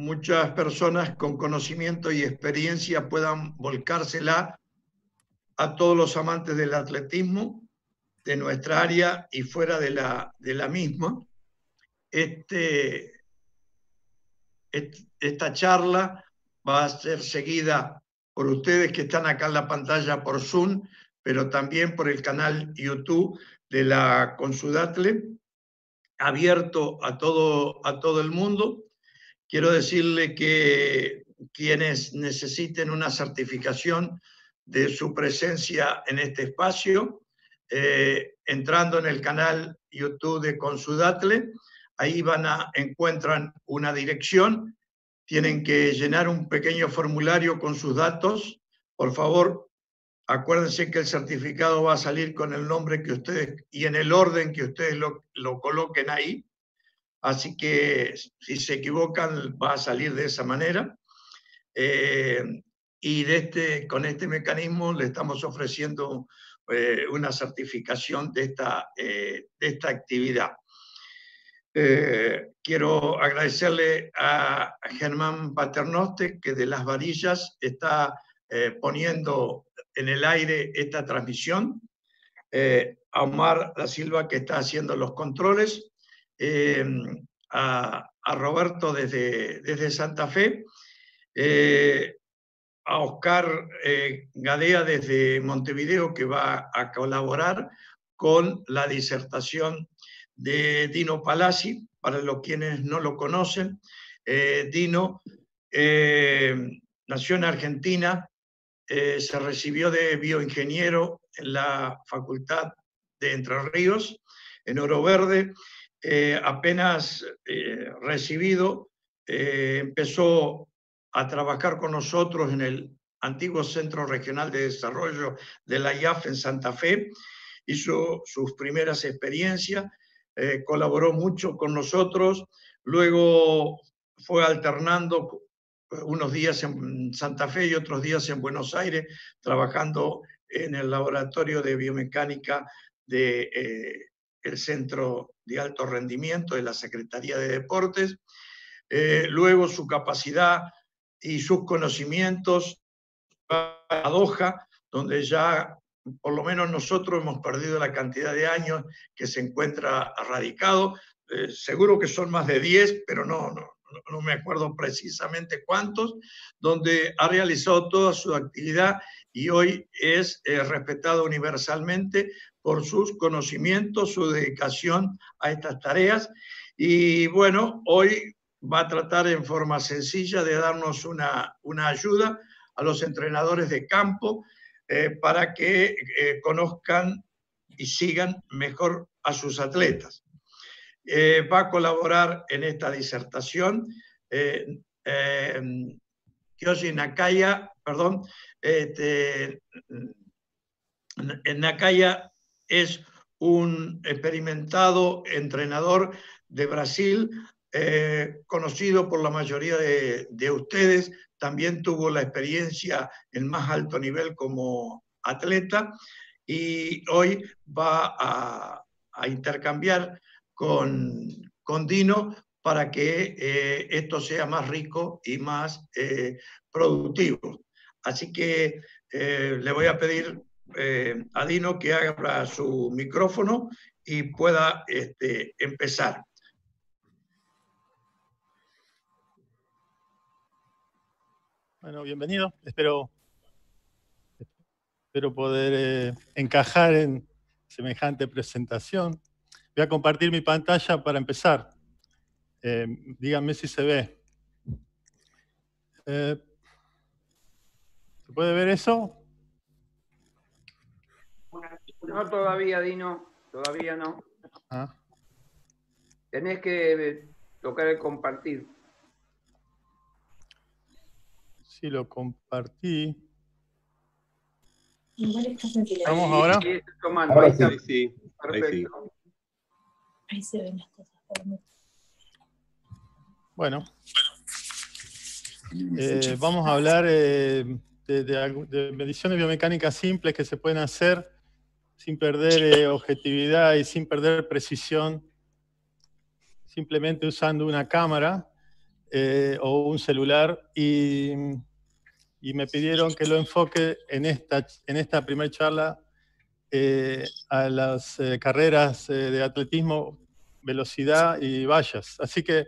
muchas personas con conocimiento y experiencia puedan volcársela a todos los amantes del atletismo de nuestra área y fuera de la, de la misma. Este, esta charla va a ser seguida por ustedes que están acá en la pantalla por Zoom, pero también por el canal YouTube de la Consudatle, abierto a todo, a todo el mundo. Quiero decirle que quienes necesiten una certificación de su presencia en este espacio, eh, entrando en el canal YouTube de Consudatle, ahí van a encuentran una dirección, tienen que llenar un pequeño formulario con sus datos. Por favor, acuérdense que el certificado va a salir con el nombre que ustedes y en el orden que ustedes lo coloquen ahí. Así que si se equivocan va a salir de esa manera. Eh, y este, con este mecanismo le estamos ofreciendo eh, una certificación de esta, eh, de esta actividad. quiero agradecerle a Germán Paternoste, que de las varillas está poniendo en el aire esta transmisión, a Omar La Silva, que está haciendo los controles, eh, a, Roberto desde, desde Santa Fe, eh, a Oscar eh, Gadea desde Montevideo, que va a colaborar con la disertación de Dino Palazzi, para los quienes no lo conocen. Dino nació en Argentina, se recibió de bioingeniero en la Facultad de Entre Ríos, en Oro Verde, eh, apenas eh, recibido, eh, empezó a trabajar con nosotros en el antiguo Centro Regional de Desarrollo de la IAF en Santa Fe, hizo sus primeras experiencias, colaboró mucho con nosotros, luego fue alternando unos días en Santa Fe y otros días en Buenos Aires, trabajando en el laboratorio de biomecánica de, el centro de alto rendimiento de la Secretaría de Deportes, eh, luego su capacidad y sus conocimientos, paradoja, donde ya por lo menos nosotros hemos perdido la cantidad de años que se encuentra radicado, eh, seguro que son más de 10, pero no, no, me acuerdo precisamente cuántos, donde ha realizado toda su actividad y hoy es eh, respetado universalmente por sus conocimientos, su dedicación a estas tareas. Y bueno, hoy va a tratar en forma sencilla de darnos una, ayuda a los entrenadores de campo eh, para que eh, conozcan y sigan mejor a sus atletas. Eh, va a colaborar en esta disertación Kyoshi Nakaya, perdón, este, Nakaya es un experimentado entrenador de Brasil, eh, conocido por la mayoría de, ustedes, también tuvo la experiencia en más alto nivel como atleta y hoy va a, intercambiar con, Dino para que eh, esto sea más rico y más eh, productivo. Así que le voy a pedir eh, a Dino que abra su micrófono y pueda este, empezar. Bueno, bienvenido. Espero, espero poder eh, encajar en semejante presentación. Voy a compartir mi pantalla para empezar. Eh, díganme si se ve. Eh, ¿Se puede ver eso? No todavía, Dino, todavía no. Ah. Tenés que eh, tocar el compartir. Sí, lo compartí. ¿Vamos ahora? Perfecto. Ahí se ven las cosas. Bueno. Eh, vamos a hablar eh, de, de mediciones biomecánicas simples que se pueden hacer sin perder eh, objetividad y sin perder precisión, simplemente usando una cámara eh, o un celular y, y, me pidieron que lo enfoque en esta, en esta primera charla eh, a las carreras de atletismo, velocidad y vallas. Así que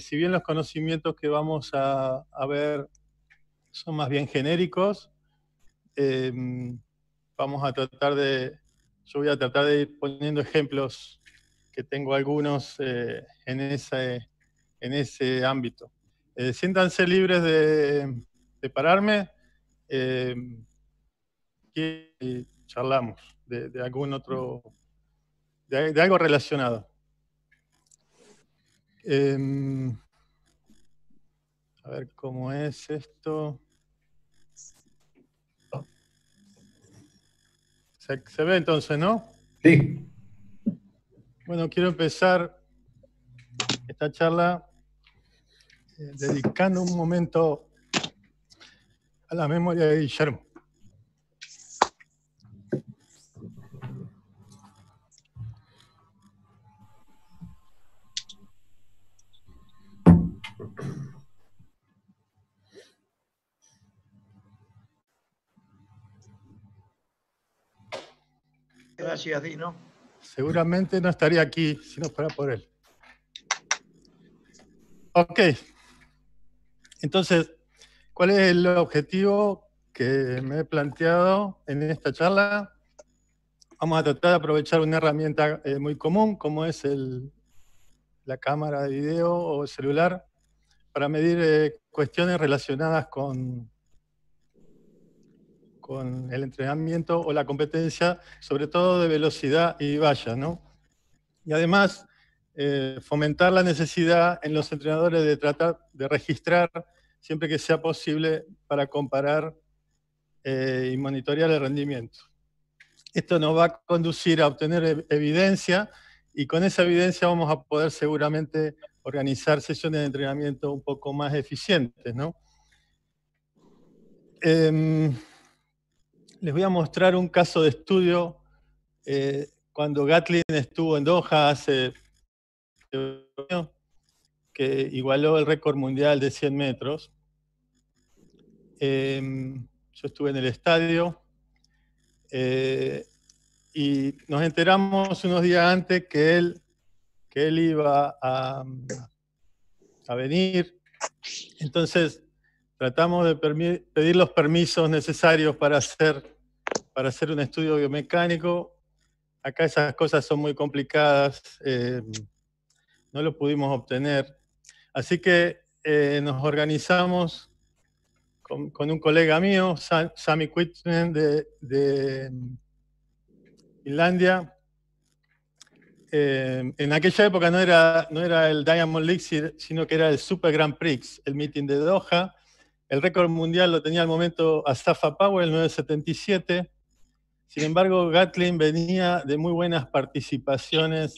si bien los conocimientos que vamos a, a ver son más bien genéricos, eh, vamos a tratar de, yo voy a tratar de ir poniendo ejemplos que tengo algunos eh, en, ese, en ese ámbito. Eh, siéntanse libres de, pararme eh, y charlamos de, algún otro, de algo relacionado. Em, a ver cómo es esto. ¿Se, ve entonces, no? Sí. Bueno, quiero empezar esta charla eh, dedicando un momento a la memoria de Guillermo. Gracias, Seguramente no estaría aquí si no fuera por él. Ok. Entonces, ¿cuál es el objetivo que me he planteado en esta charla? Vamos a tratar de aprovechar una herramienta eh, muy común como es la cámara de video o celular para medir eh, cuestiones relacionadas con con el entrenamiento o la competencia, sobre todo de velocidad y valla, ¿no? Y además, eh, fomentar la necesidad en los entrenadores de tratar de registrar siempre que sea posible para comparar eh, y monitorear el rendimiento. Esto nos va a conducir a obtener e-, evidencia y con esa evidencia vamos a poder seguramente organizar sesiones de entrenamiento un poco más eficientes, ¿no? Em, les voy a mostrar un caso de estudio eh, cuando Gatlin estuvo en Doha hace que igualó el récord mundial de 100 metros. Em, yo estuve en el estadio eh, y nos enteramos unos días antes que él, que él iba a venir. Entonces, tratamos de pedir los permisos necesarios para hacer, para hacer un estudio biomecánico. Acá esas cosas son muy complicadas, eh, no lo pudimos obtener. Así que eh, nos organizamos con, un colega mío, Sammy Quitman, de, Finlandia. Eh, en aquella época no era, no era el Diamond League, sino que era el Super Grand Prix, el meeting de Doha el récord mundial lo tenía al momento Asafa Powell, 977. Sin embargo, Gatlin venía de muy buenas participaciones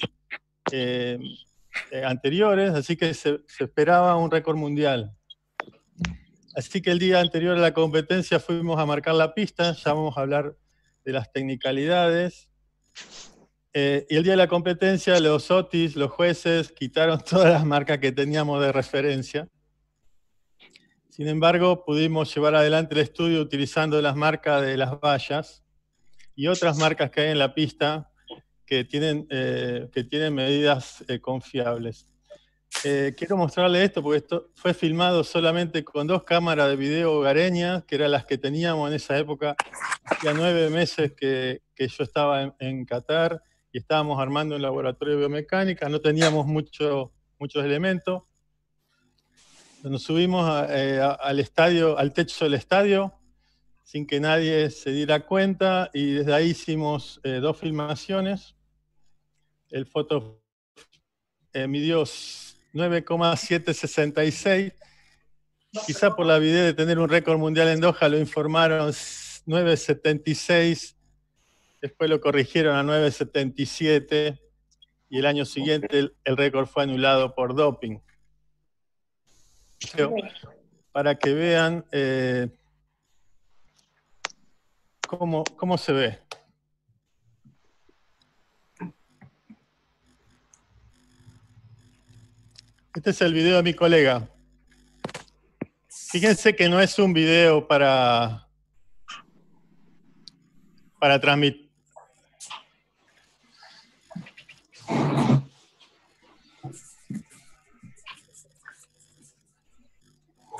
eh, eh, anteriores, así que se, esperaba un récord mundial. Así que el día anterior a la competencia fuimos a marcar la pista, ya vamos a hablar de las technicalidades. Eh, y el día de la competencia, los OTIS, los jueces, quitaron todas las marcas que teníamos de referencia. Sin embargo, pudimos llevar adelante el estudio utilizando las marcas de las vallas y otras marcas que hay en la pista que tienen, eh, que tienen medidas eh, confiables. Eh, quiero mostrarle esto porque esto fue filmado solamente con dos cámaras de video hogareñas, que eran las que teníamos en esa época, hacía nueve meses que, yo estaba en, Qatar y estábamos armando un laboratorio de biomecánica, no teníamos muchos elementos, nos subimos eh, al estadio, al techo del estadio, sin que nadie se diera cuenta, y desde ahí hicimos eh, dos filmaciones. El foto eh, midió 9,766. Quizá por la idea de tener un récord mundial en Doha lo informaron 976, después lo corrigieron a 977 y el año siguiente el récord fue anulado por doping para que vean eh, cómo, cómo se ve. Este es el video de mi colega. Fíjense que no es un video para, para transmitir.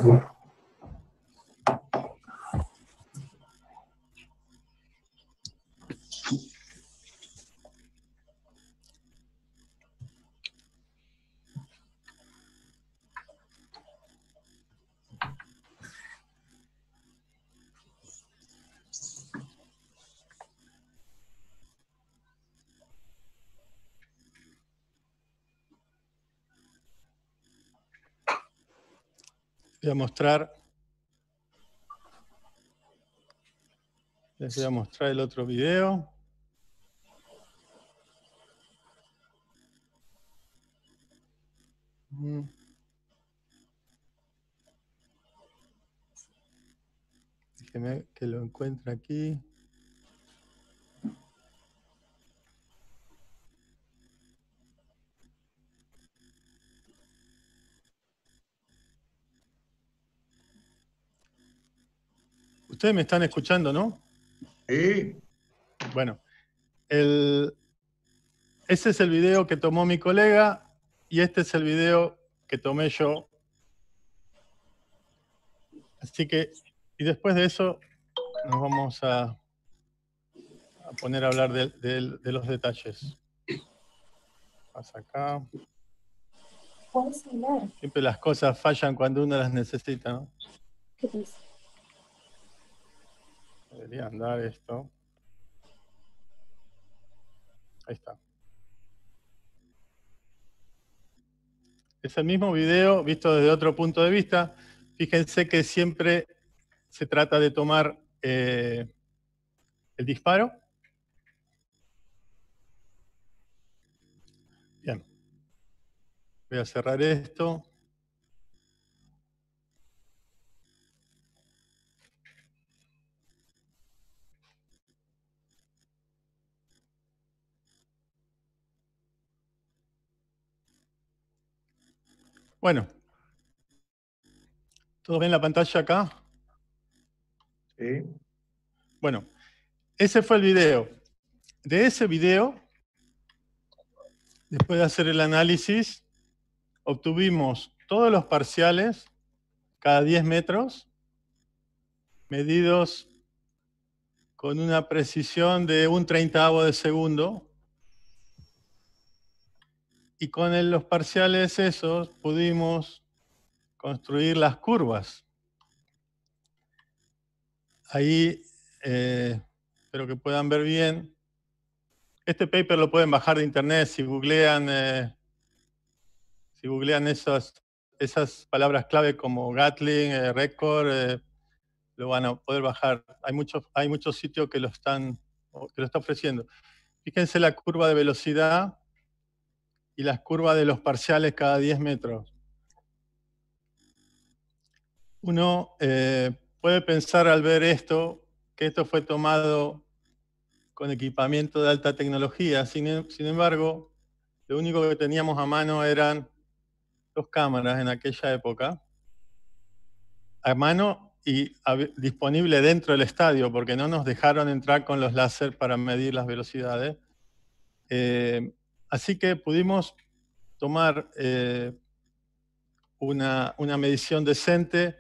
Cool. voy a mostrar. Les voy a mostrar el otro video. Mm. Déjeme que lo encuentre aquí. Ustedes me están escuchando, ¿no? Sí. Bueno, el, ese es el video que tomó mi colega y este es el video que tomé yo. Así que, y después de eso, nos vamos a, a poner a hablar de, los detalles. Pasa acá. Siempre las cosas fallan cuando uno las necesita, ¿no? ¿Qué Debería andar esto. Ahí está. Es el mismo video visto desde otro punto de vista. Fíjense que siempre se trata de tomar eh, el disparo. Bien. Voy a cerrar esto. Bueno. ¿Todos ven la pantalla acá? Sí. Bueno, ese fue el video. De ese video, después de hacer el análisis, obtuvimos todos los parciales cada 10 metros, medidos con una precisión de un 30 de segundo, y con los parciales esos pudimos construir las curvas. Ahí, eh, espero que puedan ver bien. Este paper lo pueden bajar de internet si googlean, eh, si googlean esas, esas palabras clave como Gatling, eh, Record, lo van a poder bajar. Hay muchos hay muchos sitios que lo están que lo ofreciendo. Fíjense la curva de velocidad y las curvas de los parciales cada 10 metros. Uno eh, puede pensar al ver esto, que esto fue tomado con equipamiento de alta tecnología, e, sin, embargo, lo único que teníamos a mano eran dos cámaras en aquella época, a mano y disponible dentro del estadio, porque no nos dejaron entrar con los láser para medir las velocidades. Eh, Así que pudimos tomar eh, una, una medición decente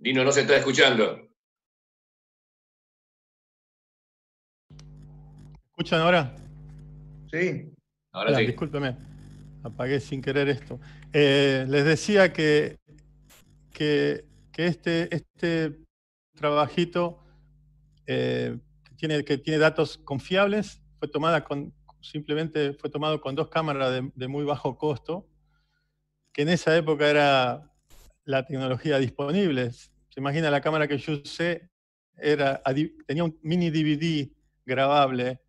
Dino no se está escuchando. ¿Escuchan ahora? Sí. Ahora sí. Discúlpeme, apagué sin querer esto. Eh, les decía que, que, este, este, trabajito eh, tiene, que tiene datos confiables fue tomada con, simplemente fue tomado con dos cámaras de muy bajo costo, que en esa época era la tecnología disponible. Se imagina la cámara que yo usé, tenía un mini DVD grabable,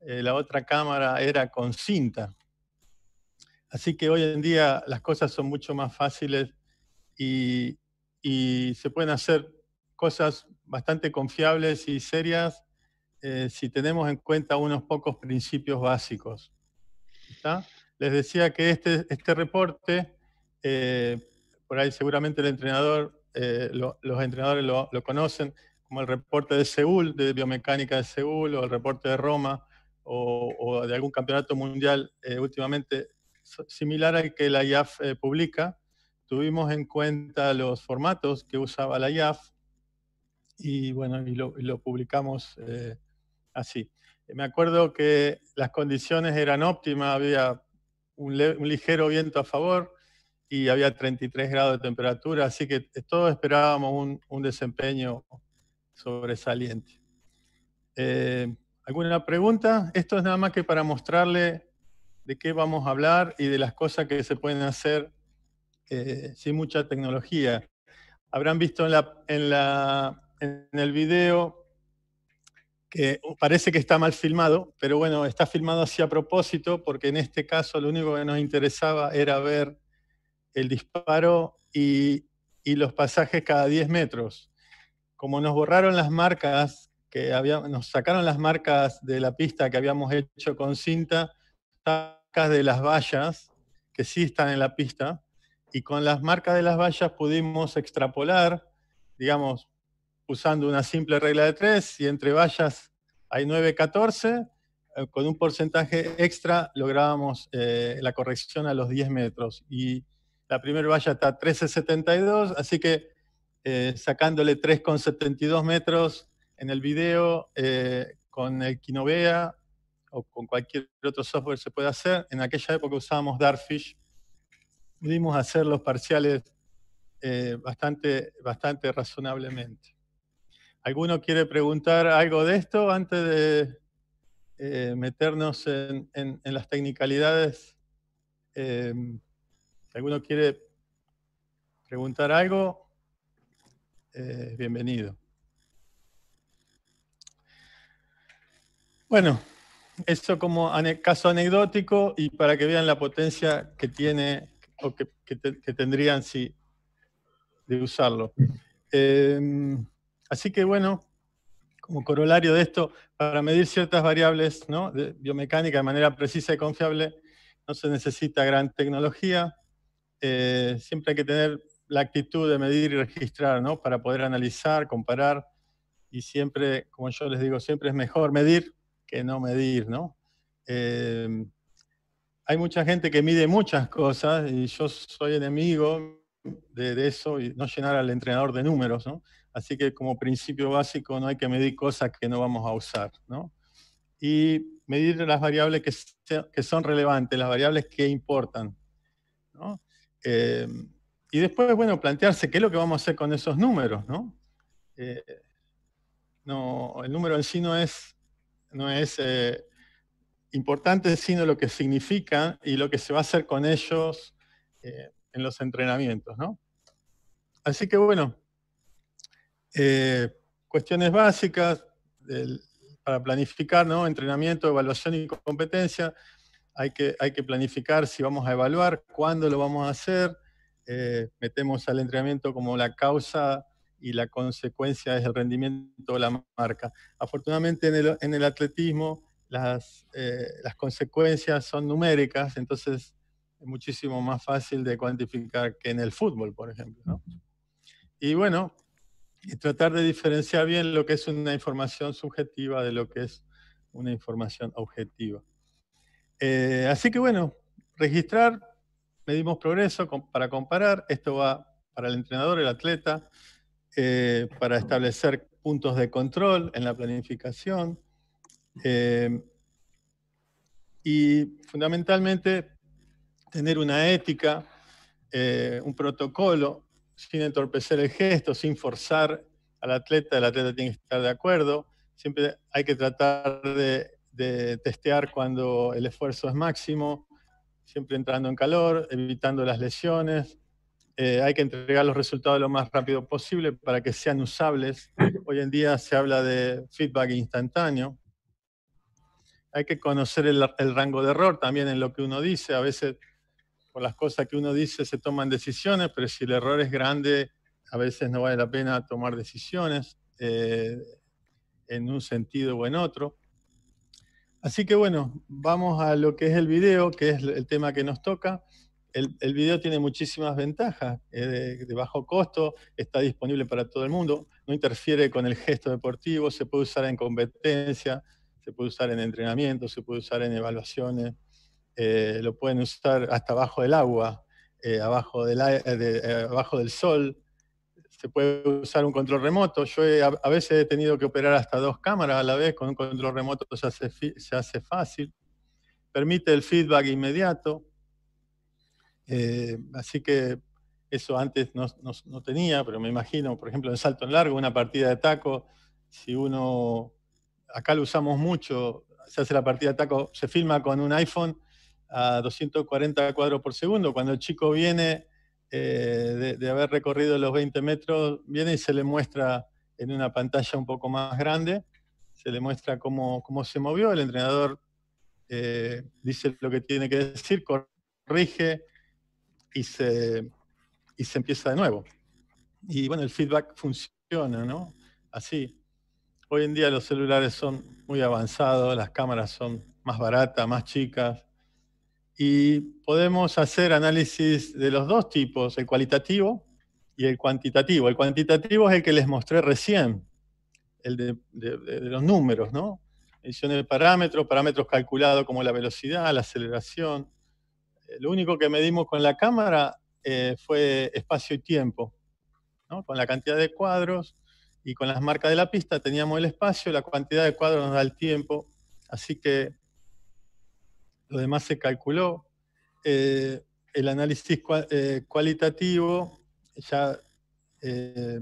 eh, la otra cámara era con cinta. Así que hoy en día las cosas son mucho más fáciles y, se pueden hacer cosas bastante confiables y serias eh, si tenemos en cuenta unos pocos principios básicos. Les decía que este, este reporte eh, seguramente el entrenador, eh, los entrenadores lo, conocen, como el reporte de Seúl, de biomecánica de Seúl, o el reporte de Roma, o, de algún campeonato mundial eh, últimamente, similar al que la IAF eh, publica. Tuvimos en cuenta los formatos que usaba la IAF y bueno, lo, publicamos así. Me acuerdo que las condiciones eran óptimas, había un ligero viento a favor, y había 33 grados de temperatura, así que todos esperábamos un, desempeño sobresaliente. Eh, ¿Alguna pregunta? Esto es nada más que para mostrarle de qué vamos a hablar y de las cosas que se pueden hacer eh, sin mucha tecnología. Habrán visto en, la, en, la, en el video que parece que está mal filmado, pero bueno, está filmado así a propósito porque en este caso lo único que nos interesaba era ver el disparo y, los pasajes cada 10 metros. Como nos borraron las marcas, que nos sacaron las marcas de la pista que habíamos hecho con cinta, sacas de las vallas, que sí están en la pista, y con las marcas de las vallas pudimos extrapolar, digamos, usando una simple regla de tres, y entre vallas hay 9, 14, eh, con un porcentaje extra lográbamos eh, la corrección a los 10 metros. Y la primera valla está 13.72, así que eh, sacándole 3,72 metros en el video eh, con el Kinovea o con cualquier otro software se puede hacer. En aquella época usábamos Darfish. Pudimos hacer los parciales eh, bastante, bastante razonablemente. ¿Alguno quiere preguntar algo de esto antes de meternos en, las tecnicalidades? Si alguno quiere preguntar algo, eh, bienvenido. Bueno, esto como caso anecdótico y para que vean la potencia que tiene o que, tendrían si de usarlo. Em, así que bueno, como corolario de esto, para medir ciertas variables ¿no? de biomecánica de manera precisa y confiable, no se necesita gran tecnología. Eh, siempre hay que tener la actitud de medir y registrar, ¿no? Para poder analizar, comparar, y siempre, como yo les digo, siempre es mejor medir que no medir, ¿no? Eh, hay mucha gente que mide muchas cosas y yo soy enemigo de, eso y no llenar al entrenador de números, ¿no? Así que como principio básico no hay que medir cosas que no vamos a usar, ¿no? Y medir las variables que son relevantes, las variables que importan, eh, y después, bueno, plantearse qué es lo que vamos a hacer con esos números, ¿no? Eh, el número en sí no es, eh, importante, sino lo que significa y lo que se va a hacer con ellos en los entrenamientos, ¿no? Así que, bueno, cuestiones básicas para planificar, ¿no? Entrenamiento, evaluación y competencia hay que, planificar si vamos a evaluar, cuándo lo vamos a hacer, eh, metemos al entrenamiento como la causa y la consecuencia es el rendimiento o la marca. Afortunadamente en el, atletismo eh, las, consecuencias son numéricas, entonces es muchísimo más fácil de cuantificar que en el fútbol, por ejemplo. Y bueno, y tratar de diferenciar bien lo que es una información subjetiva de lo que es una información objetiva. Eh, así que bueno, registrar, medimos progreso para comparar, esto va para el entrenador, el atleta, eh, para establecer puntos de control en la planificación eh, y fundamentalmente tener una ética, un protocolo, sin entorpecer el gesto, sin forzar al atleta, el atleta tiene que estar de acuerdo, siempre hay que tratar de de testear cuando el esfuerzo es máximo, siempre entrando en calor, evitando las lesiones. Eh, hay que entregar los resultados lo más rápido posible para que sean usables. Hoy en día se habla de feedback instantáneo. Hay que conocer el, rango de error también en lo que uno dice. A veces por las cosas que uno dice se toman decisiones, pero si el error es grande, a veces no vale la pena tomar decisiones eh, en un sentido o en otro. Así que bueno, vamos a lo que es el video, que es el tema que nos toca. El, video tiene muchísimas ventajas, es eh, de, bajo costo, está disponible para todo el mundo, no interfiere con el gesto deportivo, se puede usar en competencia, se puede usar en entrenamiento, se puede usar en evaluaciones, eh, lo pueden usar hasta eh, abajo del agua, abajo, del, abajo del sol, se puede usar un control remoto. Yo a, veces he tenido que operar hasta dos cámaras a la vez, con un control remoto se hace, se hace fácil. Permite el feedback inmediato. Eh, así que eso antes no, no, no, tenía, pero me imagino, por ejemplo, en salto en largo, una partida de taco, si uno, acá lo usamos mucho, se hace la partida de taco, se filma con un iPhone a 240 cuadros por segundo, cuando el chico viene eh, de, haber recorrido los 20 metros, viene y se le muestra en una pantalla un poco más grande, se le muestra cómo, se movió, el entrenador eh, dice lo que tiene que decir, corrige y y se empieza de nuevo. Y bueno, el feedback funciona, ¿no? Así. Hoy en día los celulares son muy avanzados, las cámaras son más baratas, más chicas, y podemos hacer análisis de los dos tipos, el cualitativo y el cuantitativo. El cuantitativo es el que les mostré recién, el de, los números, ¿no? Edición del parámetro, parámetros calculados como la velocidad, la aceleración. Eh, lo único que medimos con la cámara eh, fue espacio y tiempo, ¿no? con la cantidad de cuadros y con las marcas de la pista teníamos el espacio, la cantidad de cuadros nos da el tiempo, así que lo demás se calculó. Eh, el análisis eh, cualitativo ya eh,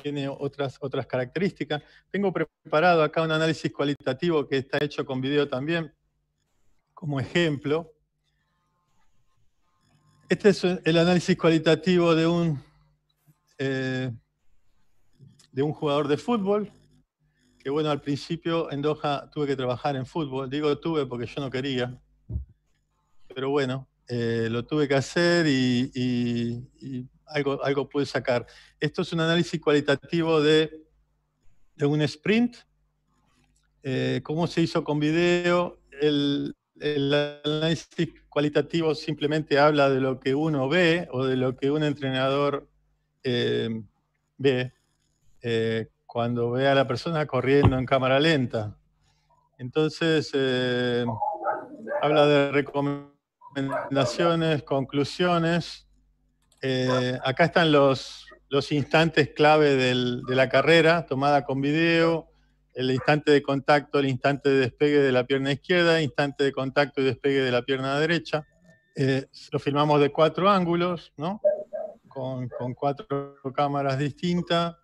tiene otras, otras características. Tengo preparado acá un análisis cualitativo que está hecho con video también, como ejemplo. Este es el análisis cualitativo de un, de un jugador de fútbol, que bueno, al principio en Doha tuve que trabajar en fútbol. Digo tuve porque yo no quería, pero bueno, eh, lo tuve que hacer y, algo, algo pude sacar. Esto es un análisis cualitativo de, un sprint, eh, cómo se hizo con video. El, análisis cualitativo simplemente habla de lo que uno ve o de lo que un entrenador eh, ve cuando ve a la persona corriendo en cámara lenta. Entonces, habla de recomendaciones recomendaciones, conclusiones. Eh, acá están los, instantes clave de la carrera, tomada con video, el instante de contacto, el instante de despegue de la pierna izquierda, instante de contacto y despegue de la pierna derecha. Eh, lo filmamos de cuatro ángulos, ¿no? Con, con, cuatro cámaras distintas.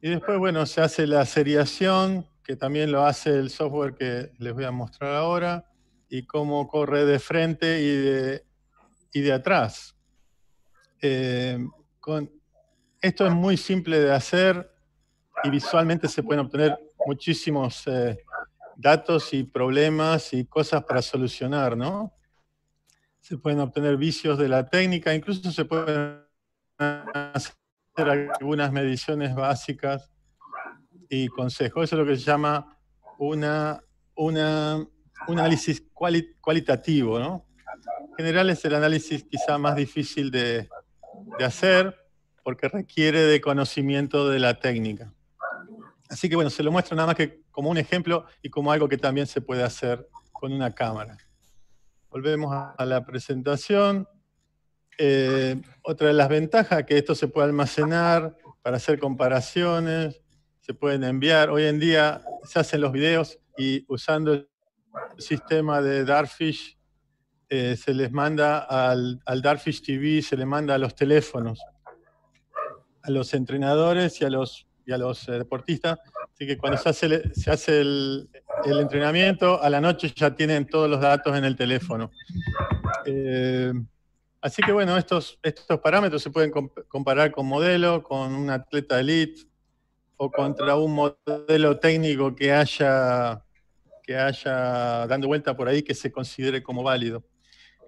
Y después, bueno, se hace la seriación, que también lo hace el software que les voy a mostrar ahora y cómo corre de frente y de, y de atrás. Eh, con, esto es muy simple de hacer y visualmente se pueden obtener muchísimos eh, datos y problemas y cosas para solucionar, ¿no? Se pueden obtener vicios de la técnica, incluso se pueden hacer algunas mediciones básicas y consejos. Eso es lo que se llama una, una un análisis cualitativo, ¿no? En general es el análisis quizá más difícil de, hacer porque requiere de conocimiento de la técnica. Así que bueno, se lo muestro nada más que como un ejemplo y como algo que también se puede hacer con una cámara. Volvemos a la presentación. Eh, otra de las ventajas, que esto se puede almacenar para hacer comparaciones, se pueden enviar. Hoy en día se hacen los videos y usando sistema de Darfish eh, se les manda al, al Darfish TV, se le manda a los teléfonos, a los entrenadores y a los, y a los eh, deportistas. Así que cuando se hace, el, hace el, entrenamiento, a la noche ya tienen todos los datos en el teléfono. Eh, así que bueno, estos, estos parámetros se pueden comparar con modelo, con un atleta elite o contra un modelo técnico que haya que haya dando vuelta por ahí que se considere como válido.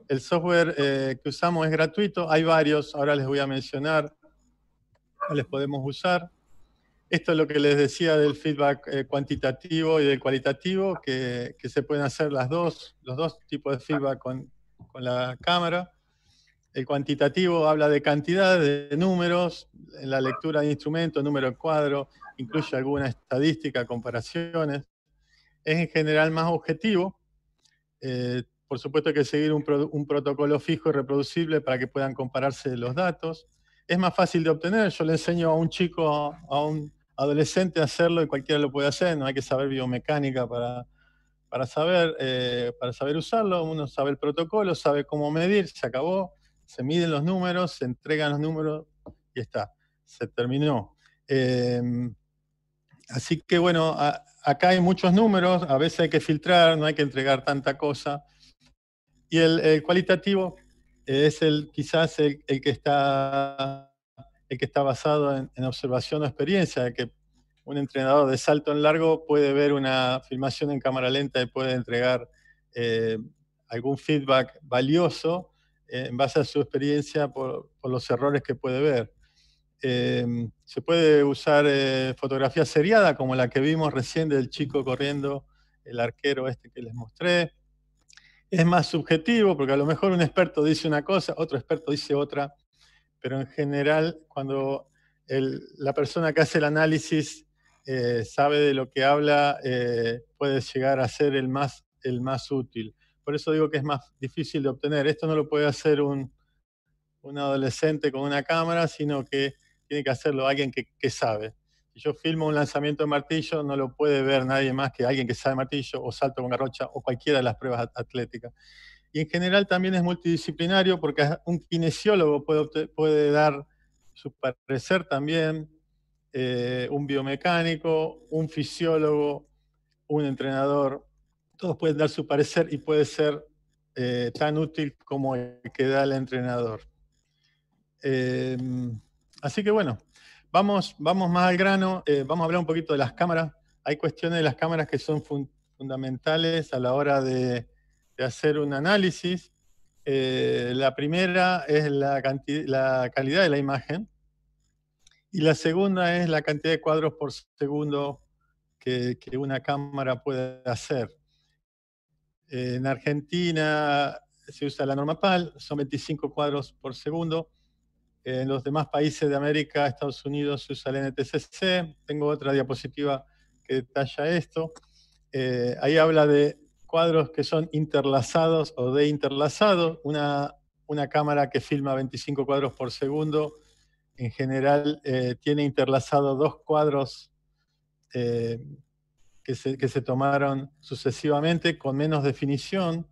El software eh, que usamos es gratuito, hay varios, ahora les voy a mencionar les podemos usar. Esto es lo que les decía del feedback eh, cuantitativo y del cualitativo, que, que, se pueden hacer las dos, los dos tipos de feedback con, con la cámara. El cuantitativo habla de cantidad de números, en la lectura de instrumentos, número de cuadro, incluye alguna estadística, comparaciones es en general más objetivo. Eh, por supuesto hay que seguir un, protocolo fijo y reproducible para que puedan compararse los datos. Es más fácil de obtener, yo le enseño a un chico, a un adolescente a hacerlo y cualquiera lo puede hacer, no hay que saber biomecánica para, para, saber, eh, para saber usarlo, uno sabe el protocolo, sabe cómo medir, se acabó, se miden los números, se entregan los números y está, se terminó. Eh, así que bueno, acá hay muchos números, a veces hay que filtrar, no hay que entregar tanta cosa. Y el, cualitativo es el quizás el, que está el que está basado en, observación o experiencia, que un entrenador de salto en largo puede ver una filmación en cámara lenta y puede entregar eh, algún feedback valioso eh, en base a su experiencia por los errores que puede ver. Em, se puede usar eh, fotografía seriada, como la que vimos recién del chico corriendo, el arquero este que les mostré. Es más subjetivo, porque a lo mejor un experto dice una cosa, otro experto dice otra, pero en general, cuando la persona que hace el análisis eh, sabe de lo que habla, eh, puede llegar a ser el más, el más útil. Por eso digo que es más difícil de obtener. Esto no lo puede hacer un, un adolescente con una cámara, sino que tiene que hacerlo alguien que, sabe. Si yo filmo un lanzamiento de martillo, no lo puede ver nadie más que alguien que sabe martillo o salto con garrocha o cualquiera de las pruebas atléticas. Y en general también es multidisciplinario porque un kinesiólogo puede, dar su parecer también, eh, un biomecánico, un fisiólogo, un entrenador. Todos pueden dar su parecer y puede ser eh, tan útil como el que da el entrenador. Eh, Así que bueno, vamos, vamos más al grano, eh, vamos a hablar un poquito de las cámaras. Hay cuestiones de las cámaras que son fundamentales a la hora de, hacer un análisis. Eh, la primera es la, calidad de la imagen y la segunda es la cantidad de cuadros por segundo que, una cámara puede hacer. en Argentina se usa la norma PAL, son 25 cuadros por segundo en los demás países de América, Estados Unidos, se usa el NTCC. Tengo otra diapositiva que detalla esto. Eh, ahí habla de cuadros que son interlazados o de interlazado. Una, una cámara que filma 25 cuadros por segundo, en general, eh, tiene interlazado dos cuadros eh, que, se, que, se, tomaron sucesivamente con menos definición.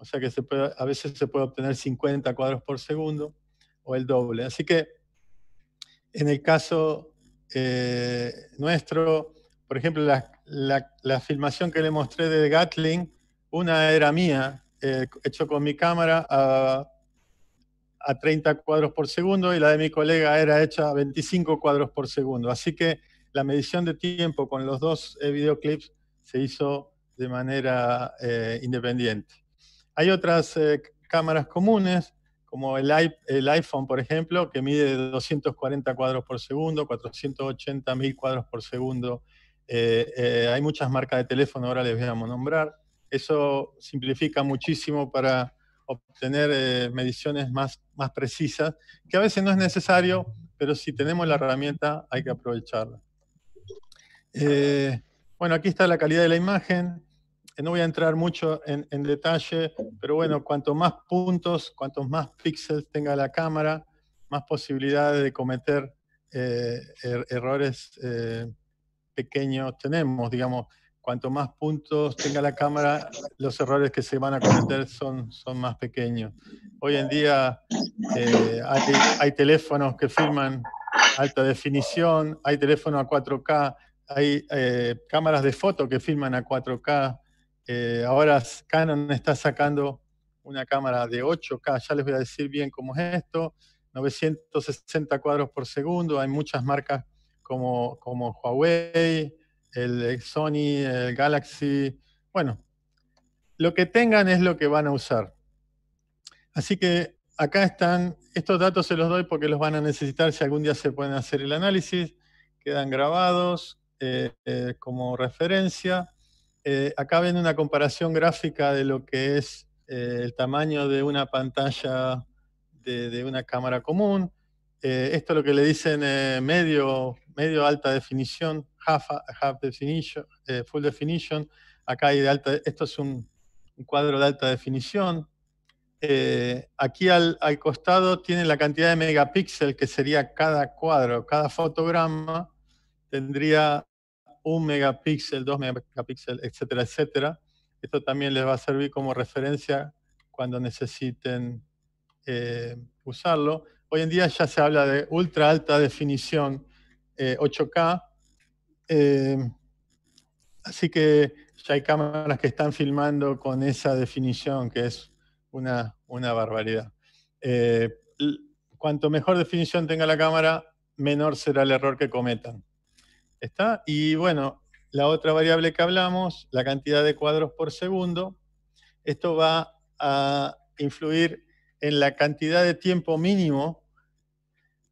O sea que a veces se puede obtener 50 cuadros por segundo o el doble. Así que en el caso eh, nuestro, por ejemplo, la, filmación que le mostré de Gatling, una era mía, hecha eh, hecho con mi cámara a, 30 cuadros por segundo y la de mi colega era hecha a 25 cuadros por segundo. Así que la medición de tiempo con los dos eh, videoclips se hizo de manera independiente. Hay otras cámaras comunes como el, iPhone, por ejemplo, que mide 240 cuadros por segundo, 480 mil cuadros por segundo. Eh, eh, hay muchas marcas de teléfono, ahora les voy a nombrar. Eso simplifica muchísimo para obtener eh, mediciones más, más precisas, que a veces no es necesario, pero si tenemos la herramienta hay que aprovecharla. bueno, aquí está la calidad de la imagen no voy a entrar mucho en, detalle, pero bueno, cuanto más puntos, cuantos más píxeles tenga la cámara, más posibilidades de cometer eh, er, errores eh, pequeños tenemos, digamos. Cuanto más puntos tenga la cámara, los errores que se van a cometer son, son más pequeños. Hoy en día eh, hay, teléfonos que filman alta definición, hay teléfonos a 4K, hay cámaras de foto que filman a 4K, eh, ahora Canon está sacando una cámara de 8K, ya les voy a decir bien cómo es esto, 960 cuadros por segundo, hay muchas marcas como, Huawei, el Sony, el Galaxy, bueno, lo que tengan es lo que van a usar. Así que acá están, estos datos se los doy porque los van a necesitar si algún día se pueden hacer el análisis, quedan grabados eh, eh, como referencia. Eh, acá ven una comparación gráfica de lo que es eh, el tamaño de una pantalla de, una cámara común. Eh, esto es lo que le dicen medio, medio alta definición, half, half definition, full definition. Acá hay de alta, esto es un, cuadro de alta definición. aquí al, costado tiene la cantidad de megapíxeles que sería cada cuadro, cada fotograma tendría un megapíxel, dos megapíxeles, etcétera, etcétera. Esto también les va a servir como referencia cuando necesiten eh, usarlo. Hoy en día ya se habla de ultra alta definición 8K, eh, eh, así que ya hay cámaras que están filmando con esa definición, que es una, una barbaridad. cuanto mejor definición tenga la cámara, menor será el error que cometan. ¿Está? Y bueno, la otra variable que hablamos, la cantidad de cuadros por segundo, esto va a influir en la cantidad de tiempo mínimo,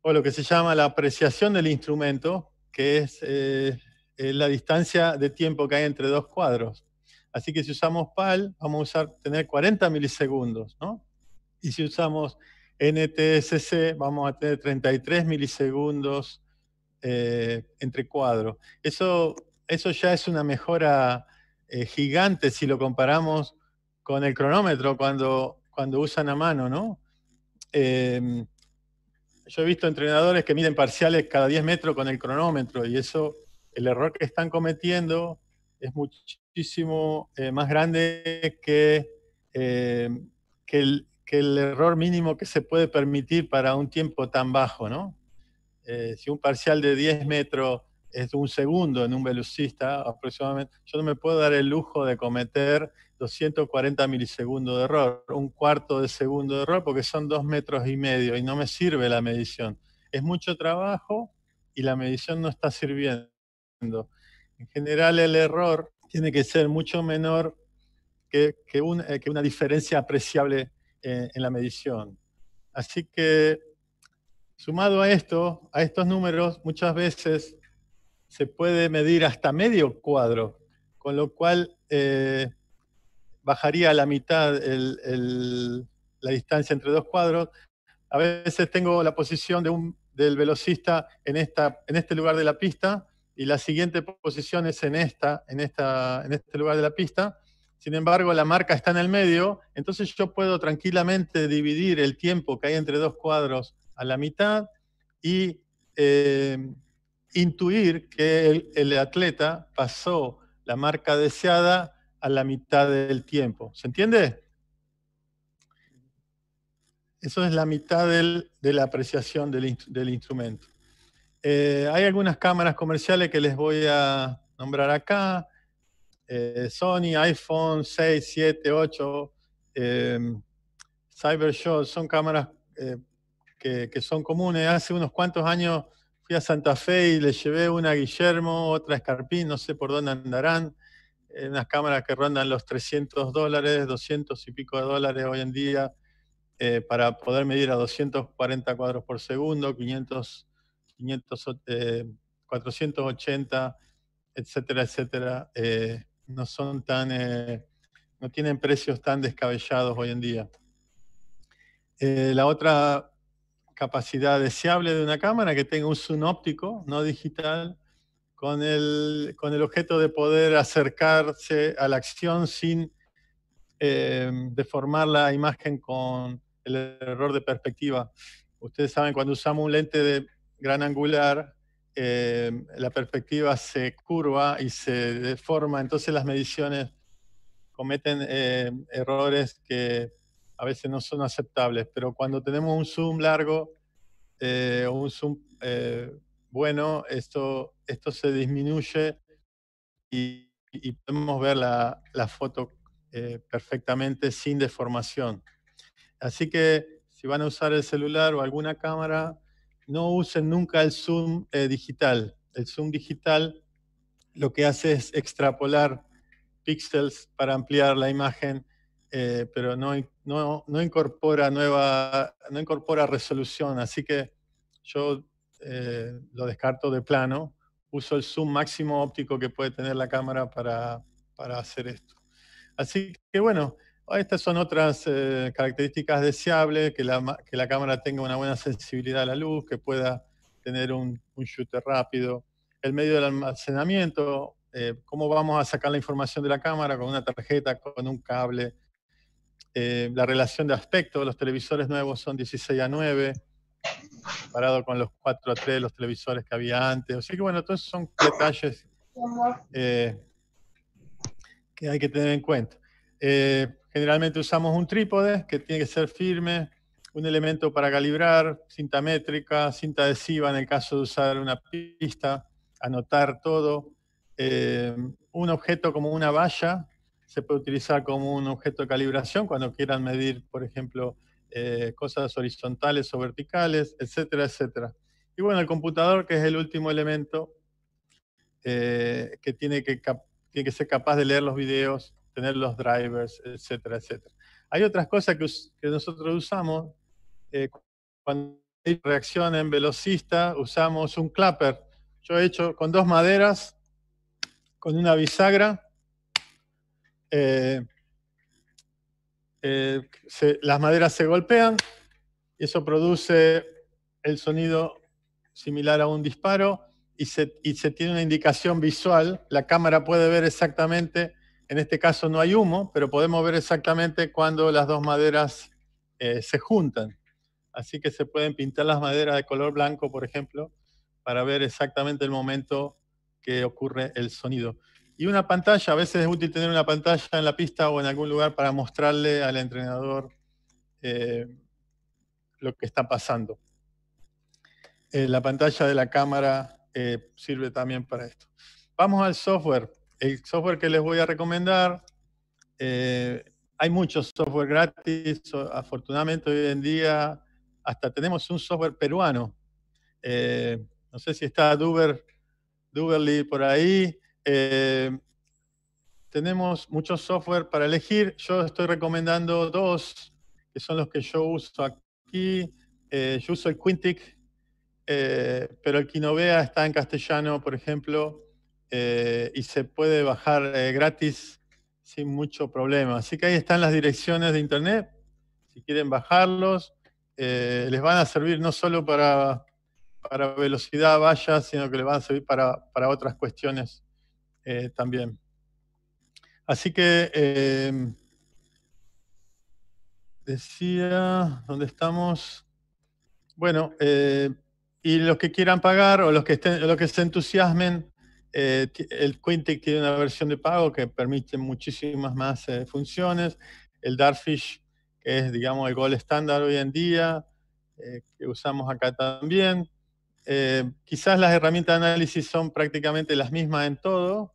o lo que se llama la apreciación del instrumento, que es eh, la distancia de tiempo que hay entre dos cuadros. Así que si usamos PAL, vamos a tener 40 milisegundos, ¿no? Y si usamos NTSC, vamos a tener 33 milisegundos eh, entre cuadros. Eso, eso ya es una mejora eh, gigante si lo comparamos con el cronómetro cuando, cuando usan a mano, ¿no? Em, yo he visto entrenadores que miden parciales cada 10 metros con el cronómetro y eso, el error que están cometiendo es muchísimo eh, más grande em, que, el, que, el, error mínimo que se puede permitir para un tiempo tan bajo, ¿no? Eh, si un parcial de 10 metros es un segundo en un velocista aproximadamente, yo no me puedo dar el lujo de cometer 240 milisegundos de error, un cuarto de segundo de error, porque son dos metros y medio y no me sirve la medición. Es mucho trabajo y la medición no está sirviendo. En general el error tiene que ser mucho menor que, eh, una diferencia apreciable en, eh, en la medición. Así que Sumado a esto, a estos números, muchas veces se puede medir hasta medio cuadro, con lo cual eh, bajaría a la mitad la distancia entre dos cuadros. A veces tengo la posición del velocista en, este lugar de la pista y la siguiente posición es en, esta, en este lugar de la pista. Sin embargo, la marca está en el medio, entonces yo puedo tranquilamente dividir el tiempo que hay entre dos cuadros a la mitad y eh, intuir que el, atleta pasó la marca deseada a la mitad del tiempo. ¿Se entiende? Eso es la mitad de la apreciación del, instrumento. Eh, hay algunas cámaras comerciales que les voy a nombrar acá. Eh, Sony, iPhone 6, 7, 8, CyberShot, son cámaras que, son comunes. Hace unos cuantos años fui a Santa Fe y le llevé una a Guillermo, otra a Escarpín, no sé por dónde andarán. Eh, unas cámaras que rondan los 300 dólares, 200 y pico de dólares hoy en día, eh, para poder medir a 240 cuadros por segundo, 500, 500 480, etcétera, etcétera. Eh, no son tan, no tienen precios tan descabellados hoy en día. la otra capacidad deseable de una cámara que tenga un zoom óptico, no digital, con el, objeto de poder acercarse a la acción sin eh, deformar la imagen con el error de perspectiva. Ustedes saben, cuando usamos un lente de gran angular, eh, la perspectiva se curva y se deforma, entonces las mediciones cometen eh, errores que a veces no son aceptables, pero cuando tenemos un Zoom largo eh, o un Zoom eh, bueno, esto, esto se disminuye y, podemos ver la, la foto eh, perfectamente sin deformación. Así que si van a usar el celular o alguna cámara, no usen nunca el zoom digital. El zoom digital lo que hace es extrapolar píxeles para ampliar la imagen eh, pero no, no, no, incorpora nueva, no incorpora resolución, así que yo eh, lo descarto de plano, uso el zoom máximo óptico que puede tener la cámara para, para hacer esto. Así que bueno, estas son otras eh, características deseables, que la, cámara tenga una buena sensibilidad a la luz, que pueda tener un, un shooter rápido. El medio del almacenamiento, cómo vamos a sacar la información de la cámara con una tarjeta, con un cable, eh, la relación de aspecto, los televisores nuevos son 16 a 9, comparado con los 4 a 3, los televisores que había antes. Así que bueno, todos son detalles eh, que hay que tener en cuenta. Eh, generalmente usamos un trípode que tiene que ser firme, un elemento para calibrar, cinta métrica, cinta adhesiva en el caso de usar una pista, anotar todo, un objeto como una valla se puede utilizar como un objeto de calibración cuando quieran medir, por ejemplo, eh, cosas horizontales o verticales, etcétera, etcétera. Y bueno, el computador, que es el último elemento eh, que, tiene que que ser capaz de leer los videos, tener los drivers, etcétera, etcétera. Hay otras cosas que, nosotros usamos. Eh, cuando hay reacción en velocista, usamos un clapper. Yo he hecho con dos maderas, con una bisagra, eh, eh, las maderas se golpean y eso produce el sonido similar a un disparo y se, tiene una indicación visual. La cámara puede ver exactamente, en este caso no hay humo, pero podemos ver exactamente cuando las dos maderas eh, se juntan. Así que se pueden pintar las maderas de color blanco, por ejemplo, para ver exactamente el momento que ocurre el sonido. Y una pantalla, a veces es útil tener una pantalla en la pista o en algún lugar para mostrarle al entrenador eh, lo que está pasando. Eh, la pantalla de la cámara eh, sirve también para esto. Vamos al software. El software que les voy a recomendar, hay muchos software gratis, afortunadamente hoy en día hasta tenemos un software peruano. no sé si está Duberly por ahí. Eh, tenemos muchos software para elegir. Yo estoy recomendando dos, que son los que yo uso aquí. Eh, yo uso el Quintic, eh, pero el Quinovea está en castellano, por ejemplo, y se puede bajar gratis sin mucho problema. Así que ahí están las direcciones de internet. Si quieren bajarlos, les van a servir no solo para para velocidad vaya, sino que les van a servir para otras cuestiones eh, también. Así que em, decía, ¿dónde estamos? Bueno, eh, y los que quieran pagar o los que, estén, los que se entusiasmen, eh, el Quintic tiene una versión de pago que permite muchísimas más funciones. El Darfish, que es, digamos, el gol estándar hoy en día, que usamos acá también. quizás las herramientas de análisis son prácticamente las mismas en todo,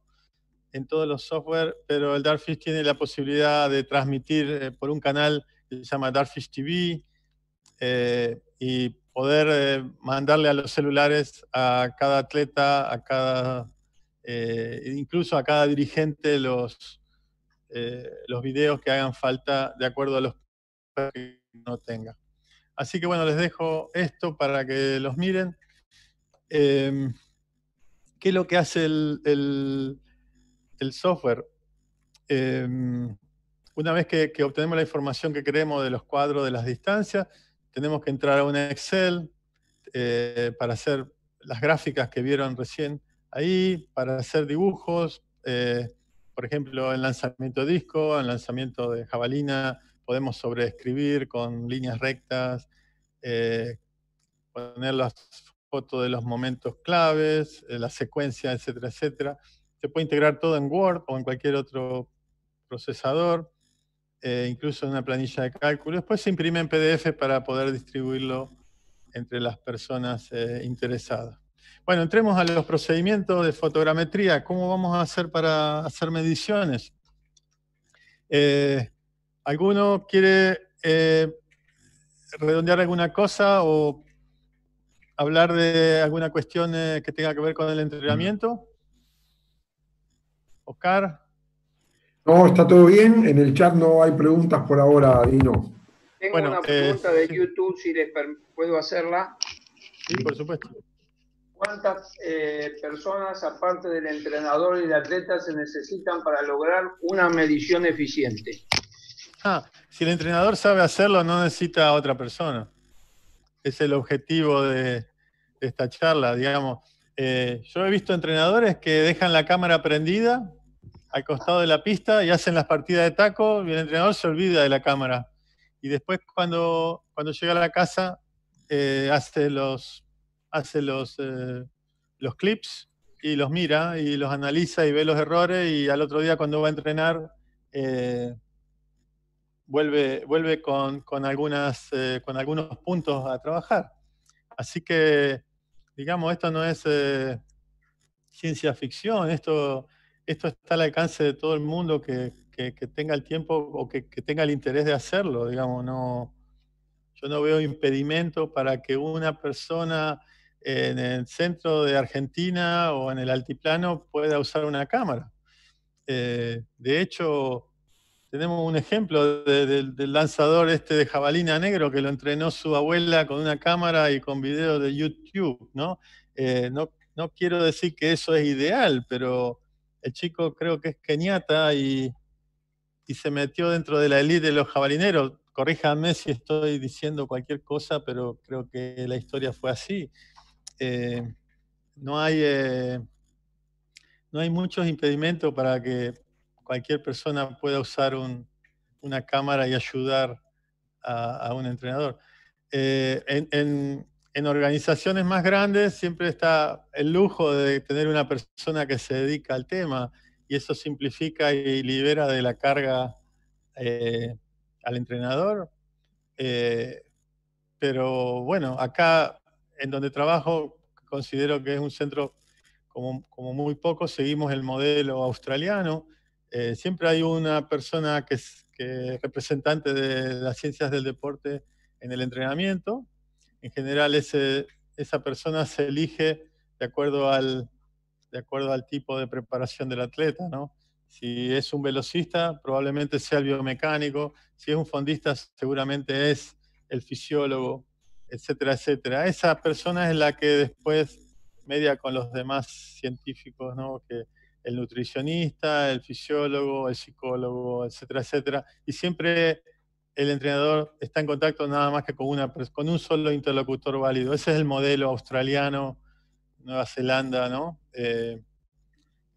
en todos los software, pero el Darfish tiene la posibilidad de transmitir eh, por un canal que se llama Darfish TV eh, y poder eh, mandarle a los celulares a cada atleta, a cada, incluso a cada dirigente los, los videos que hagan falta de acuerdo a los que no tenga. Así que bueno, les dejo esto para que los miren. Em, ¿Qué es lo que hace el el software, em, una vez que, obtenemos la información que queremos de los cuadros de las distancias, tenemos que entrar a un Excel eh, para hacer las gráficas que vieron recién ahí, para hacer dibujos, eh, por ejemplo, el lanzamiento de disco, el lanzamiento de jabalina, podemos sobreescribir con líneas rectas, eh, poner las fotos de los momentos claves, la secuencia, etcétera, etcétera se puede integrar todo en Word o en cualquier otro procesador, eh, incluso en una planilla de cálculo. Después se imprime en PDF para poder distribuirlo entre las personas eh, interesadas. Bueno, entremos a los procedimientos de fotogrametría. ¿Cómo vamos a hacer para hacer mediciones? Eh, ¿Alguno quiere redondear alguna cosa o hablar de alguna cuestión que tenga que ver con el entrenamiento? No, está todo bien. En el chat no hay preguntas por ahora, Dino. Tengo una eh, pregunta de YouTube, si les puedo hacerla. Sí, por supuesto. ¿Cuántas eh, personas, aparte del entrenador y del atleta, se necesitan para lograr una medición eficiente? Ah, si el entrenador sabe hacerlo, no necesita a otra persona. Es el objetivo de, esta charla, digamos. Eh, yo he visto entrenadores que dejan la cámara prendida al costado de la pista y hacen las partidas de taco y el entrenador se olvida de la cámara. Y después cuando, cuando llega a la casa eh, hace los, hace los, eh, los clips y los mira y los analiza y ve los errores y al otro día cuando va a entrenar eh, vuelve, vuelve con, algunas, con algunos puntos a trabajar. Así que, digamos, esto no es ciencia ficción, esto esto está al alcance de todo el mundo que, tenga el tiempo o que, tenga el interés de hacerlo, digamos, no, yo no veo impedimento para que una persona en el centro de Argentina o en el altiplano pueda usar una cámara. Eh, de hecho, tenemos un ejemplo del lanzador este de jabalina negro que lo entrenó su abuela con una cámara y con videos de YouTube, ¿no? Eh, ¿no? quiero decir que eso es ideal, pero el chico creo que es keniata y, se metió dentro de la élite de los jabalineros. Corríjame si estoy diciendo cualquier cosa, pero creo que la historia fue así. Eh, no, hay, eh, no hay muchos impedimentos para que cualquier persona pueda usar una cámara y ayudar a, un entrenador. Eh, en organizaciones más grandes siempre está el lujo de tener una persona que se dedica al tema y eso simplifica y libera de la carga eh, al entrenador. Eh, pero bueno, acá en donde trabajo considero que es un centro como, muy poco, seguimos el modelo australiano. Eh, siempre hay una persona que que es representante de las ciencias del deporte en el entrenamiento, en general esa persona se elige de acuerdo, al, de acuerdo al tipo de preparación del atleta, ¿no? Si es un velocista, probablemente sea el biomecánico, si es un fondista, seguramente es el fisiólogo, etcétera, etcétera. Esa persona es la que después media con los demás científicos, Que el nutricionista, el fisiólogo, el psicólogo, etcétera, etcétera. Y siempre el entrenador está en contacto nada más que con, una, con un solo interlocutor válido. Ese es el modelo australiano, Nueva Zelanda, ¿no? Eh,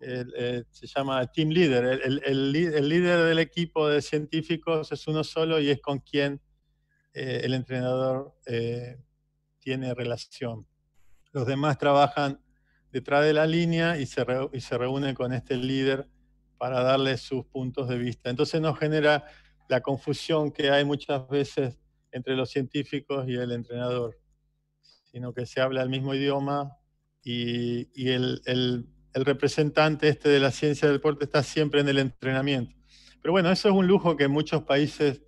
eh, se llama team leader. El, líder del equipo de científicos es uno solo y es con quien eh, el entrenador tiene relación. Los demás trabajan detrás de la línea y se, y se reúnen con este líder para darle sus puntos de vista. Entonces nos genera la confusión que hay muchas veces entre los científicos y el entrenador, sino que se habla el mismo idioma y, el, representante este de la ciencia del deporte está siempre en el entrenamiento. Pero bueno, eso es un lujo que muchos países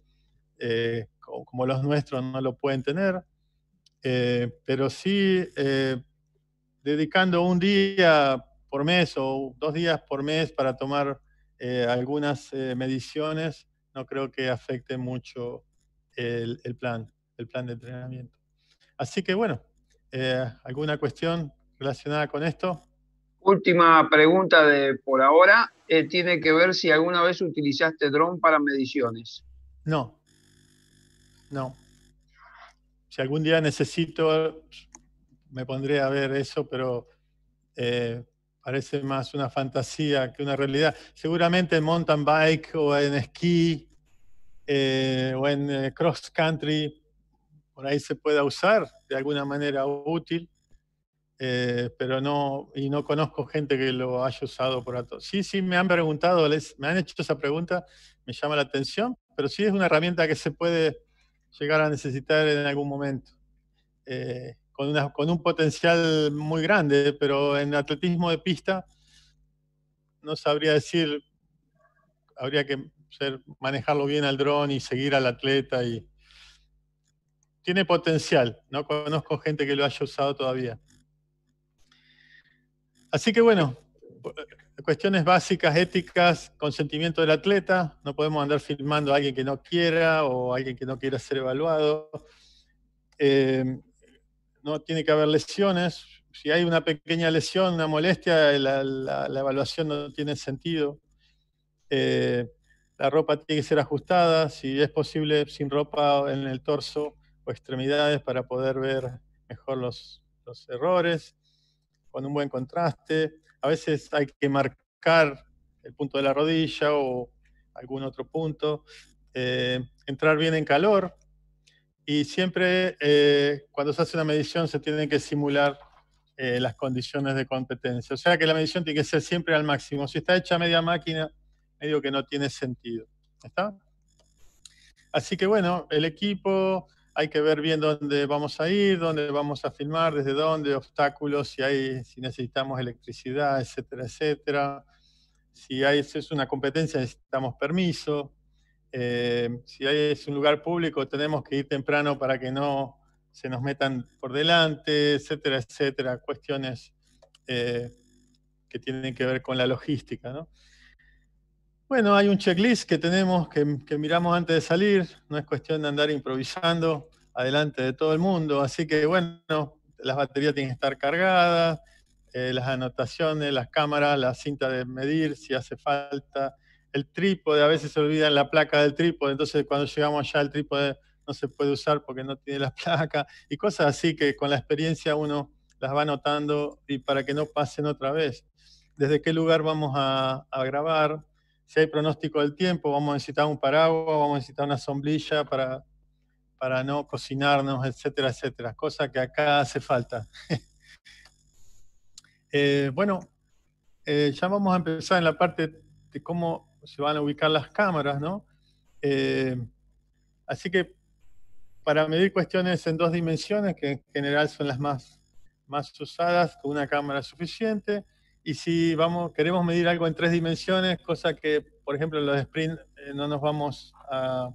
eh, como los nuestros no lo pueden tener, eh, pero sí eh, dedicando un día por mes o dos días por mes para tomar algunas mediciones no creo que afecte mucho el, plan, el plan de entrenamiento. Así que bueno, eh, ¿alguna cuestión relacionada con esto? Última pregunta de por ahora. Eh, tiene que ver si alguna vez utilizaste dron para mediciones. No, no. Si algún día necesito, me pondré a ver eso, pero eh, parece más una fantasía que una realidad. Seguramente en mountain bike o en esquí eh, o en eh, cross country, por ahí se pueda usar de alguna manera útil, eh, pero no, y no conozco gente que lo haya usado por alto. Sí, sí, me han preguntado, me han hecho esa pregunta, me llama la atención, pero sí es una herramienta que se puede llegar a necesitar en algún momento. Eh, con, un potencial muy grande, pero en atletismo de pista no sabría decir, habría que manejarlo bien al dron y seguir al atleta y tiene potencial, no conozco gente que lo haya usado todavía. Así que bueno, eh, cuestiones básicas, éticas, consentimiento del atleta, no podemos andar filmando a alguien que no quiera o alguien que no quiera ser evaluado. Eh, no tiene que haber lesiones. Si hay una pequeña lesión, una molestia, la, evaluación no tiene sentido. Eh, la ropa tiene que ser ajustada, si es posible, sin ropa en el torso o extremidades para poder ver mejor los, errores, con un buen contraste. A veces hay que marcar el punto de la rodilla o algún otro punto. Eh, entrar bien en calor, y siempre eh, cuando se hace una medición se tienen que simular eh, las condiciones de competencia. O sea que la medición tiene que ser siempre al máximo. Si está hecha media máquina, medio que no tiene sentido. Así que bueno, el equipo, hay que ver bien dónde vamos a ir, dónde vamos a filmar, desde dónde, obstáculos, si, hay, si necesitamos electricidad, etcétera, etcétera. Si hay, si es una competencia, necesitamos permiso. Eh, si hay, es un lugar público, tenemos que ir temprano para que no se nos metan por delante, etcétera, etcétera. Cuestiones eh, que tienen que ver con la logística, Bueno, hay un checklist que tenemos, que, miramos antes de salir, no es cuestión de andar improvisando adelante de todo el mundo, así que bueno, las baterías tienen que estar cargadas, eh, las anotaciones, las cámaras, la cinta de medir si hace falta, el trípode, a veces se olvidan la placa del trípode, entonces cuando llegamos allá el trípode no se puede usar porque no tiene la placa, y cosas así que con la experiencia uno las va notando y para que no pasen otra vez. Desde qué lugar vamos a, grabar, si hay pronóstico del tiempo, vamos a necesitar un paraguas, vamos a necesitar una sombrilla para, para no cocinarnos, etcétera, etcétera, cosas que acá hace falta. Eh, bueno, eh, ya vamos a empezar en la parte de cómo se van a ubicar las cámaras, ¿no? Eh, así que para medir cuestiones en dos dimensiones, que en general son las más, más usadas, con una cámara suficiente. Y si vamos, queremos medir algo en tres dimensiones, cosa que, por ejemplo, en los sprint eh, no nos vamos a,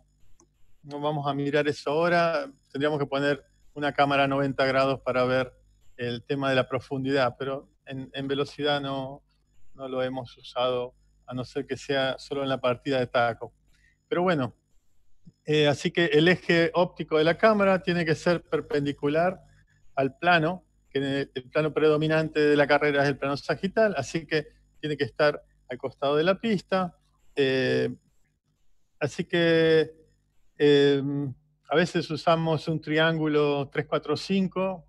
vamos a mirar eso ahora, tendríamos que poner una cámara a 90 grados para ver el tema de la profundidad, pero en, velocidad no, no lo hemos usado a no ser que sea solo en la partida de taco. Pero bueno, eh, así que el eje óptico de la cámara tiene que ser perpendicular al plano, que el, plano predominante de la carrera es el plano sagital, así que tiene que estar al costado de la pista. Eh, así que eh, a veces usamos un triángulo 345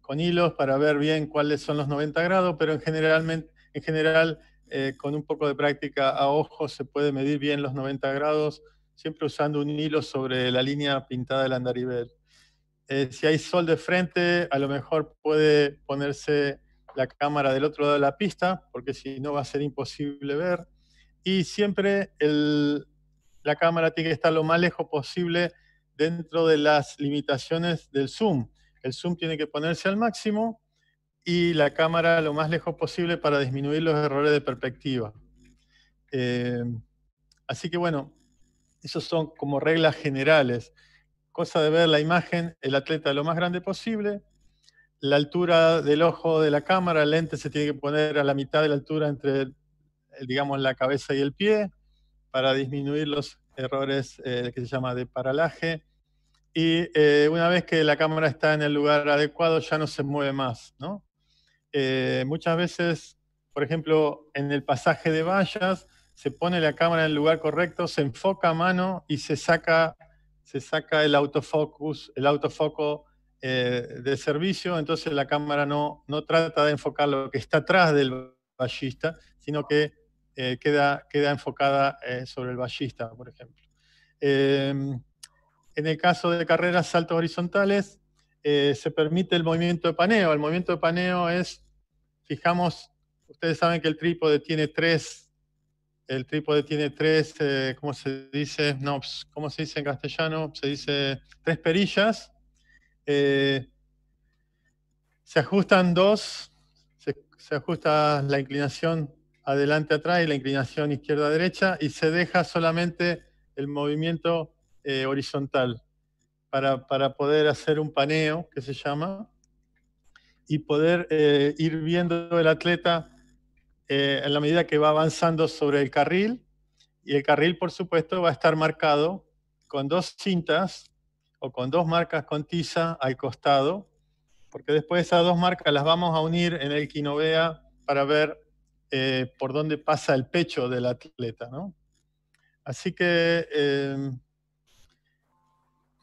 con hilos para ver bien cuáles son los 90 grados, pero en, general en general eh, con un poco de práctica a ojo se puede medir bien los 90 grados, siempre usando un hilo sobre la línea pintada del andarivel. Eh, si hay sol de frente, a lo mejor puede ponerse la cámara del otro lado de la pista, porque si no va a ser imposible ver. Y siempre la cámara tiene que estar lo más lejos posible dentro de las limitaciones del zoom. El zoom tiene que ponerse al máximo y la cámara lo más lejos posible para disminuir los errores de perspectiva. Eh, así que bueno, esos son como reglas generales. Cosa de ver la imagen, el atleta lo más grande posible, la altura del ojo de la cámara, el lente se tiene que poner a la mitad de la altura entre, eh, digamos, la cabeza y el pie para disminuir los errores eh, que se llama de paralaje. Y una vez que la cámara está en el lugar adecuado, ya no se mueve más, ¿no? Eh, muchas veces, por ejemplo, en el pasaje de vallas, se pone la cámara en el lugar correcto, se enfoca a mano y se saca, se saca el autofocus, el autofoco eh, de servicio, entonces la cámara no, no trata de enfocar lo que está atrás del vallista, sino que eh, queda, queda enfocada sobre el vallista, por ejemplo. en el caso de carreras saltos horizontales, se permite el movimiento de paneo. El movimiento de paneo es fijamos, ustedes saben que el trípode tiene tres, el trípode tiene tres, eh, ¿cómo se dice? No, pues, ¿cómo se dice en castellano? Se dice tres perillas. Eh, se ajustan dos, se, ajusta la inclinación adelante atrás y la inclinación izquierda derecha y se deja solamente el movimiento eh, horizontal para, para, poder hacer un paneo que se llama y poder eh, ir viendo el atleta eh, en la medida que va avanzando sobre el carril. Y el carril, por supuesto, va a estar marcado con dos cintas o con dos marcas con tiza al costado, porque después esas dos marcas las vamos a unir en el quinovea para ver eh, por dónde pasa el pecho del atleta. Así que,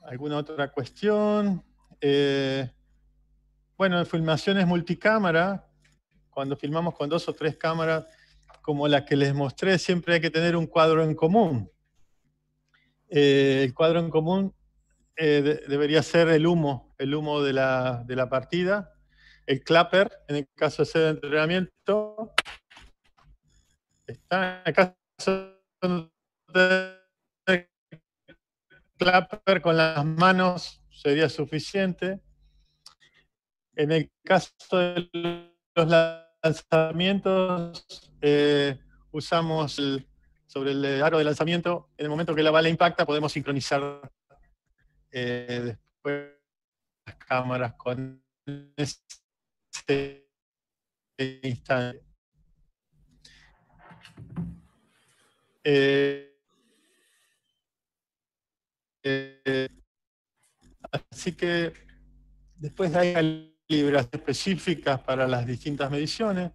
¿alguna otra cuestión? Bueno, en filmaciones multicámara, cuando filmamos con dos o tres cámaras, como la que les mostré, siempre hay que tener un cuadro en común. Eh, el cuadro en común eh, debería ser el humo, el humo de la, partida, el clapper, en el caso de ese entrenamiento, en el caso clapper con las manos sería suficiente. En el caso de los lanzamientos, eh, usamos sobre el aro de lanzamiento, en el momento que la bala impacta podemos sincronizar eh, después las cámaras con ese instante. Eh, así que después de ahí libras específicas para las distintas mediciones,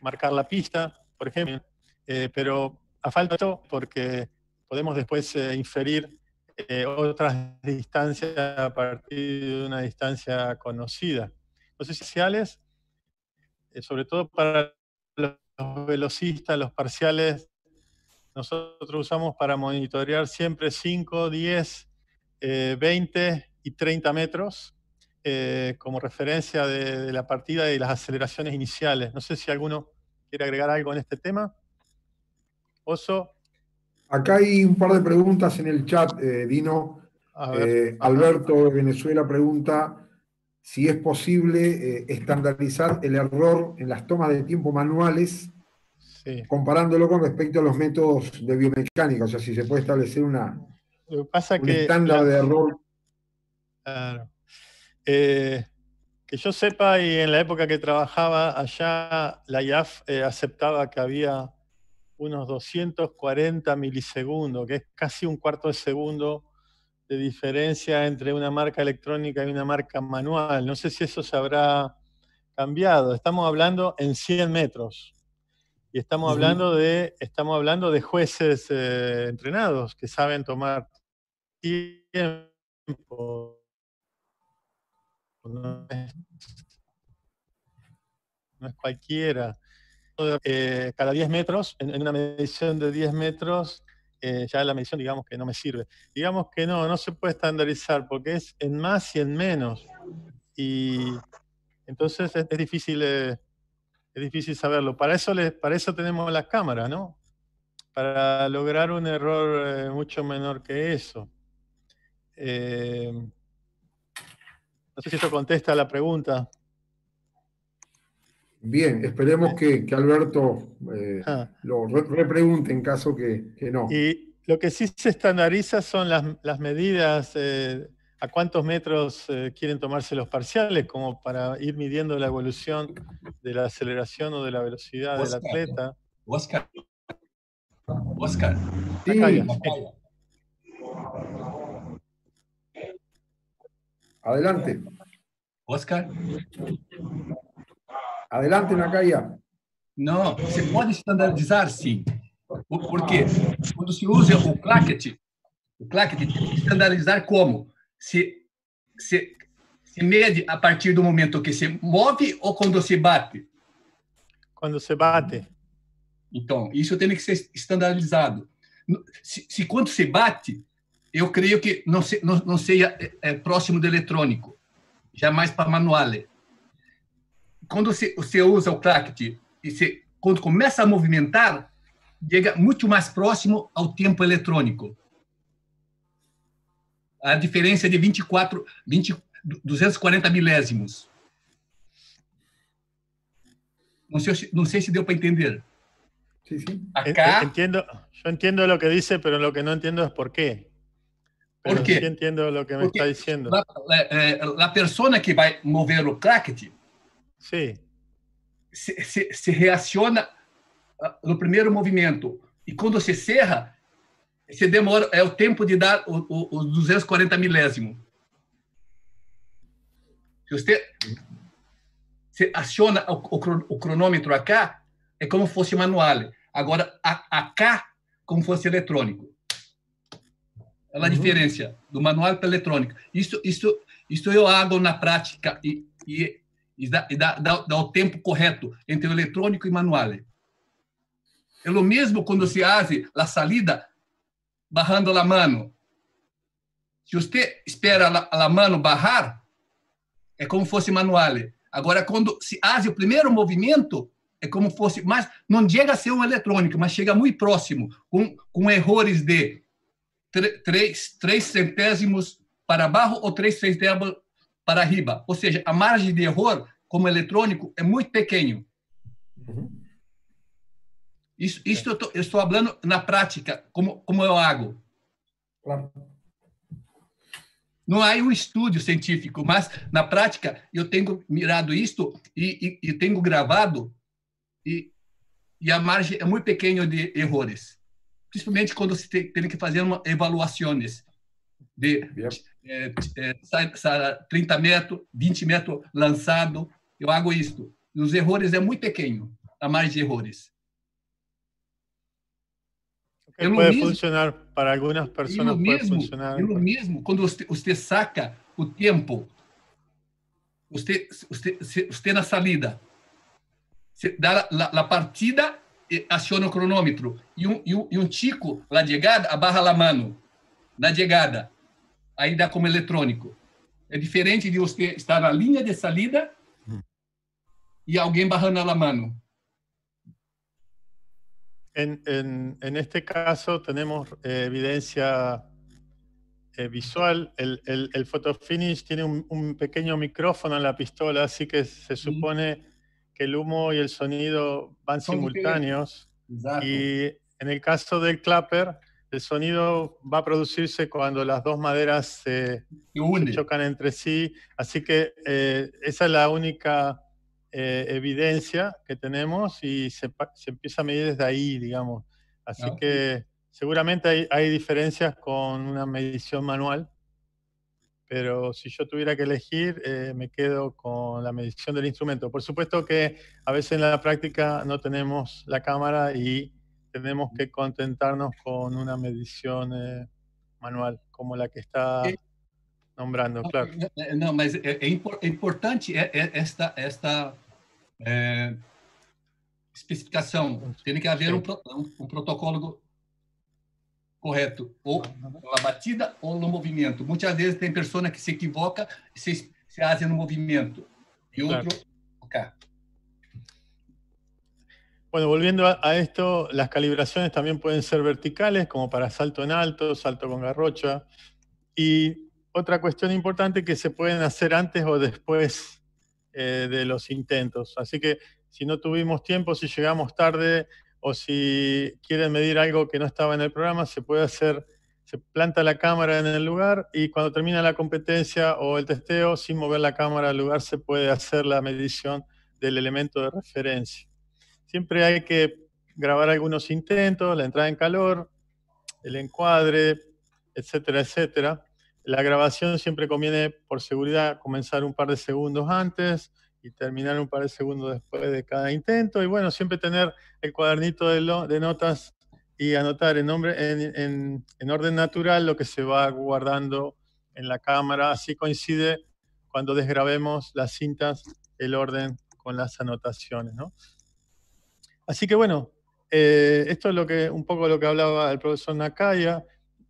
marcar la pista, por ejemplo, eh, pero a falta porque podemos después eh, inferir eh, otras distancias a partir de una distancia conocida. Los esenciales sobre todo para los velocistas, los parciales, nosotros usamos para monitorear siempre 5, 10, 20 y 30 metros eh, como referencia de, la partida Y las aceleraciones iniciales. No sé si alguno quiere agregar algo en este tema. Oso. Acá hay un par de preguntas en el chat, eh, Dino. Eh, Alberto de Venezuela pregunta si es posible eh, estandarizar el error en las tomas de tiempo manuales, comparándolo con respecto a los métodos de biomecánica, o sea, si se puede establecer una, pasa un que estándar de error. Claro. Eh, que yo sepa, y en la época que trabajaba allá, la IAF eh, aceptaba que había unos 240 milisegundos, que es casi un cuarto de segundo de diferencia entre una marca electrónica y una marca manual. No sé si eso se habrá cambiado. Estamos hablando en 100 metros. Y estamos hablando de, estamos hablando de jueces eh, entrenados que saben tomar tiempo, no es, cualquiera. Eh, cada 10 metros, en, una medición de 10 metros, eh, ya la medición digamos que no me sirve. Digamos que no, no se puede estandarizar porque es en más y en menos. Y entonces es, difícil, eh, es difícil saberlo. Para eso, para eso tenemos las cámaras, ¿no? Para lograr un error mucho menor que eso. No sé si eso contesta la pregunta. Bien, esperemos que, Alberto eh, ah. lo repregunte en caso que, no. Y lo que sí se estandariza son las, medidas, eh, a cuántos metros eh, quieren tomarse los parciales, como para ir midiendo la evolución de la aceleración o de la velocidad del atleta. Oscar. Oscar. Adelante. Oscar? Adelante, Nakaya. Não, você pode estandardizar, sim. Porque quando se usa o claquete, o claquete tem que estandardizar como? Se, se, se mede a partir do momento que se move ou quando se bate? Quando se bate. Então, isso tem que ser estandardizado. Se, se quando se bate, eu creio que não, se, não, não seja é, é próximo do eletrônico, jamais para manual. Quando você, você usa o cracket e você, quando começa a movimentar, chega muito mais próximo ao tempo eletrônico. A diferença é de 24, 20, 240 milésimos. Não sei, se deu para entender. Sí, sí. Acá... Entiendo, yo entiendo lo que dice, pero lo que no entiendo es por qué. Por qué? Sí entiendo lo que me Porque está diciendo. La, la, eh, la, persona que vai mover o cracket sí. se, se, se reaciona ah, no primeiro movimento. E quando se cerra, se demora, é o tempo de dar os 240 milésimo. Se você se aciona o, o, o cronômetro acá, é como fosse manual. Agora, a, acá, como fosse eletrônico. É a diferença do manual para eletrônico. Isso, isso, isso eu hago na prática e, e, e dá, dá, dá, o tempo correto entre o eletrônico e manual. É o mesmo quando se faz a saída barrando a mano. Se você espera a mano barrar, é como fosse manual. Agora, quando se faz o primeiro movimento, é como fosse, mas não chega a ser um eletrônico, mas chega muito próximo, com, com erros de 3, centésimos para baixo ou 3 centésimos para riba. Ou seja, a margem de erro, como eletrônico, é muito pequeno. Uhum. Isso, isso eu, tô, eu, estou falando na prática, como, como eu hago. Claro. Não há um estudo científico, mas na prática eu tenho mirado isto e, e, e tenho gravado e, e a margem é muito pequena de erros principalmente quando se tem, que fazer uma avaliações de yep. eh, é, 30 é, metros, 20 metros lançado. Eu hago isto. os erros é muito pequeno, a mais de erros. pode mesmo, funcionar para algumas pessoas pode mesmo, funcionar. Pelo mesmo, quando você, você saca o tempo, você, você, você, você na saída, você dá a partida E, aciona el cronómetro y e un um, chico e um, um la llegada, a barra la mano, la llegada. Ahí da como electrónico. Es diferente de você estar la línea de salida y alguien bajando la mano. En, este caso tenemos eh, evidencia eh, visual. El, el, el, photofinish tiene un, un, pequeño micrófono en la pistola, así que se supone que el humo y el sonido van simultáneos. Y en el caso del clapper, el sonido va a producirse cuando las dos maderas se, chocan entre sí. Así que eh, esa es la única eh, evidencia que tenemos y se, se, empieza a medir desde ahí, digamos. Así ah, que seguramente hay, hay diferencias con una medición manual, pero si yo tuviera que elegir, eh, me quedo con la medición del instrumento. Por supuesto que a veces en la práctica no tenemos la cámara y tenemos que contentarnos con una medición eh, manual, como la que está nombrando, claro. Eh, no, pero es importante esta, esta Tiene que haber un protocolo correcto, o la batida o no movimiento. Muchas veces hay personas que se equivoca, e se, se hacen un movimiento, y e otro, acá. Bueno, volviendo a, esto, las calibraciones también pueden ser verticales, como para salto en alto, salto con garrocha. Y otra cuestión importante que se pueden hacer antes o después eh, de los intentos. Así que si no tuvimos tiempo, si llegamos tarde, o si quieren medir algo que no estaba en el programa, se puede hacer, se planta la cámara en el lugar y cuando termina la competencia o el testeo, sin mover la cámara al lugar, se puede hacer la medición del elemento de referencia. Siempre hay que grabar algunos intentos, la entrada en calor, el encuadre, etcétera, etcétera. La grabación siempre conviene, por seguridad, comenzar un par de segundos antes, y terminar un par de segundos después de cada intento. Y bueno, siempre tener el cuadernito de, notas y anotar en, nombre, en, orden natural lo que se va guardando en la cámara. Así coincide cuando desgrabemos las cintas el orden con las anotaciones. ¿no? Así que bueno, eh, esto es lo que, un poco lo que hablaba el profesor Nakaya.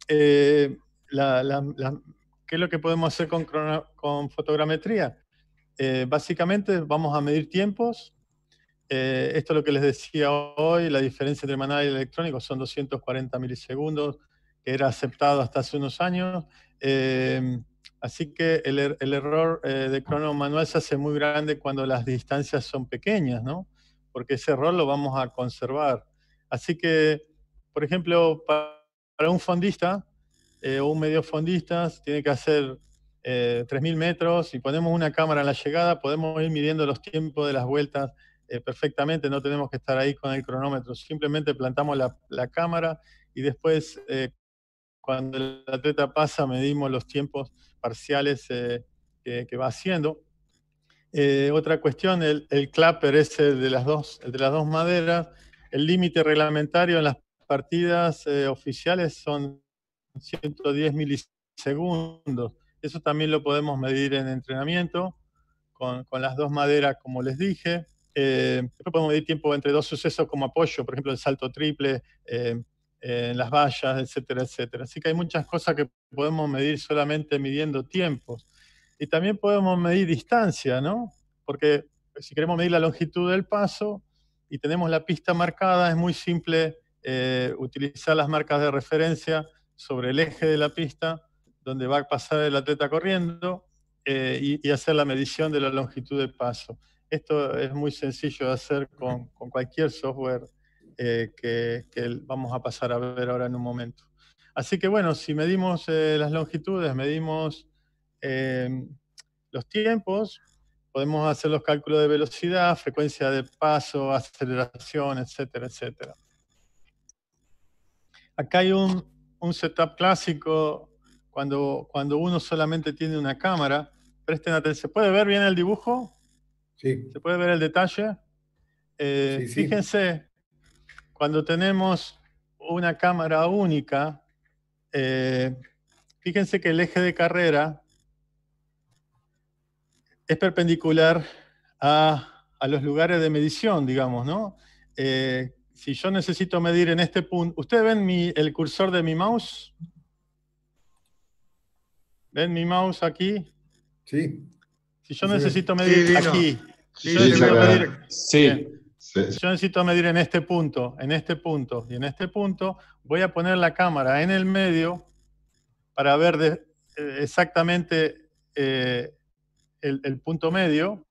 Eh, ¿Qué es lo que podemos hacer con, con fotogrametría? Eh, básicamente vamos a medir tiempos. Eh, esto es lo que les decía hoy, la diferencia entre manual y electrónico son 240 milisegundos, que era aceptado hasta hace unos años. Eh, así que el, er-, error de crono manual se hace muy grande cuando las distancias son pequeñas, ¿no? Porque ese error lo vamos a conservar. Así que, por ejemplo, para un fondista o un medio fondista, tiene que hacer 3.000 eh, metros, y ponemos una cámara en la llegada, podemos ir midiendo los tiempos de las vueltas eh, perfectamente, no tenemos que estar ahí con el cronómetro, simplemente plantamos la, cámara y después eh, cuando el atleta pasa medimos los tiempos parciales que, va haciendo. otra cuestión, el, clapper es de las dos, el de las dos maderas, el límite reglamentario en las partidas oficiales son 110 milisegundos eso también lo podemos medir en entrenamiento con, las dos maderas, como les dije. Eh, podemos medir tiempo entre dos sucesos como apoyo, por ejemplo, el salto triple, eh, en las vallas, etcétera, etcétera. Así que hay muchas cosas que podemos medir solamente midiendo tiempo. Y también podemos medir distancia, ¿no? Porque si queremos medir la longitud del paso y tenemos la pista marcada, es muy simple eh, utilizar las marcas de referencia sobre el eje de la pista donde va a pasar el atleta corriendo eh, y, hacer la medición de la longitud de paso. Esto es muy sencillo de hacer con, cualquier software eh, que, vamos a pasar a ver ahora en un momento. Así que bueno, si medimos eh, las longitudes, medimos los tiempos, podemos hacer los cálculos de velocidad, frecuencia de paso, aceleración, etcétera, etcétera. Acá hay un setup clásico cuando, cuando uno solamente tiene una cámara. Presten atención. ¿Se puede ver bien el dibujo? Sí. ¿Se puede ver el detalle? Eh, sí, Fíjense, cuando tenemos una cámara única, eh, fíjense que el eje de carrera es perpendicular a, a los lugares de medición, digamos, ¿no? Eh, si yo necesito medir en este punto, ¿ustedes ven el cursor de mi mouse? ¿Ven mi mouse aquí? Sí. Si yo necesito medir aquí. Sí, si yo necesito medir, sí. yo necesito medir en este punto, en este punto y en este punto, voy a poner la cámara en el medio para ver eh, exactamente eh, el, punto medio,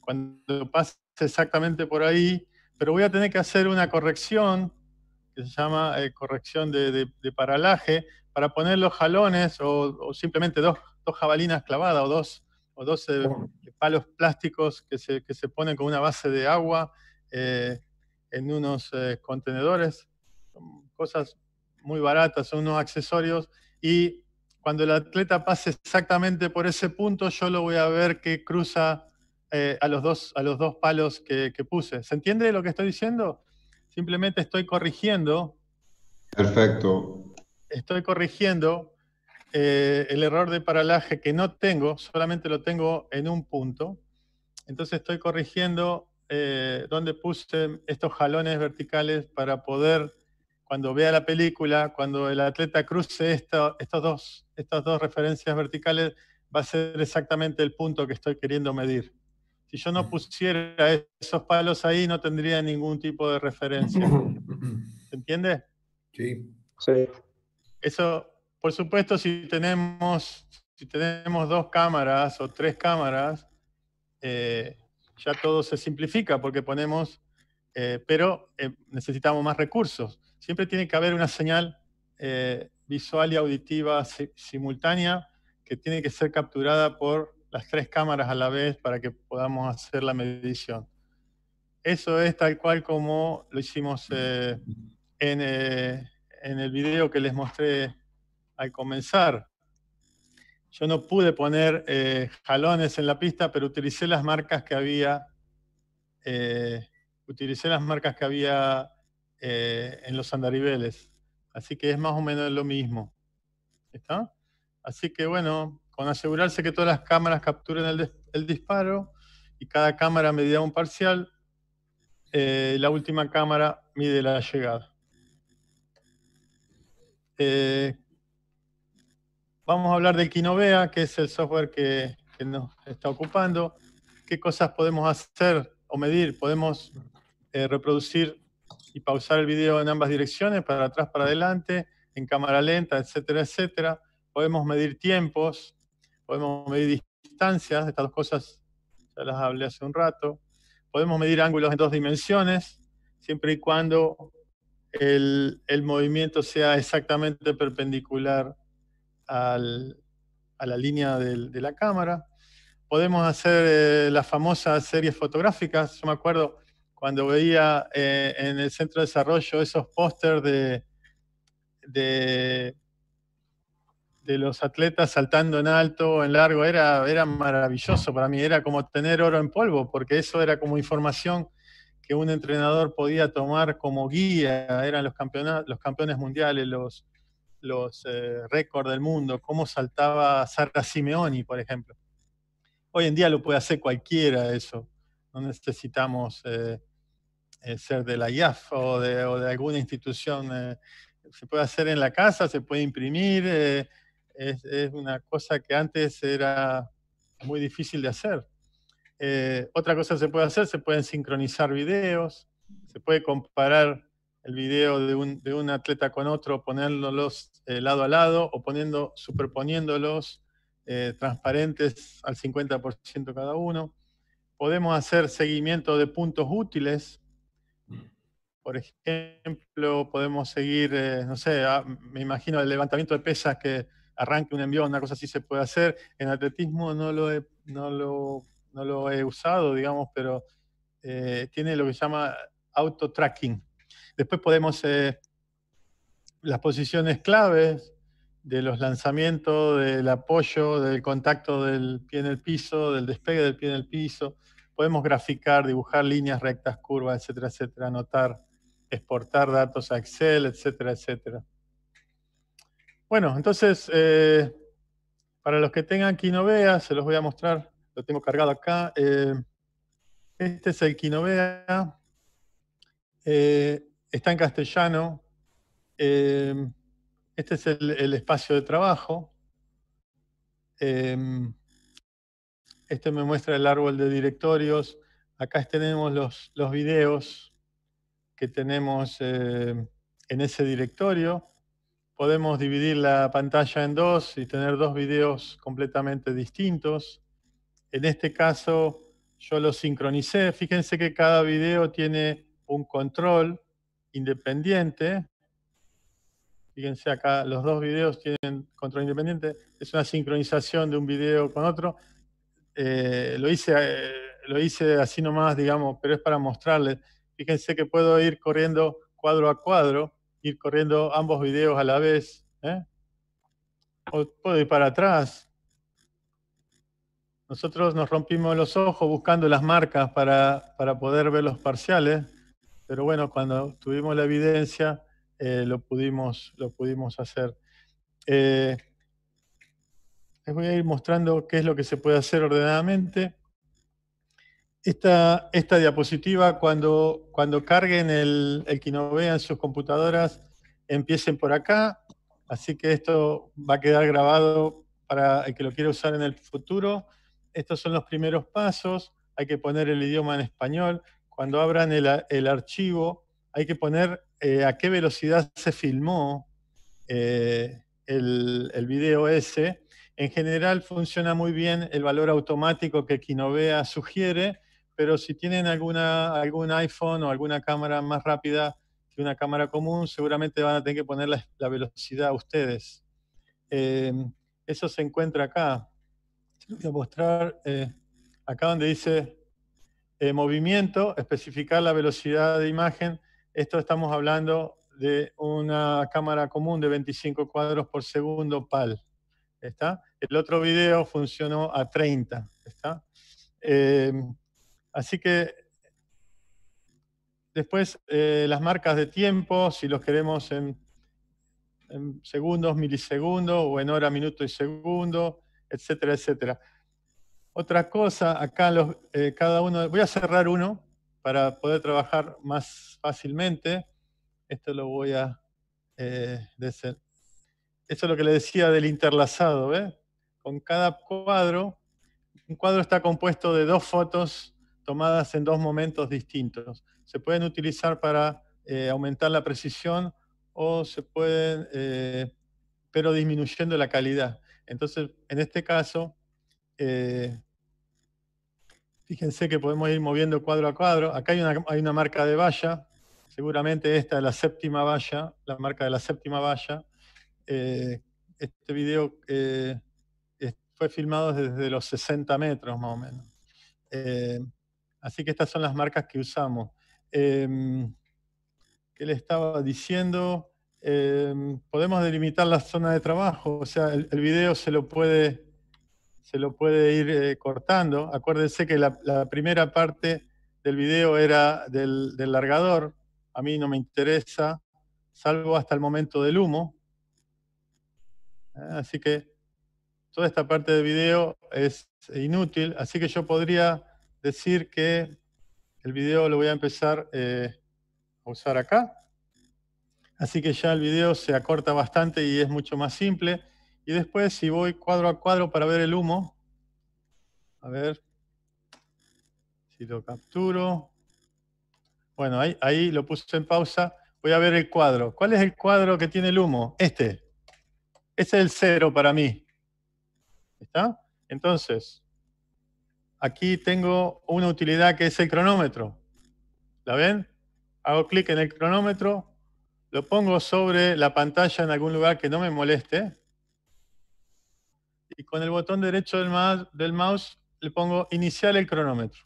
cuando pase exactamente por ahí, pero voy a tener que hacer una corrección que se llama eh, corrección de, paralaje para poner los jalones o, simplemente dos, dos, jabalinas clavadas o dos, o dos oh. palos plásticos que se, que se, ponen con una base de agua eh, en unos eh, contenedores, cosas muy baratas, son unos accesorios y cuando el atleta pase exactamente por ese punto, yo lo voy a ver que cruza eh, a, los dos, a los dos palos que, que, puse. ¿Se entiende lo que estoy diciendo? Simplemente estoy corrigiendo. Perfecto estoy corrigiendo eh, el error de paralaje que no tengo, solamente lo tengo en un punto. Entonces estoy corrigiendo eh, donde puse estos jalones verticales para poder, cuando vea la película, cuando el atleta cruce estos dos, estas dos referencias verticales, va a ser exactamente el punto que estoy queriendo medir. Si yo no pusiera esos palos ahí, no tendría ningún tipo de referencia. ¿Se entiende? Sí. Sí. Eso, por supuesto, si tenemos, si tenemos dos cámaras o tres cámaras, eh, ya todo se simplifica porque ponemos, eh, pero eh, necesitamos más recursos. Siempre tiene que haber una señal visual y auditiva simultánea que tiene que ser capturada por las tres cámaras a la vez para que podamos hacer la medición. Eso es tal cual como lo hicimos en en el video que les mostré al comenzar. Yo no pude poner eh, jalones en la pista, pero utilicé las marcas que había, eh, utilicé las marcas que había eh, en los andaribeles. Así que es más o menos lo mismo. ¿Está? Así que bueno, con asegurarse que todas las cámaras capturen el, el disparo y cada cámara medida un parcial, la última cámara mide la llegada. Eh, vamos a hablar del Kinovea, que es el software que, nos está ocupando. ¿Qué cosas podemos hacer o medir? Podemos eh, reproducir y pausar el video en ambas direcciones, para atrás, para adelante, en cámara lenta, etcétera, etcétera. Podemos medir tiempos, podemos medir distancias, estas dos cosas ya las hablé hace un rato. Podemos medir ángulos en dos dimensiones, siempre y cuando el, movimiento sea exactamente perpendicular a la línea de, la cámara. Podemos hacer eh, las famosas series fotográficas. Yo me acuerdo cuando veía eh, en el centro de desarrollo esos pósters de, de, los atletas saltando en alto o en largo, era, era maravilloso para mí, era como tener oro en polvo, porque eso era como información que un entrenador podía tomar como guía, eran los, los campeones mundiales, los, los eh, récords del mundo, cómo saltaba Sara Simeoni, por ejemplo. Hoy en día lo puede hacer cualquiera eso, no necesitamos eh, eh, ser de la IAF o de, o de alguna institución, se puede hacer en la casa, se puede imprimir, es una cosa que antes era muy difícil de hacer. Eh, otra cosa se puede hacer, se pueden sincronizar videos, se puede comparar el video de un, atleta con otro, ponerlos eh, lado a lado o poniendo, superponiéndolos eh, transparentes al 50% cada uno. Podemos hacer seguimiento de puntos útiles. Por ejemplo, podemos seguir, no sé, ah, me imagino el levantamiento de pesas que arranque un envío, una cosa así se puede hacer. En atletismo no lo no lo no lo he usado, digamos, pero eh, tiene lo que se llama auto-tracking. Después podemos, eh, las posiciones claves de los lanzamientos, del apoyo, del contacto del pie en el piso, del despegue del pie en el piso, podemos graficar, dibujar líneas rectas, curvas, etcétera, etcétera, anotar, exportar datos a Excel, etcétera, etcétera. Bueno, entonces, eh, para los que tengan Quinovea, se los voy a mostrar lo tengo cargado acá. Eh, este es el Quinovea. Eh, está en castellano. Eh, este es el, espacio de trabajo. este me muestra el árbol de directorios. Acá tenemos los, los videos que tenemos en ese directorio podemos dividir la pantalla en dos y tener dos videos completamente distintos. En este caso yo lo sincronicé. Fíjense que cada video tiene un control independiente. Fíjense acá, los dos videos tienen control independiente. Es una sincronización de un video con otro. Eh, lo, hice, eh, lo hice así nomás, digamos, pero es para mostrarles. Fíjense que puedo ir corriendo cuadro a cuadro, ir corriendo ambos videos a la vez. ¿eh? puedo ir para atrás, nosotros nos rompimos los ojos buscando las marcas para, poder ver los parciales, pero bueno, cuando tuvimos la evidencia eh, lo, pudimos, lo pudimos hacer. Eh, les voy a ir mostrando qué es lo que se puede hacer ordenadamente. Esta, esta diapositiva, cuando, cuando carguen el, el en sus computadoras, empiecen por acá. Así que esto va a quedar grabado para el que lo quiera usar en el futuro estos son los primeros pasos, hay que poner el idioma en español, cuando abran el, archivo hay que poner eh, a qué velocidad se filmó eh, el, video ese. En general funciona muy bien el valor automático que Kinovea sugiere, pero si tienen alguna, algún iPhone o alguna cámara más rápida que una cámara común, seguramente van a tener que poner la, velocidad a ustedes. Eh, eso se encuentra acá voy a mostrar eh, acá donde dice eh, movimiento, especificar la velocidad de imagen. Esto estamos hablando de una cámara común de 25 cuadros por segundo PAL. ¿está? El otro video funcionó a 30. Eh, así que después las marcas de tiempo, si los queremos en, segundos, milisegundos o en hora, minuto y segundo, etcétera, etcétera. Otra cosa, acá los, eh, cada uno, voy a cerrar uno para poder trabajar más fácilmente. Esto lo voy a... Eh, Eso es lo que le decía del interlazado. ¿eh? Con cada cuadro, un cuadro está compuesto de dos fotos tomadas en dos momentos distintos. Se pueden utilizar para eh, aumentar la precisión o se pueden, eh, pero disminuyendo la calidad. Entonces, en este caso, eh, fíjense que podemos ir moviendo cuadro a cuadro. Acá hay una, marca de valla, seguramente esta es la séptima valla, la marca de la séptima valla. Eh, este video eh, fue filmado desde los 60 metros más o menos. así que estas son las marcas que usamos. Em, ¿Qué le estaba diciendo? Em, podemos delimitar la zona de trabajo, o sea, el, video se lo puede, se lo puede ir eh, cortando. Acuérdense que la, primera parte del video era del, largador, a mí no me interesa, salvo hasta el momento del humo. Eh, así que toda esta parte del video es inútil, así que yo podría decir que el video lo voy a empezar eh, a usar acá. Así que ya el video se acorta bastante y es mucho más simple. Y después si voy cuadro a cuadro para ver el humo, a ver si lo capturo. Bueno, ahí, lo puse en pausa. Voy a ver el cuadro. ¿Cuál es el cuadro que tiene el humo? Este. Este es el cero para mí. ¿Está? Entonces, aquí tengo una utilidad que es el cronómetro. ¿La ven? Hago clic en el cronómetro, lo pongo sobre la pantalla en algún lugar que no me moleste. Y con el botón derecho del mouse, le pongo iniciar el cronómetro.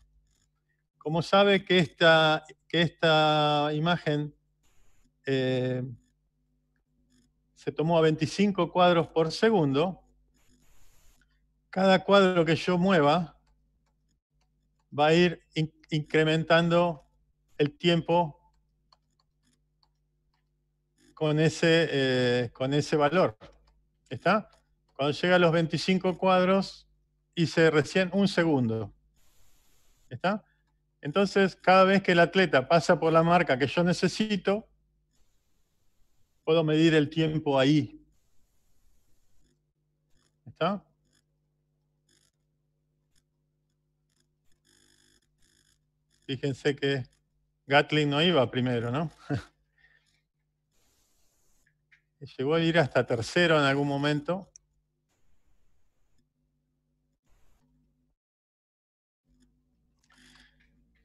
Como sabe que esta, que esta imagen eh, se tomó a 25 cuadros por segundo, cada cuadro que yo mueva va a ir incrementando el tiempo con ese, eh, con ese valor. ¿Está? Cuando llega a los 25 cuadros, hice recién un segundo. ¿Está? Entonces, cada vez que el atleta pasa por la marca que yo necesito, puedo medir el tiempo ahí. ¿Está? Fíjense que Gatling no iba primero, ¿no? llegó a ir hasta tercero en algún momento.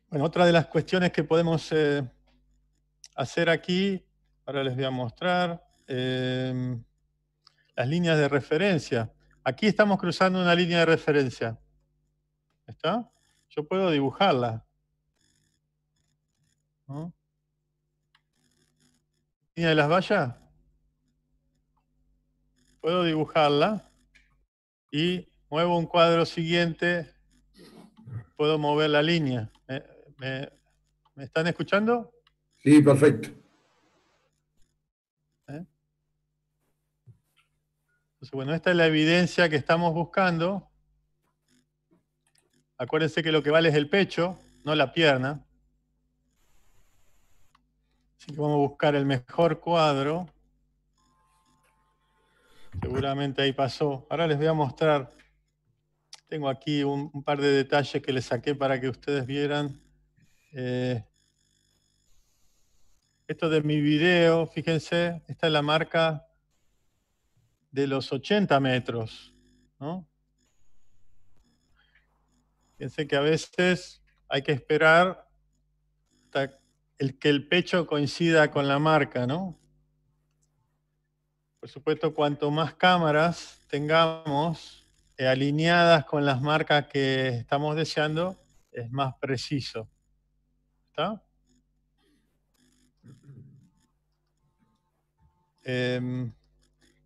Bueno, otra de las cuestiones que podemos eh, hacer aquí, ahora les voy a mostrar, em, las líneas de referencia. Aquí estamos cruzando una línea de referencia. ¿Está? Yo puedo dibujarla. ¿Línea de las vallas? puedo dibujarla y muevo un cuadro siguiente, puedo mover la línea. ¿Me, me, están escuchando? Sí, perfecto. ¿Eh? Entonces, bueno, esta es la evidencia que estamos buscando. Acuérdense que lo que vale es el pecho, no la pierna. Así que vamos a buscar el mejor cuadro. Seguramente ahí pasó. Ahora les voy a mostrar. Tengo aquí un, par de detalles que les saqué para que ustedes vieran. Eh, esto de mi video, fíjense, esta es la marca de los 80 metros. ¿no? Fíjense que a veces hay que esperar el que el pecho coincida con la marca, ¿no? Por supuesto, cuanto más cámaras tengamos eh, alineadas con las marcas que estamos deseando, es más preciso. Em,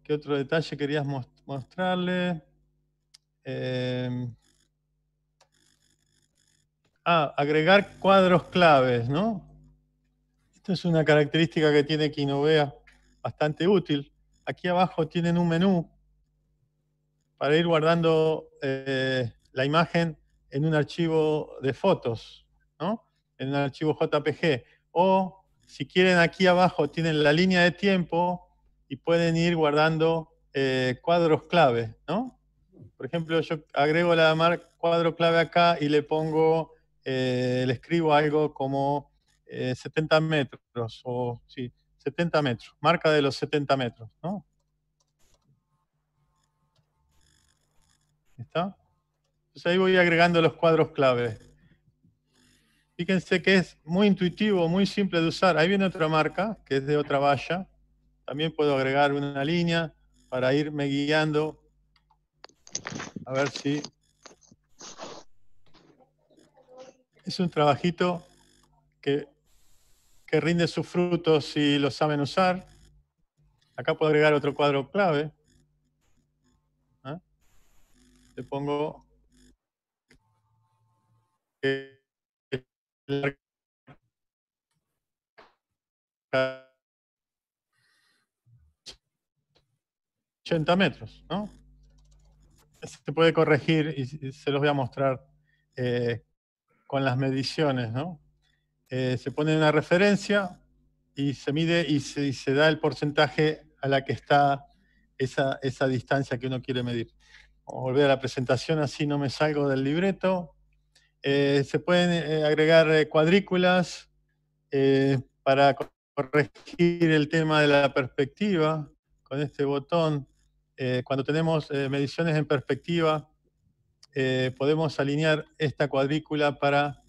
¿Qué otro detalle querías mostrarle? Em, ah, agregar cuadros claves, ¿no? Esto es una característica que tiene Kinovea, bastante útil aquí abajo tienen un menú para ir guardando eh, la imagen en un archivo de fotos, en un archivo JPG. O si quieren, aquí abajo tienen la línea de tiempo y pueden ir guardando eh, cuadros clave. Por ejemplo, yo agrego la marca cuadro clave acá y le pongo, eh, le escribo algo como 70 metros o sí, 70 metros, marca de los 70 metros, ¿no? ¿Está? Entonces ahí voy agregando los cuadros clave. Fíjense que es muy intuitivo, muy simple de usar. Ahí viene otra marca, que es de otra valla. También puedo agregar una línea para irme guiando. A ver si... Es un trabajito que que rinde sus frutos y lo saben usar. Acá puedo agregar otro cuadro clave. ¿Ah? Le pongo 80 metros, ¿no? Se puede corregir y se los voy a mostrar eh, con las mediciones, ¿no? Eh, se pone una referencia y se mide y se, da el porcentaje a la que está esa, distancia que uno quiere medir. a volver a la presentación, así no me salgo del libreto. Eh, se pueden eh, agregar cuadrículas para corregir el tema de la perspectiva con este botón. cuando tenemos mediciones en perspectiva, podemos alinear esta cuadrícula para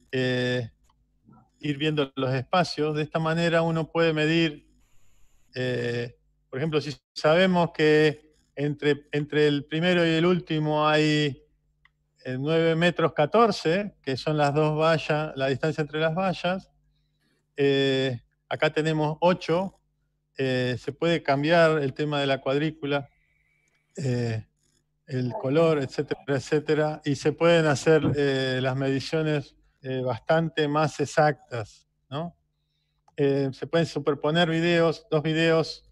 ir viendo los espacios. De esta manera uno puede medir, eh, por ejemplo, si sabemos que entre, entre el primero y el último hay 9 eh, metros 14, que son las dos vallas, la distancia entre las vallas, eh, acá tenemos 8, se puede cambiar el tema de la cuadrícula, el color, etcétera, etcétera, y se pueden hacer las mediciones eh, bastante más exactas, eh, se pueden superponer videos, dos videos,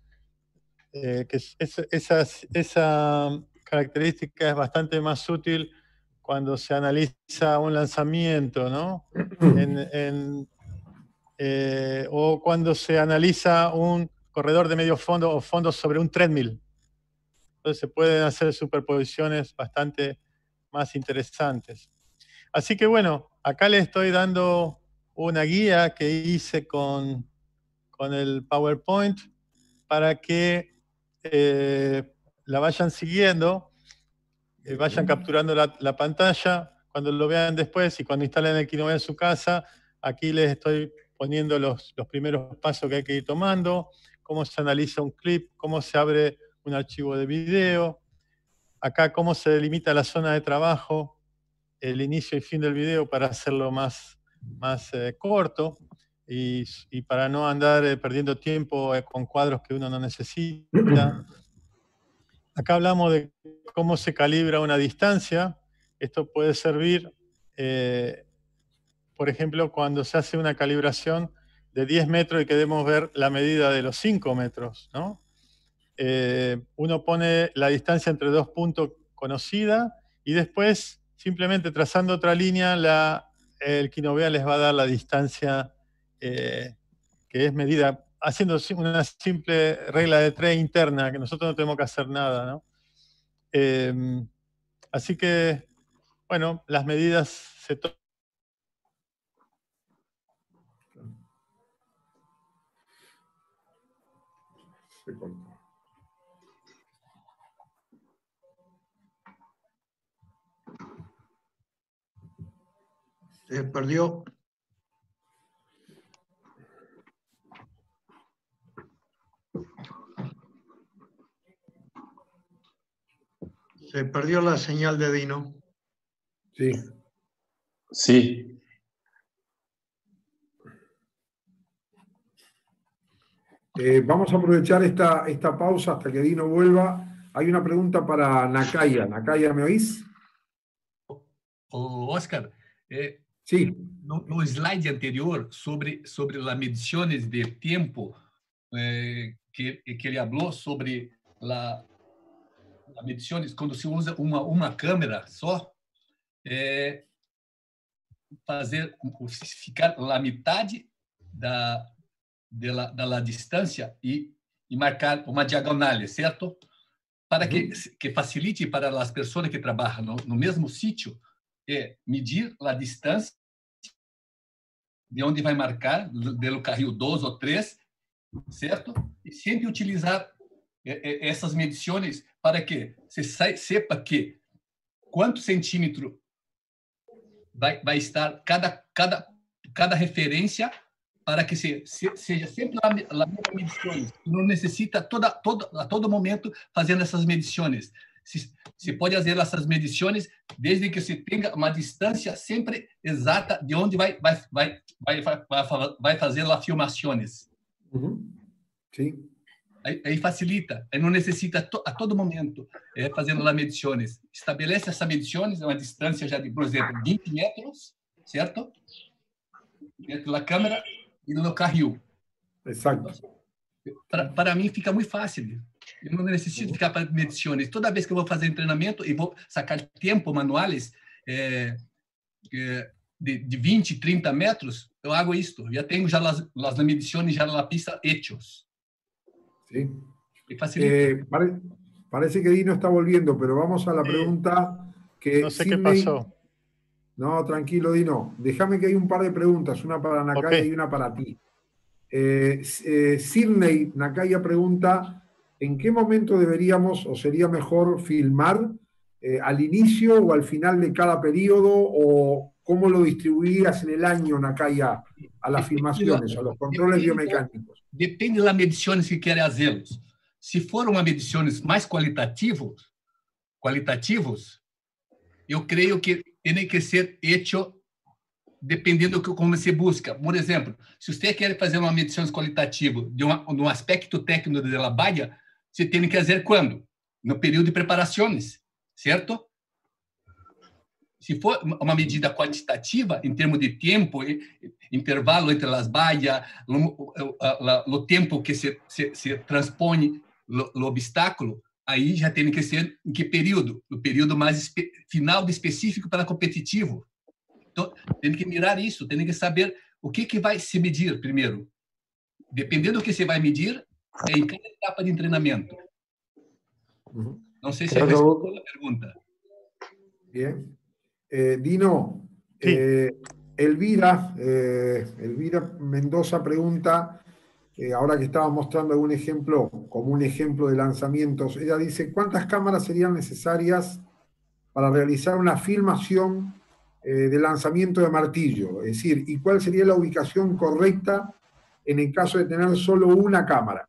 eh, que esa característica es bastante más útil cuando se analiza un lanzamiento, o cuando se analiza un corredor de medio fondo o fondo sobre un treadmill. Entonces se pueden hacer superposiciones bastante más interesantes. Así que bueno, acá les estoy dando una guía que hice con, el PowerPoint para que eh, la vayan siguiendo, eh, vayan capturando la, pantalla cuando lo vean después y cuando instalen el en su casa. Aquí les estoy poniendo los, los primeros pasos que hay que ir tomando, cómo se analiza un clip, cómo se abre un archivo de video, acá cómo se delimita la zona de trabajo, el inicio y fin del video para hacerlo más, más eh, corto y, para no andar eh, perdiendo tiempo eh, con cuadros que uno no necesita. Acá hablamos de cómo se calibra una distancia. Esto puede servir, por ejemplo, cuando se hace una calibración de 10 metros y queremos ver la medida de los 5 metros. ¿no? uno pone la distancia entre dos puntos conocida y después simplemente trazando otra línea, la, el Quinovea les va a dar la distancia eh, que es medida, haciendo una simple regla de tres interna, que nosotros no tenemos que hacer nada. Em, así que, bueno, las medidas se toman. Se Se eh, perdió. Se perdió la señal de Dino. Sí. Sí. Eh, vamos a aprovechar esta, esta pausa hasta que Dino vuelva. Hay una pregunta para Nakaya. Nakaya, ¿me oís? O, Oscar, eh, Sim. No, no, slide anterior, sobre, sobre as medições de tempo, eh, que, que ele falou sobre as medições, quando se usa uma, uma câmera só, é fazer ficar a metade da, da, da distância e, e marcar uma diagonal, é certo? Para que, uhum. que facilite para as pessoas que trabalham no, no mesmo sítio é medir a distância de onde vai marcar, do carril 2 ou 3, certo? E sempre utilizar é, é, essas medições para que você sepa que quanto centímetro vai, vai estar cada, cada, cada referência para que seja sempre lá, a medições. Não necessita toda, todo, a todo momento fazendo essas medições se, se pode fazer essas medições desde que se tenha uma distância sempre exata de onde vai vai vai vai, vai, vai fazer as filmações. Uhum. Sim. Aí, aí, facilita, aí não necessita to, a todo momento é, fazendo as medições. Estabelece essas medições, uma distância já de, por exemplo, 20 metros, certo? Dentro da câmera e no carril. Exato. Para mim fica muito fácil no necesito mediciones. Toda vez que voy a hacer entrenamiento y e voy a sacar tiempo manuales de, de 20, 30 metros, yo hago esto. Ya tengo ya las, mediciones ya la pista hechos. Sí. E eh, parece que Dino está volviendo, pero vamos a la pregunta que... No sé qué pasó. No, tranquilo, Dino. Déjame que hay un par de preguntas, una para Nakaya y una para ti. Eh, eh, Sidney Nakaya pregunta en qué momento deberíamos o sería mejor filmar eh, al inicio o al final de cada periodo o cómo lo distribuirías en el año, Nakaya, a las filmaciones, a los controles biomecánicos? Depende de las mediciones que quieres hacerlos. Si fueron mediciones más cualitativos, cualitativos, yo creo que tiene que ser hecho dependendo do que como você busca. Por exemplo, se você quer fazer uma medição qualitativa de, de um aspecto técnico da Bahia, se tem que fazer quando? No período de preparações, certo? Se for uma medida quantitativa, em termos de tempo, intervalo entre as baias, o tempo que se, se, se transpõe o obstáculo, aí já tem que ser em que período? No período mais final de específico para competitivo. Então, tem que mirar isso, tem que saber o que, que vai se medir primeiro. Dependendo do que você vai medir, En qué etapa de entrenamiento? No sé si se alguna pregunta. Bien. Eh, Dino, eh, Elvira, eh, Elvira Mendoza pregunta, ahora que estaba mostrando un ejemplo, como un ejemplo de lanzamientos, ella dice, ¿cuántas cámaras serían necesarias para realizar una filmación de lanzamiento de martillo? Es decir, ¿y cuál sería la ubicación correcta en el caso de tener solo una cámara?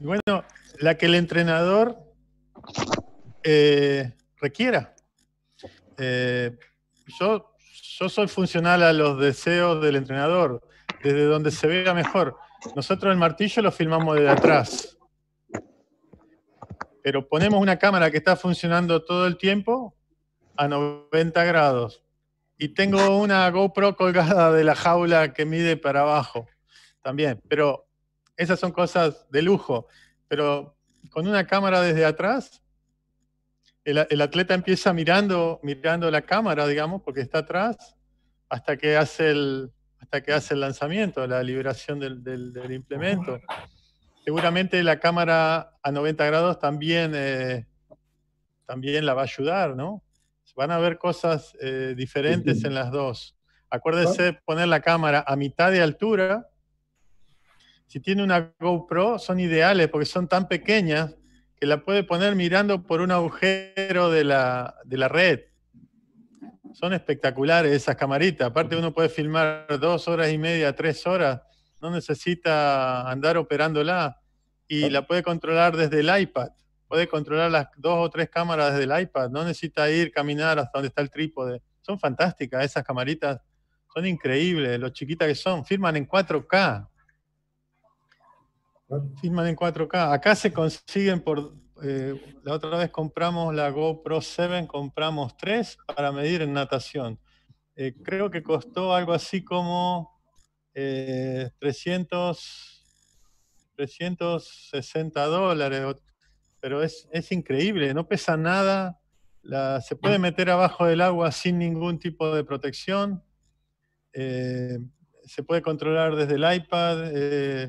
Y bueno, la que el entrenador eh, requiera. Eh, yo, yo soy funcional a los deseos del entrenador, desde donde se vea mejor. Nosotros el martillo lo filmamos desde atrás. Pero ponemos una cámara que está funcionando todo el tiempo a 90 grados. Y tengo una GoPro colgada de la jaula que mide para abajo también. Pero esas son cosas de lujo, pero con una cámara desde atrás, el, atleta empieza mirando, mirando la cámara, digamos, porque está atrás, hasta que hace el, hasta que hace el lanzamiento, la liberación del, implemento. Seguramente la cámara a 90 grados también, eh, también la va a ayudar, ¿no? Van a ver cosas eh, diferentes en las dos. Acuérdense, poner la cámara a mitad de altura, si tiene una GoPro, son ideales porque son tan pequeñas que la puede poner mirando por un agujero de la, red. Son espectaculares esas camaritas. Aparte uno puede filmar dos horas y media, tres horas. No necesita andar operándola y la puede controlar desde el iPad. Puede controlar las dos o tres cámaras desde el iPad. No necesita ir, caminar hasta donde está el trípode. Son fantásticas esas camaritas. Son increíbles, lo chiquitas que son. Firman en 4K. Filman en 4K. Acá se consiguen por. Eh, la otra vez compramos la GoPro 7, compramos 3 para medir en natación. Eh, creo que costó algo así como 300, eh, 360 dólares, pero es, increíble, no pesa nada, se puede meter abajo del agua sin ningún tipo de protección, se puede controlar desde el iPad,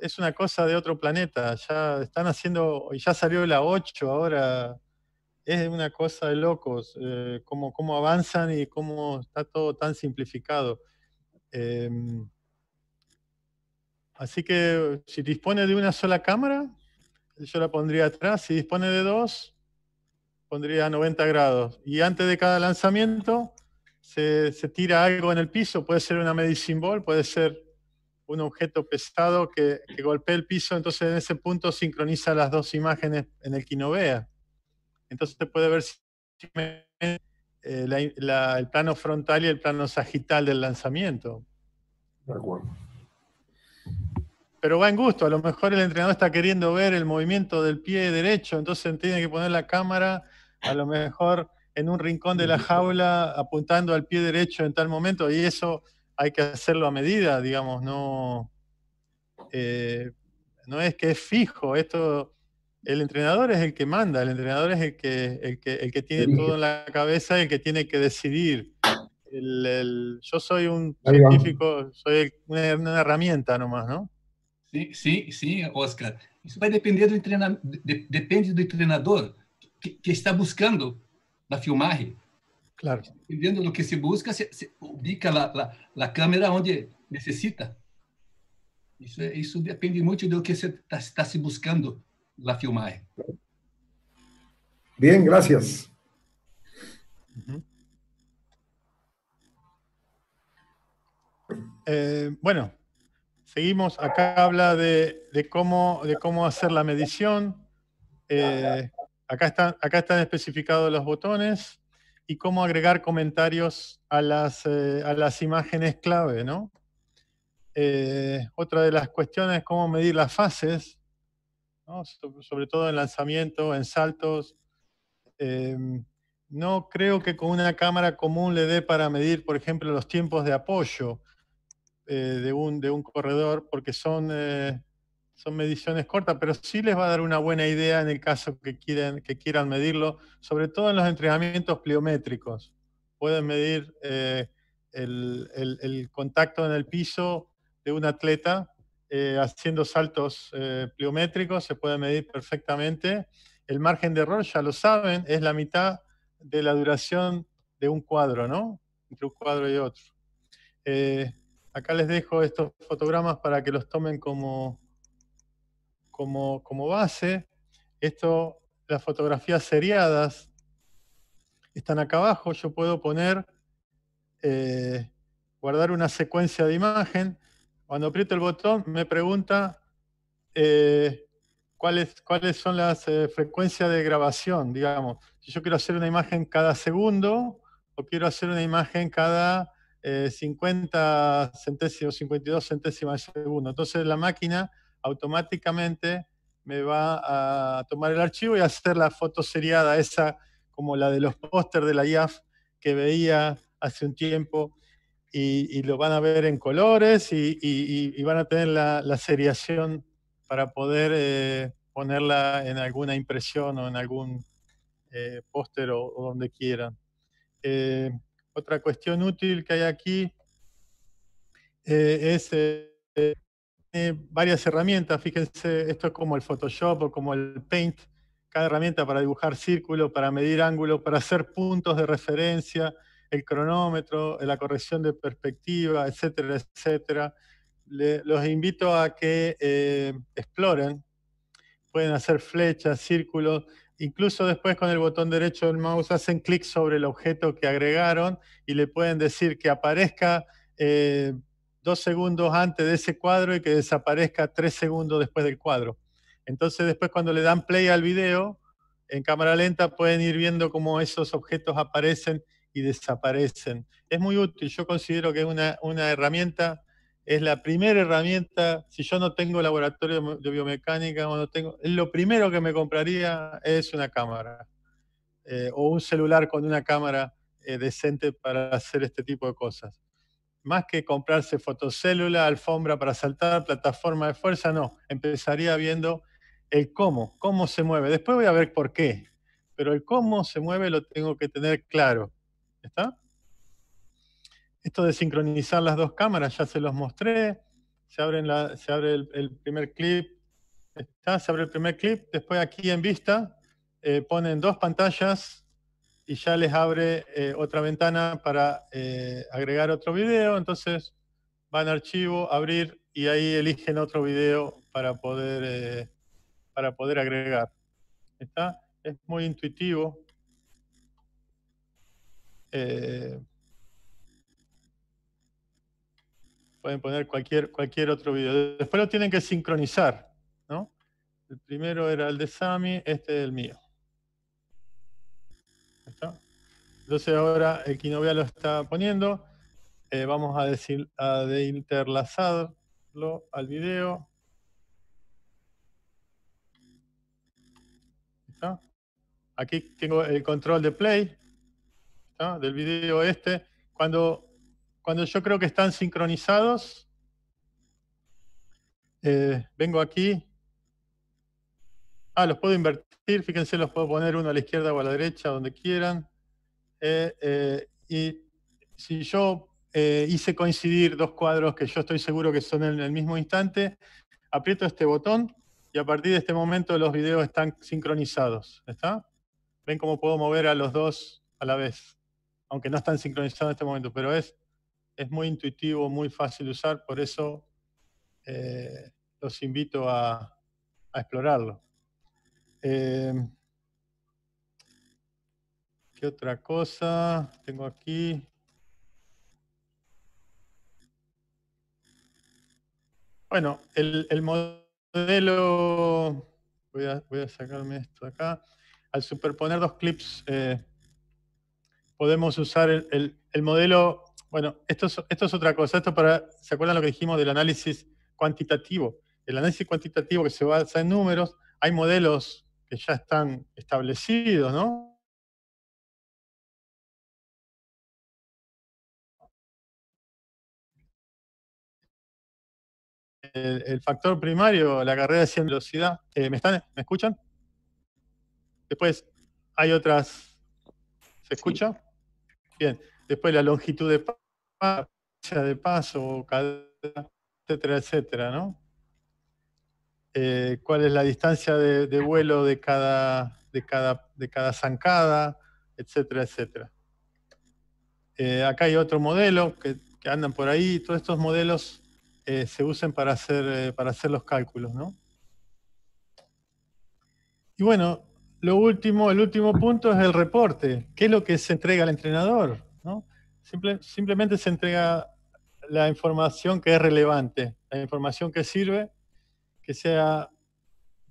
es una cosa de otro planeta. Ya están haciendo, ya salió la 8 ahora. Es una cosa de locos, eh, cómo, avanzan y cómo está todo tan simplificado. Em, así que si dispone de una sola cámara, yo la pondría atrás. Si dispone de dos, pondría 90 grados. Y antes de cada lanzamiento, se, se tira algo en el piso. Puede ser una medicine ball, puede ser un objeto pesado que, golpea el piso, entonces en ese punto sincroniza las dos imágenes en el vea. Entonces se puede ver eh, el plano frontal y el plano sagital del lanzamiento. De acuerdo. Pero va en gusto, a lo mejor el entrenador está queriendo ver el movimiento del pie derecho, entonces tiene que poner la cámara a lo mejor en un rincón de la jaula apuntando al pie derecho en tal momento y eso hay que hacerlo a medida, digamos, no, eh, no es que es fijo, esto, el entrenador es el que manda, el entrenador es el que, el que, tiene todo en la cabeza, el que tiene que decidir. yo soy un científico, soy una, herramienta nomás, ¿no? Sí, sí, sí, Oscar. Eso va a depender del entrenador, depende del entrenador que, que está buscando la filmaje. Claro. viendo lo que se busca, se, ubica la, cámara donde necesita necesita. Eso eso de lo depende que se está, buscando la filmaje. Bien, gracias. Eh, bueno, seguimos. Acá habla de, cómo, de cómo hacer la medición. Eh, acá, acá están especificados los botones y cómo agregar comentarios a las, eh, a las imágenes clave, ¿no? Eh, otra de las cuestiones es cómo medir las fases, sobre todo en lanzamiento, en saltos. Em, no creo que con una cámara común le dé para medir, por ejemplo, los tiempos de apoyo eh, de un, de, un, corredor, porque son son mediciones cortas, pero sí les va a dar una buena idea en el caso que quieran, que quieran medirlo, sobre todo en los entrenamientos pliométricos. Pueden medir eh, el, contacto en el piso de un atleta eh, haciendo saltos eh, pliométricos, se puede medir perfectamente. El margen de error, ya lo saben, es la mitad de la duración de un cuadro, ¿no? Entre un cuadro y otro. acá les dejo estos fotogramas para que los tomen como como, como base. Esto, las fotografías seriadas están acá abajo. Yo puedo poner, eh, guardar una secuencia de imagen. Cuando aprieto el botón, me pregunta eh, cuáles, cuáles son las eh, frecuencias de grabación, digamos. Si yo quiero hacer una imagen cada segundo o quiero hacer una imagen cada eh, 50 centésimos, 52 centésimas de segundo. Entonces la máquina automáticamente me va a tomar el archivo y hacer la foto seriada, esa como la de los póster de la IAF que veía hace un tiempo, y, lo van a ver en colores y, van a tener la, seriación para poder eh, ponerla en alguna impresión o en algún eh, póster o, donde quieran. Eh, otra cuestión útil que hay aquí es varias herramientas, fíjense, esto es como el Photoshop o como el Paint, cada herramienta para dibujar círculos, para medir ángulos, para hacer puntos de referencia, el cronómetro, la corrección de perspectiva, etcétera, etcétera. los invito a que eh, exploren, pueden hacer flechas, círculos, incluso después con el botón derecho del mouse hacen clic sobre el objeto que agregaron y le pueden decir que aparezca eh, dos segundos antes de ese cuadro y que desaparezca tres segundos después del cuadro. Entonces después cuando le dan play al video, en cámara lenta pueden ir viendo cómo esos objetos aparecen y desaparecen. Es muy útil, yo considero que es una, herramienta, es la primera herramienta, si yo no tengo laboratorio de biomecánica o tengo, lo primero que me compraría es una cámara eh, o un celular con una cámara eh, decente para hacer este tipo de cosas más que comprarse fotocélula, alfombra para saltar, plataforma de fuerza, no, empezaría viendo el cómo, cómo se mueve. Después voy a ver por qué, pero el cómo se mueve lo tengo que tener claro. ¿Está? Esto de sincronizar las dos cámaras, ya se los mostré. Se, abre el, primer clip. ¿Está? Se abre el primer clip. Después aquí en vista eh, ponen dos pantallas y ya les abre eh, otra ventana para eh, agregar otro video, entonces van a archivo, abrir y ahí eligen otro video para poder, eh, para poder agregar. ¿Está? Es muy intuitivo. pueden poner cualquier, cualquier otro video. Después lo tienen que sincronizar. ¿no? El primero era el de Sami, este es el mío. Entonces ahora el Quinovia lo está poniendo. Eh, vamos a, decir, a de interlazarlo al video. Aquí tengo el control de play del video este. Cuando, cuando yo creo que están sincronizados, eh, vengo aquí. Ah, los puedo invertir. Fíjense, los puedo poner uno a la izquierda o a la derecha, donde quieran. Eh, eh, y si yo eh, hice coincidir dos cuadros que yo estoy seguro que son en el mismo instante, aprieto este botón y a partir de este momento los videos están sincronizados. ¿Está? Ven cómo puedo mover a los dos a la vez, aunque no están sincronizados en este momento, pero es, es muy intuitivo, muy fácil de usar, por eso los invito a, a explorarlo. Em, ¿Qué otra cosa tengo aquí? Bueno, el, modelo, voy a, sacarme esto acá, al superponer dos clips eh, podemos usar el, modelo, bueno, esto es, esto es otra cosa, esto para, ¿se acuerdan lo que dijimos del análisis cuantitativo? El análisis cuantitativo que se basa en números, hay modelos que ya están establecidos, ¿no? El, factor primario, la carrera de 100 velocidad. Eh, ¿me, están, ¿Me escuchan? Después hay otras. ¿Se escucha? Bien. Después la longitud de paso, de paso, etcétera, etcétera, ¿no? Eh, cuál es la distancia de, vuelo de cada, de, cada, de cada zancada, etcétera, etcétera. Eh, acá hay otro modelo que, andan por ahí, todos estos modelos eh, se usan para hacer, para hacer los cálculos, ¿no? Y bueno, lo último, el último punto es el reporte. ¿Qué es lo que se entrega al entrenador? simplemente se entrega la información que es relevante, la información que sirve que sea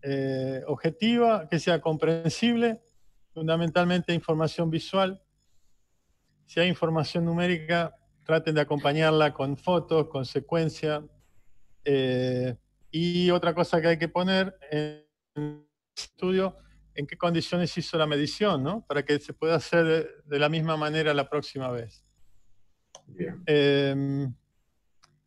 eh, objetiva, que sea comprensible, fundamentalmente información visual. Si hay información numérica, traten de acompañarla con fotos, con secuencia. Eh, y otra cosa que hay que poner en el estudio, en qué condiciones hizo la medición, ¿no? Para que se pueda hacer de, la misma manera la próxima vez. Bien. Em,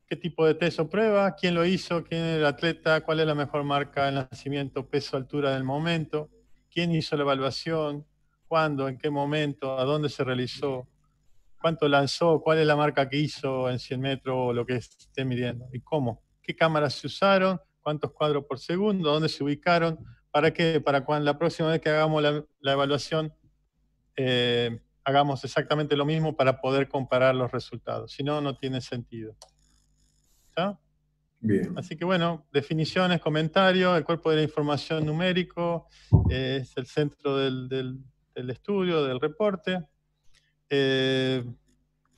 qué tipo de test o prueba, quién lo hizo, quién es el atleta, cuál es la mejor marca en nacimiento, peso, altura del momento, quién hizo la evaluación, cuándo, en qué momento, a dónde se realizó, cuánto lanzó, cuál es la marca que hizo en 100 metros o lo que esté midiendo y cómo, qué cámaras se usaron, cuántos cuadros por segundo, dónde se ubicaron, para qué? para cuando la próxima vez que hagamos la, evaluación eh, hagamos exactamente lo mismo para poder comparar los resultados. Si no, no tiene sentido. Bien. Así que bueno, definiciones, comentarios, el cuerpo de la información numérico eh, es el centro del, estudio, del reporte. Eh,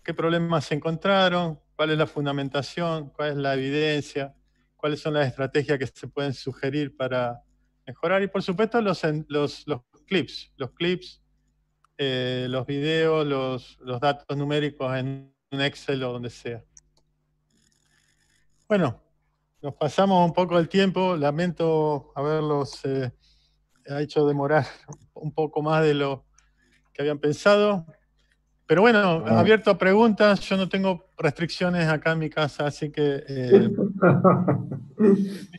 ¿Qué problemas se encontraron? ¿Cuál es la fundamentación? ¿Cuál es la evidencia? ¿Cuáles son las estrategias que se pueden sugerir para mejorar? Y por supuesto los, los, clips, los clips, eh, los videos, los, los datos numéricos en un Excel o donde sea. Bueno, nos pasamos un poco el tiempo, lamento haberlos eh, hecho demorar un poco más de lo que habían pensado, pero bueno, ah. abierto a preguntas, yo no tengo restricciones acá en mi casa, así que eh,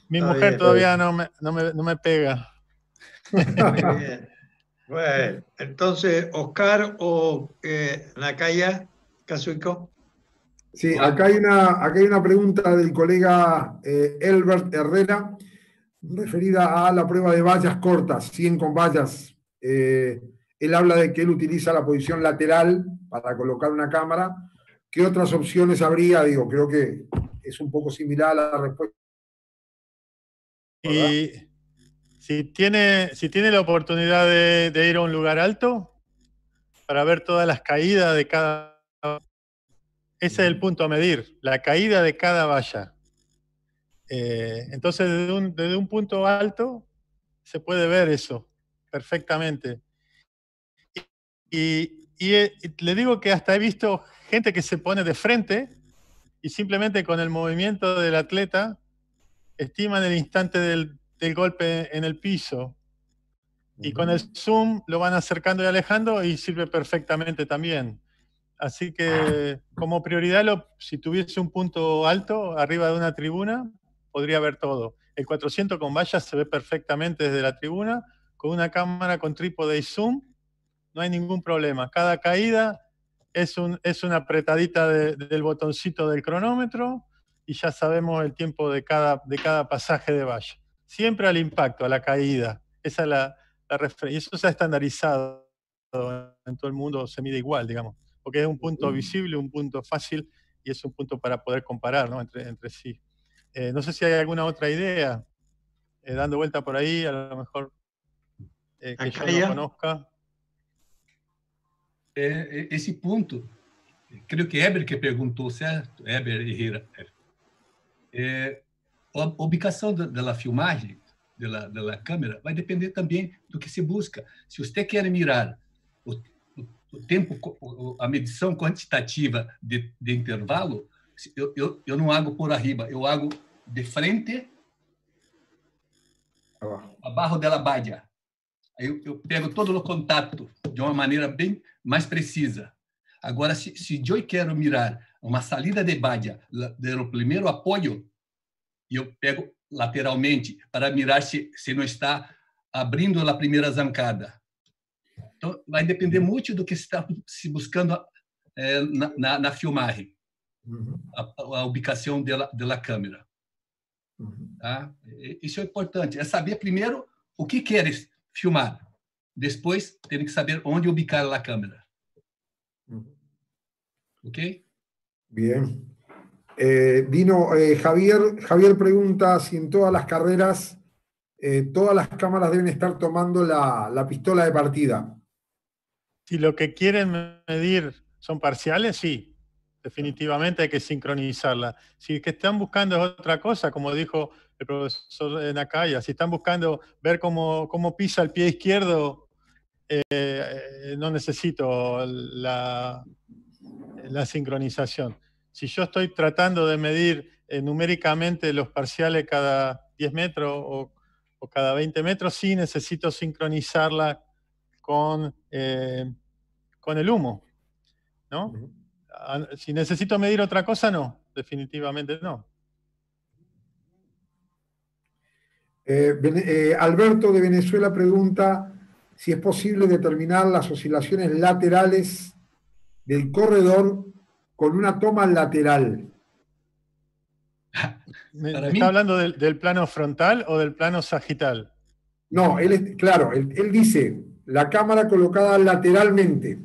mi mujer todavía no me, no me, pega. Bueno, entonces, Oscar o eh, Nakaya Kazuiko. Sí, acá hay una, acá hay una pregunta del colega eh, Elbert Herrera referida a la prueba de vallas cortas, 100 con vallas. Eh, él habla de que él utiliza la posición lateral para colocar una cámara. ¿Qué otras opciones habría? Digo, creo que es un poco similar a la respuesta. Y si tiene, si tiene la oportunidad de ir a un lugar alto para ver todas las caídas de cada ese es el punto a medir, la caída de cada valla. Eh, entonces, desde un, punto alto se puede ver eso perfectamente. Eh, y, le digo que hasta he visto gente que se pone de frente y simplemente con el movimiento del atleta estiman el instante del golpe en el piso. Y con el zoom lo van acercando y alejando y sirve perfectamente también. Así que ah. como prioridad, si tuviese un punto alto arriba de una tribuna, podría ver todo. El 400 con vallas se ve perfectamente desde la tribuna, con una cámara con trípode y zoom, no hay ningún problema. Cada caída es, una apretadita del botoncito del cronómetro y ya sabemos el tiempo de cada, pasaje de valla. Siempre al impacto, a la caída. Esa la, Y eso se ha estandarizado en todo el mundo, se mide igual, digamos porque es un punto visible, un punto fácil y es un punto para poder comparar entre, entre sí. Eh, no sé si hay alguna otra idea eh, dando vuelta por ahí, a lo mejor eh, que yo no conozca. ese punto, creo que Eber que preguntó, ¿cierto? Eber Herrera. de la filmaje, filmagem, la cámara, va a depender también de lo que se busca. Si usted quiere mirar o tempo, a medição quantitativa de, de intervalo, eu, eu, eu não hago por arriba, eu hago de frente abaixo dela badia. Aí eu, eu, pego todo o contato de uma maneira bem mais precisa. Agora, se, se eu quero mirar uma salida de badia, do primeiro apoio, eu pego lateralmente para mirar se, se não está abrindo a primeira zancada. Va a depender de lo que se está buscando en na, na, na, filmagem, uhum. a, a, ubicação es câmera. E, importante. É saber primero o que queres filmar. después tem que saber dónde ubicar la câmera. Ok? Bien. Dino, eh, eh, Javier, Javier pregunta si en todas las carreras eh, todas las cámaras deben estar tomando la, la pistola de partida. Si lo que quieren medir son parciales, sí, definitivamente hay que sincronizarla. Si es que están buscando es otra cosa, como dijo el profesor Nakaya, si están buscando ver cómo, pisa el pie izquierdo, eh, no necesito la, la, sincronización. Si yo estoy tratando de medir eh, numéricamente los parciales cada 10 metros o, o cada 20 metros, sí necesito sincronizarla eh, con, el humo. ¿no? Si necesito medir otra cosa, no, definitivamente no. Eh, eh, Alberto de Venezuela pregunta si es posible determinar las oscilaciones laterales del corredor con una toma lateral. ¿Está hablando del, plano frontal o del plano sagital? No, él claro, él dice, la cámara colocada lateralmente.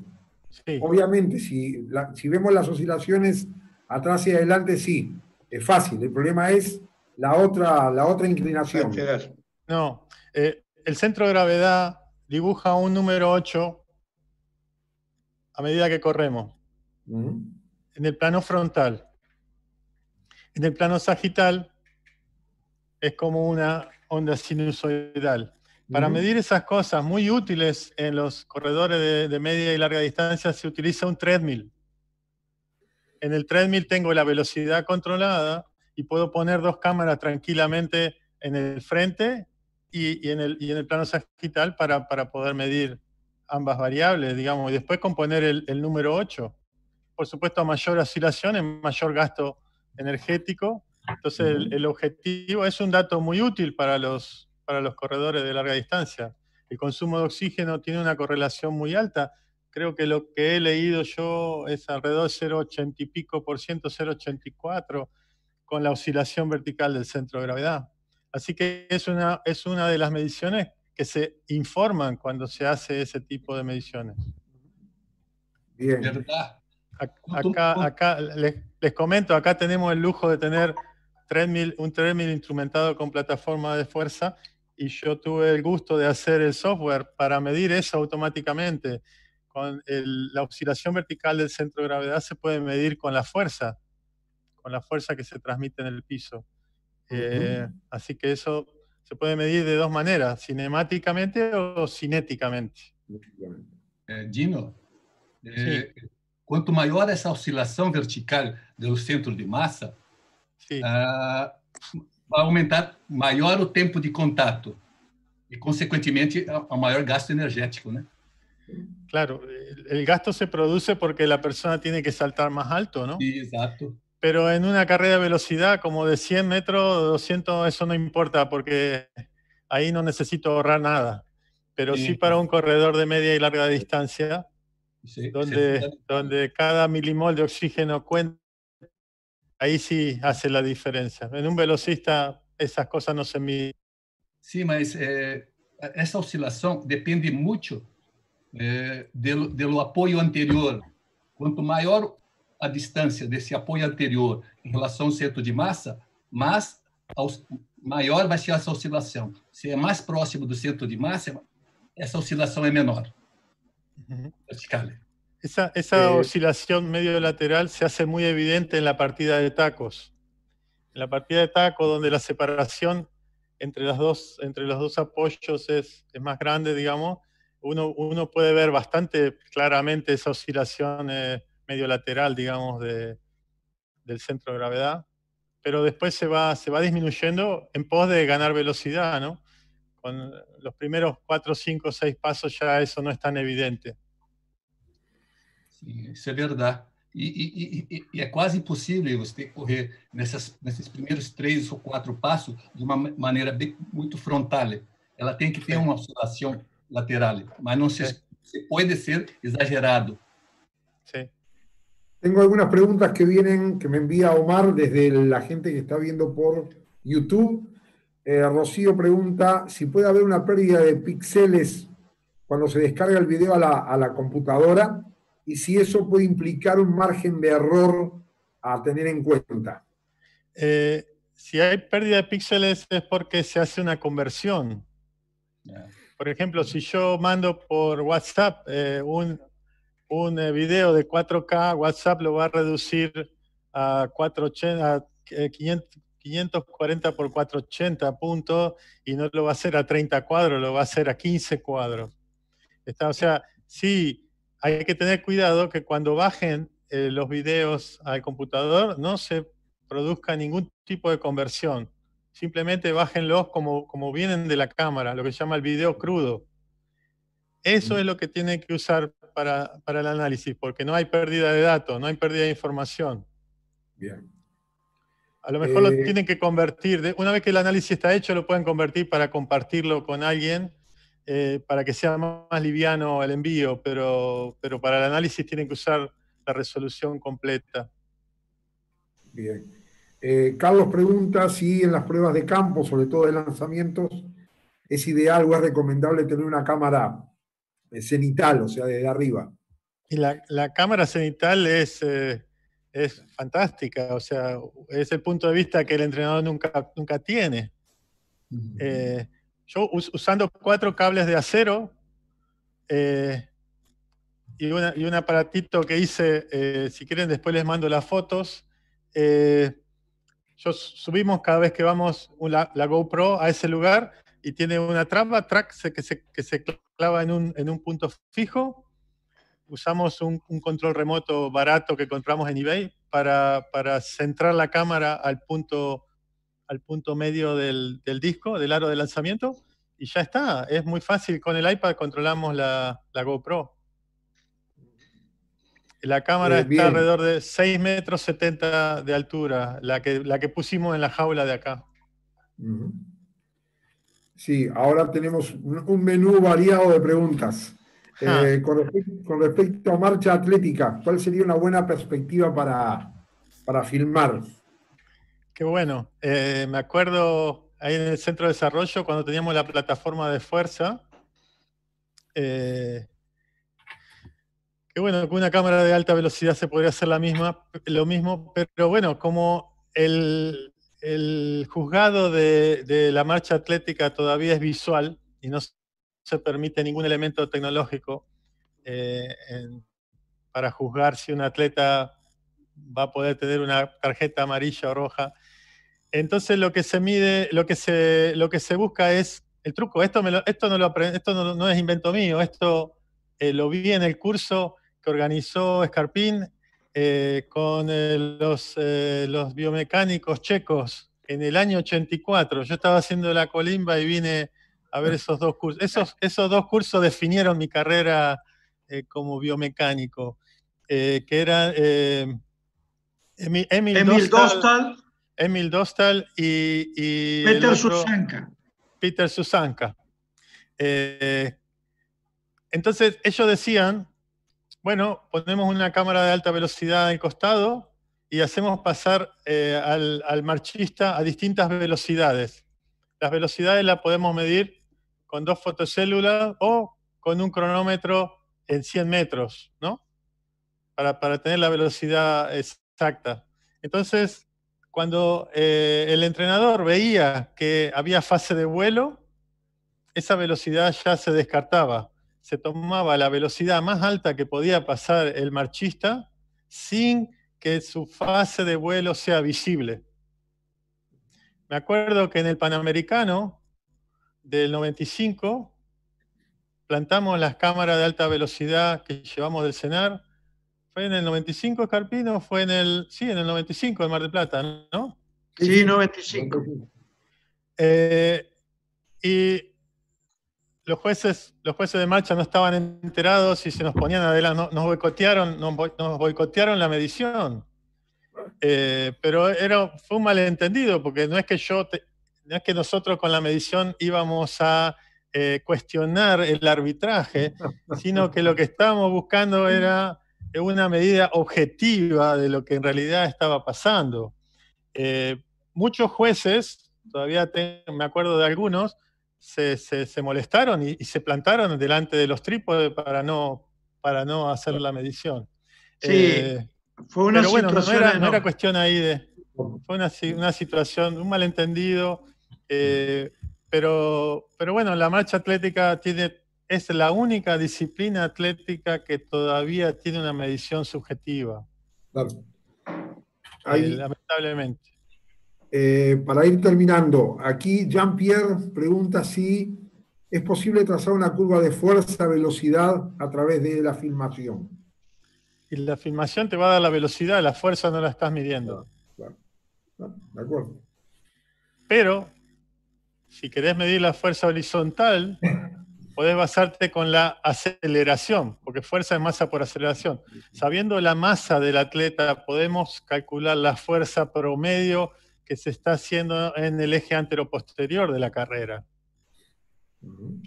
Obviamente, si, vemos las oscilaciones atrás y adelante, sí, es fácil. El problema es la otra, la otra inclinación. No, eh, el centro de gravedad dibuja un número 8 a medida que corremos. En el plano frontal. En el plano sagital es como una onda sinusoidal. Para medir esas cosas muy útiles en los corredores de, media y larga distancia se utiliza un treadmill. En el treadmill tengo la velocidad controlada y puedo poner dos cámaras tranquilamente en el frente y, en, el, en, el, plano sagital para, poder medir ambas variables, digamos, y después componer el, el número 8. Por supuesto, a mayor oscilación, en mayor gasto energético. Entonces, el objetivo es un dato muy útil para los para los corredores de larga distancia. El consumo de oxígeno tiene una correlación muy alta. Creo que lo que he leído yo es alrededor de 0,80 y pico por ciento, 0,84 con la oscilación vertical del centro de gravedad. Así que es una, es una de las mediciones que se informan cuando se hace ese tipo de mediciones. Bien. Acá, les, comento, acá tenemos el lujo de tener un tres3000 instrumentado con plataforma de fuerza y yo tuve el gusto de hacer el software para medir eso automáticamente. Con la oscilación vertical del centro de gravedad se puede medir con la fuerza, con la fuerza que se transmite en el piso. Eh, así que eso se puede medir de dos maneras, cinemáticamente o cinéticamente. Eh, Gino, eh, cuanto mayor esa oscilación vertical del centro de masa, ah, va e, a aumentar mayor el tiempo de contacto y, consecuentemente, a mayor gasto energético, Claro, el gasto se produce porque la persona tiene que saltar más alto, ¿no? Sí, exacto. Pero en una carrera de velocidad como de 100 metros, 200, eso no importa porque ahí no necesito ahorrar nada. Pero sí, para un corredor de media y larga distancia, donde, donde cada milimol de oxígeno cuenta ahí sí hace la diferencia. En un velocista esas cosas no se miden. Sí, mas eh, esa oscilación depende mucho eh, del, del apoyo anterior. Quanto maior a distância desse apoio anterior em relação ao centro de massa, mas maior vai ser essa oscilação. Se é mais próximo do centro de massa, essa oscilação é menor. Vertical. Esa, eh, oscilación medio lateral se hace muy evidente en la partida de tacos. En la partida de tacos, donde la separación entre, las dos, entre los dos apoyos es, más grande, digamos, uno, puede ver bastante claramente esa oscilación eh, medio lateral, digamos, del centro de gravedad, pero después se va, se va disminuyendo en pos de ganar velocidad, ¿no? Con los primeros cuatro cinco seis pasos ya eso no es tan evidente. Sí, es verdad y E, e, e, e, quase impossível você ter que correr en esos primeros três o pasos de una manera muy frontal. Ela tiene que tener una observación lateral, pero no se, puede ser exagerado. Tengo algunas preguntas que vienen, que me envía Omar desde la gente que está viendo por YouTube. Eh, Rocío pregunta si puede haber una pérdida de píxeles cuando se descarga el video a la, a la computadora y si eso puede implicar un margen de error a tener en cuenta. Eh, si hay pérdida de píxeles es porque se hace una conversión. Por ejemplo, si yo mando por WhatsApp eh, un, un eh, video de 4K, WhatsApp lo va a reducir a, 480, 540 por 480 puntos y no lo va a hacer a 30 cuadros, lo va a hacer a 15 cuadros. Está, o sea, sí, hay que tener cuidado que cuando bajen eh, los videos al computador no se produzca ningún tipo de conversión. Simplemente bájenlos como, como vienen de la cámara, lo que se llama el video crudo. Eso mm. es lo que tienen que usar para, el análisis, porque no hay pérdida de datos, no hay pérdida de información. Bien. A lo mejor lo eh. tienen que convertir, una vez que el análisis está hecho, lo pueden convertir para compartirlo con alguien eh, para que sea más liviano el envío, pero, pero para el análisis tienen que usar la resolución completa. Bien. Eh, Carlos pregunta si en las pruebas de campo, sobre todo de lanzamientos, es ideal o es recomendable tener una cámara eh, cenital, o sea, desde arriba. Y la, cámara cenital es, es fantástica, o sea, es el punto de vista que el entrenador nunca, nunca tiene. Yo usando cuatro cables de acero eh, y, y, un aparatito que hice, eh, si quieren después les mando las fotos, eh, yo subimos cada vez que vamos la GoPro a ese lugar y tiene una traba, track que se, que se clava en un, en un, punto fijo. Usamos un, un, control remoto barato que compramos en eBay para, para centrar la cámara al punto al punto medio del, del, disco, del aro de lanzamiento, y ya está. Es muy fácil. Con el iPad controlamos la, la GoPro. La cámara eh, está alrededor de 6 metros 70 de altura, la que, la que pusimos en la jaula de acá. Sí, ahora tenemos un menú variado de preguntas. Ah. Eh, con, respecto, con, respecto, a marcha atlética, ¿cuál sería una buena perspectiva para, para filmar? Qué bueno. Eh, me acuerdo ahí en el centro de desarrollo cuando teníamos la plataforma de fuerza. Eh, qué bueno con una cámara de alta velocidad se podría hacer la misma, lo mismo, pero bueno, como el, juzgado de, la marcha atlética todavía es visual y no se permite ningún elemento tecnológico eh, para juzgar si un atleta va a poder tener una tarjeta amarilla o roja entonces lo que se mide, lo que se, lo que se busca es el truco. Esto, esto, no, lo esto no, es invento mío, esto eh, lo vi en el curso que organizó Escarpín eh, con eh, los, biomecánicos checos en el año 84. Yo estaba haciendo la colimba y vine a ver esos dos cursos. Esos, esos dos cursos definieron mi carrera como biomecánico, que eran Emil, Dostal Emil Dostal y, Peter Susanka. Peter Susanka. Eh, entonces ellos decían, bueno, ponemos una cámara de alta velocidad al costado y hacemos pasar eh, al, al, marchista a distintas velocidades. Las velocidades las podemos medir con dos fotocélulas o con un cronómetro en 100 metros, ¿no? Para, para tener la velocidad exacta. Entonces, cuando eh, el entrenador veía que había fase de vuelo, esa velocidad ya se descartaba. Se tomaba la velocidad más alta que podía pasar el marchista sin que su fase de vuelo sea visible. Me acuerdo que en el Panamericano del 95 plantamos las cámaras de alta velocidad que llevamos del CENAR fue en el 95 Carpino? fue en el, sí, en el 95 en Mar del Plata, ¿no? Sí, 95. Eh, y los jueces, los jueces de marcha no estaban enterados y se nos ponían adelante, nos boicotearon, nos boicotearon la medición. Eh, pero fue un malentendido, porque no es que yo, que nosotros con la medición íbamos a eh, cuestionar el arbitraje, sino que lo que estábamos buscando era una medida objetiva de lo que en realidad estaba pasando. Eh, muchos jueces, todavía me acuerdo de algunos, se, molestaron y, se plantaron delante de los trípodes para no, para no hacer la medición. Sí, eh, fue una situación no, era, cuestión ahí de... Fue una, situación, un malentendido, eh, pero, pero bueno, la marcha atlética tiene es la única disciplina atlética que todavía tiene una medición subjetiva. Claro. Eh, lamentablemente. Eh, para ir terminando, aquí Jean-Pierre pregunta si es posible trazar una curva de fuerza-velocidad a través de la filmación. Y la filmación te va a dar la velocidad, la fuerza no la estás midiendo. claro. Ah, de acuerdo. Pero, si querés medir la fuerza horizontal, podés basarte con la aceleración, porque fuerza es masa por aceleración. Sabiendo la masa del atleta, podemos calcular la fuerza promedio que se está haciendo en el eje antero-posterior de la carrera,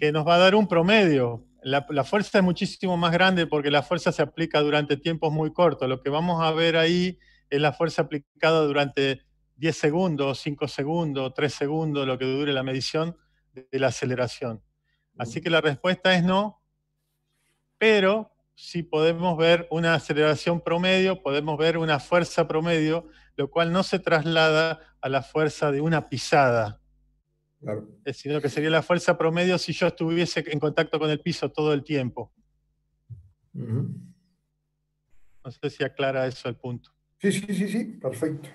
que nos va a dar un promedio. La, la fuerza es muchísimo más grande porque la fuerza se aplica durante tiempos muy cortos. Lo que vamos a ver ahí es la fuerza aplicada durante 10 segundos, 5 segundos, 3 segundos, lo que dure la medición de la aceleración. Así que la respuesta es no, pero si podemos ver una aceleración promedio, podemos ver una fuerza promedio, lo cual no se traslada a la fuerza de una pisada, claro. sino que sería la fuerza promedio si yo estuviese en contacto con el piso todo el tiempo. No sé si aclara eso el punto. Sí, sí, sí, sí, perfecto.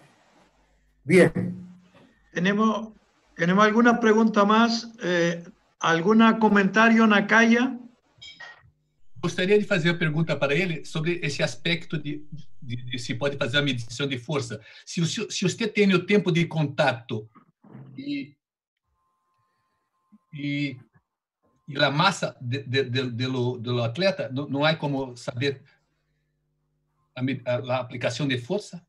Bien. Tenemos, tenemos alguna pregunta más. Eh, ¿Algún comentario, Nakaya? Gostaria de hacer una pregunta para él sobre ese aspecto de, si puede hacer la medición de fuerza. Si usted tiene el tiempo de contacto y la masa del atleta, ¿no hay como saber la aplicación de fuerza?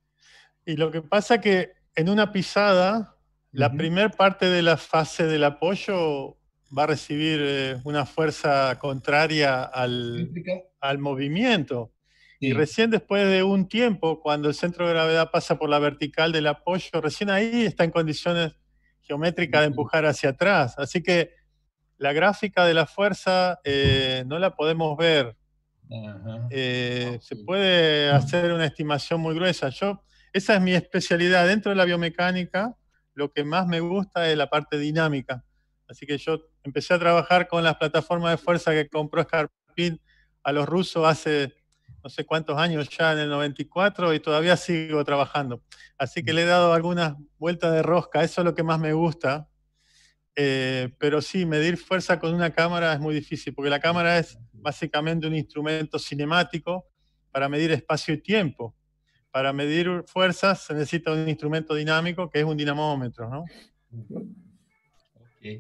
Y lo que pasa es que en una pisada, la primera parte de la fase del apoyo va a recibir eh, una fuerza contraria al, movimiento. Y recién después de un tiempo, cuando el centro de gravedad pasa por la vertical del apoyo, recién ahí está en condiciones geométricas de empujar hacia atrás. Así que la gráfica de la fuerza eh, no la podemos ver. Eh, se puede hacer una estimación muy gruesa. Yo, esa es mi especialidad. Dentro de la biomecánica, lo que más me gusta es la parte dinámica. Así que yo empecé a trabajar con las plataformas de fuerza que compró Scarpin a los rusos hace no sé cuántos años ya en el 94 y todavía sigo trabajando. Así que le he dado algunas vueltas de rosca, eso es lo que más me gusta. Eh, pero sí, medir fuerza con una cámara es muy difícil, porque la cámara es básicamente un instrumento cinemático para medir espacio y tiempo. Para medir fuerzas se necesita un instrumento dinámico que es un dinamómetro, ¿no?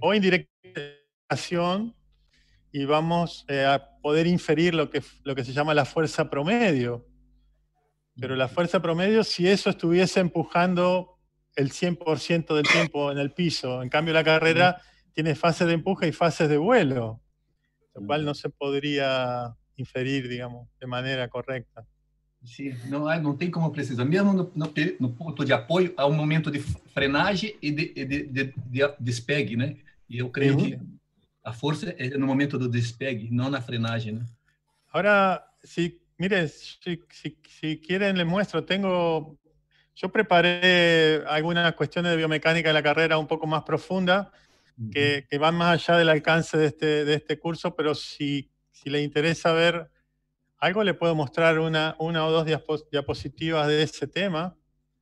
O indirección y vamos eh, a poder inferir lo que, lo que se llama la fuerza promedio. Pero la fuerza promedio, si eso estuviese empujando el 100% del tiempo en el piso, en cambio la carrera tiene fases de empuje y fases de vuelo, lo cual no se podría inferir, digamos, de manera correcta. Sí, no não tem como precisar. Mesmo no, no, no, ponto de apoyo a un um momento de frenaje y e de, de, de, despegue, né? E eu creio uhum. que a força é no momento do despegue, no na frenagem, né? Agora, se, mire, se, quieren, les muestro. Tengo, yo preparé algunas cuestiones de biomecánica de la carrera un poco más profunda, que, que van más allá del alcance de este, de este curso, pero si, si les interesa ver algo le puedo mostrar una, una o dos diapositivas de ese tema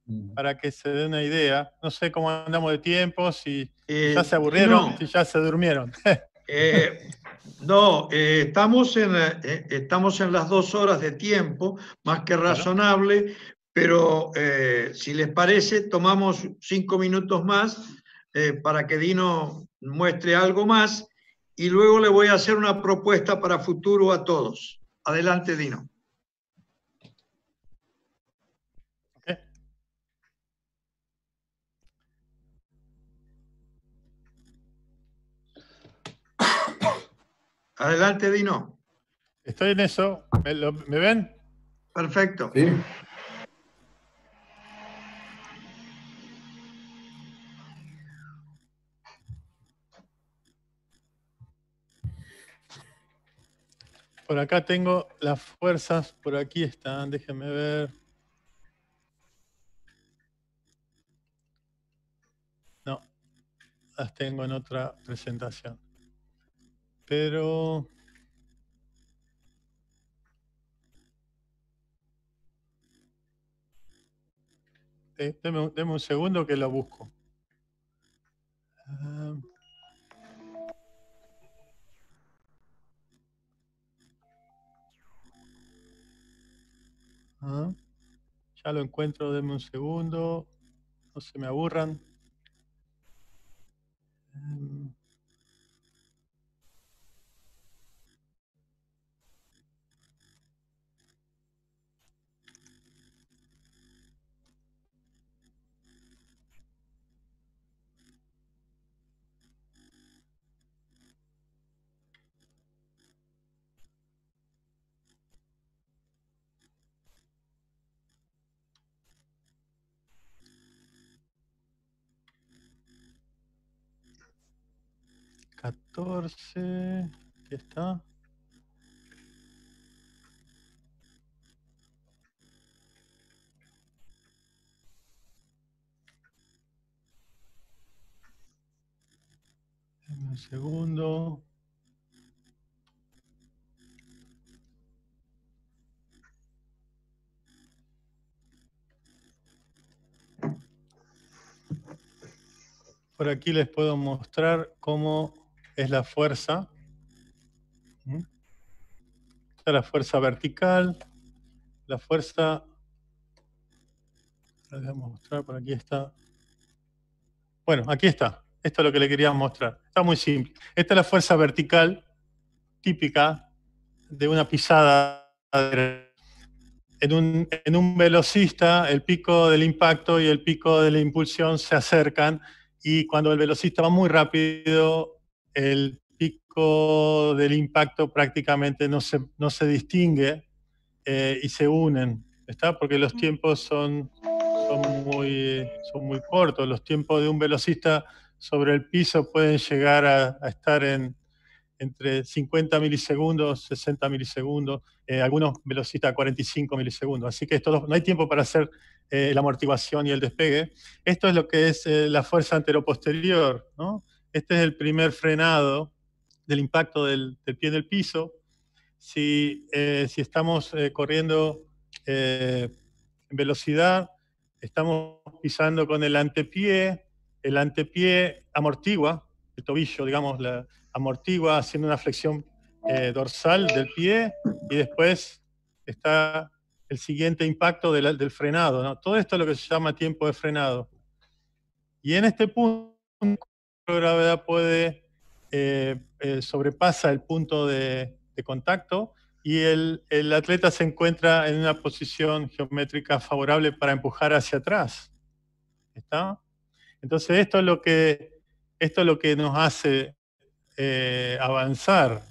mm. para que se dé una idea. No sé cómo andamos de tiempo, si eh, ya se aburrieron, si ya se durmieron. Eh, no, eh, estamos, en, estamos en las dos horas de tiempo, más que razonable, pero si les parece, tomamos cinco minutos más para que Dino muestre algo más y luego le voy a hacer una propuesta para futuro a todos. Adelante, Dino. Adelante, Dino. Estoy en eso. ¿Me, ven? Perfecto. Por acá tengo las fuerzas, por aquí están, déjenme ver. No, las tengo en otra presentación. Pero... Eh, deme, un segundo que lo busco. Ah. Ya lo encuentro, denme un segundo. No se me aburran. Em, 14. está? En un segundo. Por aquí les puedo mostrar cómo es la fuerza. es la fuerza vertical, la fuerza... a mostrar, por aquí está. Bueno, aquí está. Esto es lo que le quería mostrar. Está muy simple. Esta es la fuerza vertical típica de una pisada en un, en un, velocista el pico del impacto y el pico de la impulsión se acercan y cuando el velocista va muy rápido, el pico del impacto prácticamente no se, no se distingue eh, y se unen, ¿está? Porque los tiempos son, son, muy, son muy cortos, los tiempos de un velocista sobre el piso pueden llegar a, estar en entre 50 milisegundos, 60 milisegundos, eh, algunos velocistas 45 milisegundos. Así que esto, no hay tiempo para hacer eh, la amortiguación y el despegue. Esto es lo que es la fuerza anteroposterior, ¿no? Este es el primer frenado del impacto del, pie en el piso. Si, eh, estamos eh, corriendo eh, en velocidad, estamos pisando con el antepié, el antepié amortigua, el tobillo, digamos, la amortigua haciendo una flexión dorsal del pie y después está el siguiente impacto del, frenado. Todo esto es lo que se llama tiempo de frenado. Y en este punto gravedad puede, eh, eh, sobrepasa el punto de, contacto y el, atleta se encuentra en una posición geométrica favorable para empujar hacia atrás. Entonces esto es lo que, esto es lo que nos hace eh, avanzar.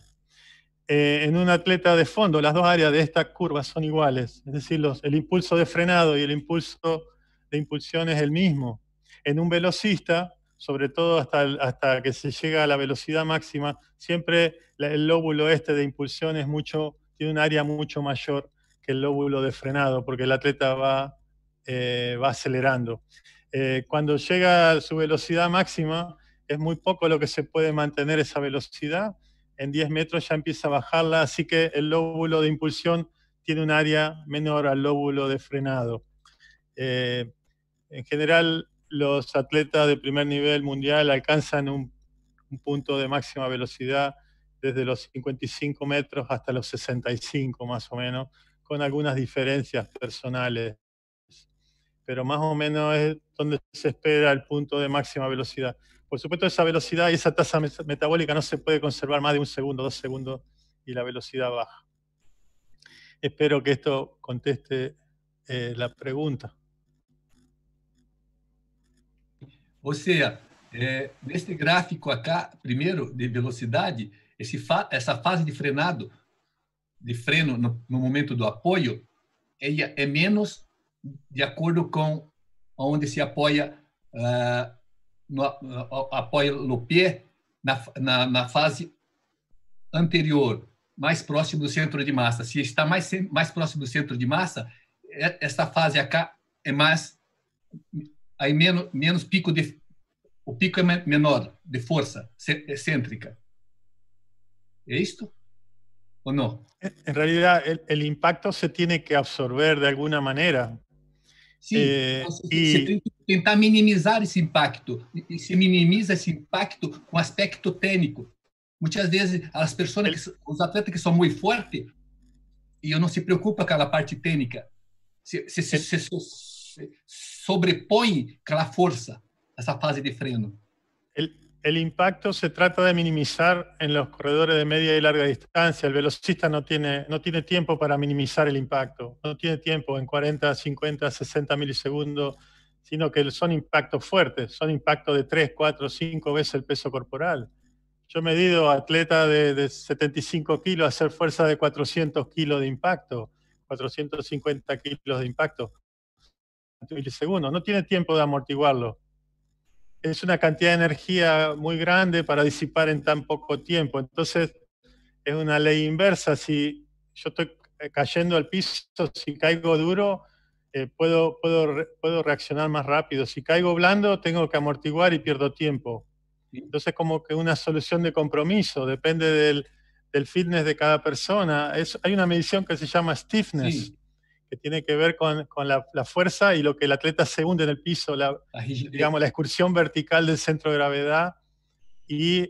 en un atleta de fondo, las dos áreas de esta curva son iguales, es decir, el impulso de frenado y el impulso de impulsión es el mismo. En un velocista, sobre todo hasta, hasta que se llega a la velocidad máxima, siempre el lóbulo este de impulsión es mucho, tiene un área mucho mayor que el lóbulo de frenado, porque el atleta va, eh, va acelerando. Eh, cuando llega a su velocidad máxima, es muy poco lo que se puede mantener esa velocidad. En 10 metros ya empieza a bajarla, así que el lóbulo de impulsión tiene un área menor al lóbulo de frenado. Eh, en general, los atletas de primer nivel mundial alcanzan un, punto de máxima velocidad desde los 55 metros hasta los 65 más o menos, con algunas diferencias personales. Pero más o menos es donde se espera el punto de máxima velocidad. Por supuesto, esa velocidad y esa tasa metabólica no se puede conservar más de un segundo, dos segundos y la velocidad baja. Espero que esto conteste eh, la pregunta. Ou seja, é, neste gráfico aqui primeiro, de velocidade, esse fa essa fase de frenado, de freno no, no momento do apoio, é, é, menos de acordo com onde se apoia, uh, no, uh, apoia o pé na, na, na, fase anterior, mais próximo do centro de massa. Se está mais, mais próximo do centro de massa, é, essa fase aqui é mais aí menos, menos pico de o pico é menor de força excêntrica. é isto ¿O no? É, en realidad, el, el, impacto se tiene que absorber de alguna manera. Sí, eh, y... Então, se tem que tentar minimizar ese impacto. Y se minimiza ese impacto con aspecto técnico. Muchas veces, las personas, que, los atletas que son muy fuertes, ellos no se preocupan con la parte técnica. Se, se, se, se sobrepone con la fuerza esa fase de freno. El, el impacto se trata de minimizar en los corredores de media y larga distancia. El velocista no tiene, no tiene tiempo para minimizar el impacto, no tiene tiempo en 40, 50, 60 milisegundos, sino que son impactos fuertes, son impactos de 3, 4, 5 veces el peso corporal. Yo he medido atleta de, de 75 kilos hacer fuerza de 400 kilos de impacto, 450 kilos de impacto milisegundos, no tiene tiempo de amortiguarlo. Es una cantidad de energía muy grande para disipar en tan poco tiempo. Entonces, es una ley inversa. Si yo estoy cayendo al piso, si caigo duro, eh, puedo, puedo, reaccionar más rápido. Si caigo blando, tengo que amortiguar y pierdo tiempo. Entonces, como que una solución de compromiso, depende del, fitness de cada persona. hay una medición que se llama stiffness que tiene que ver con, la, fuerza y lo que el atleta se hunde en el piso, la, digamos, la excursión vertical del centro de gravedad y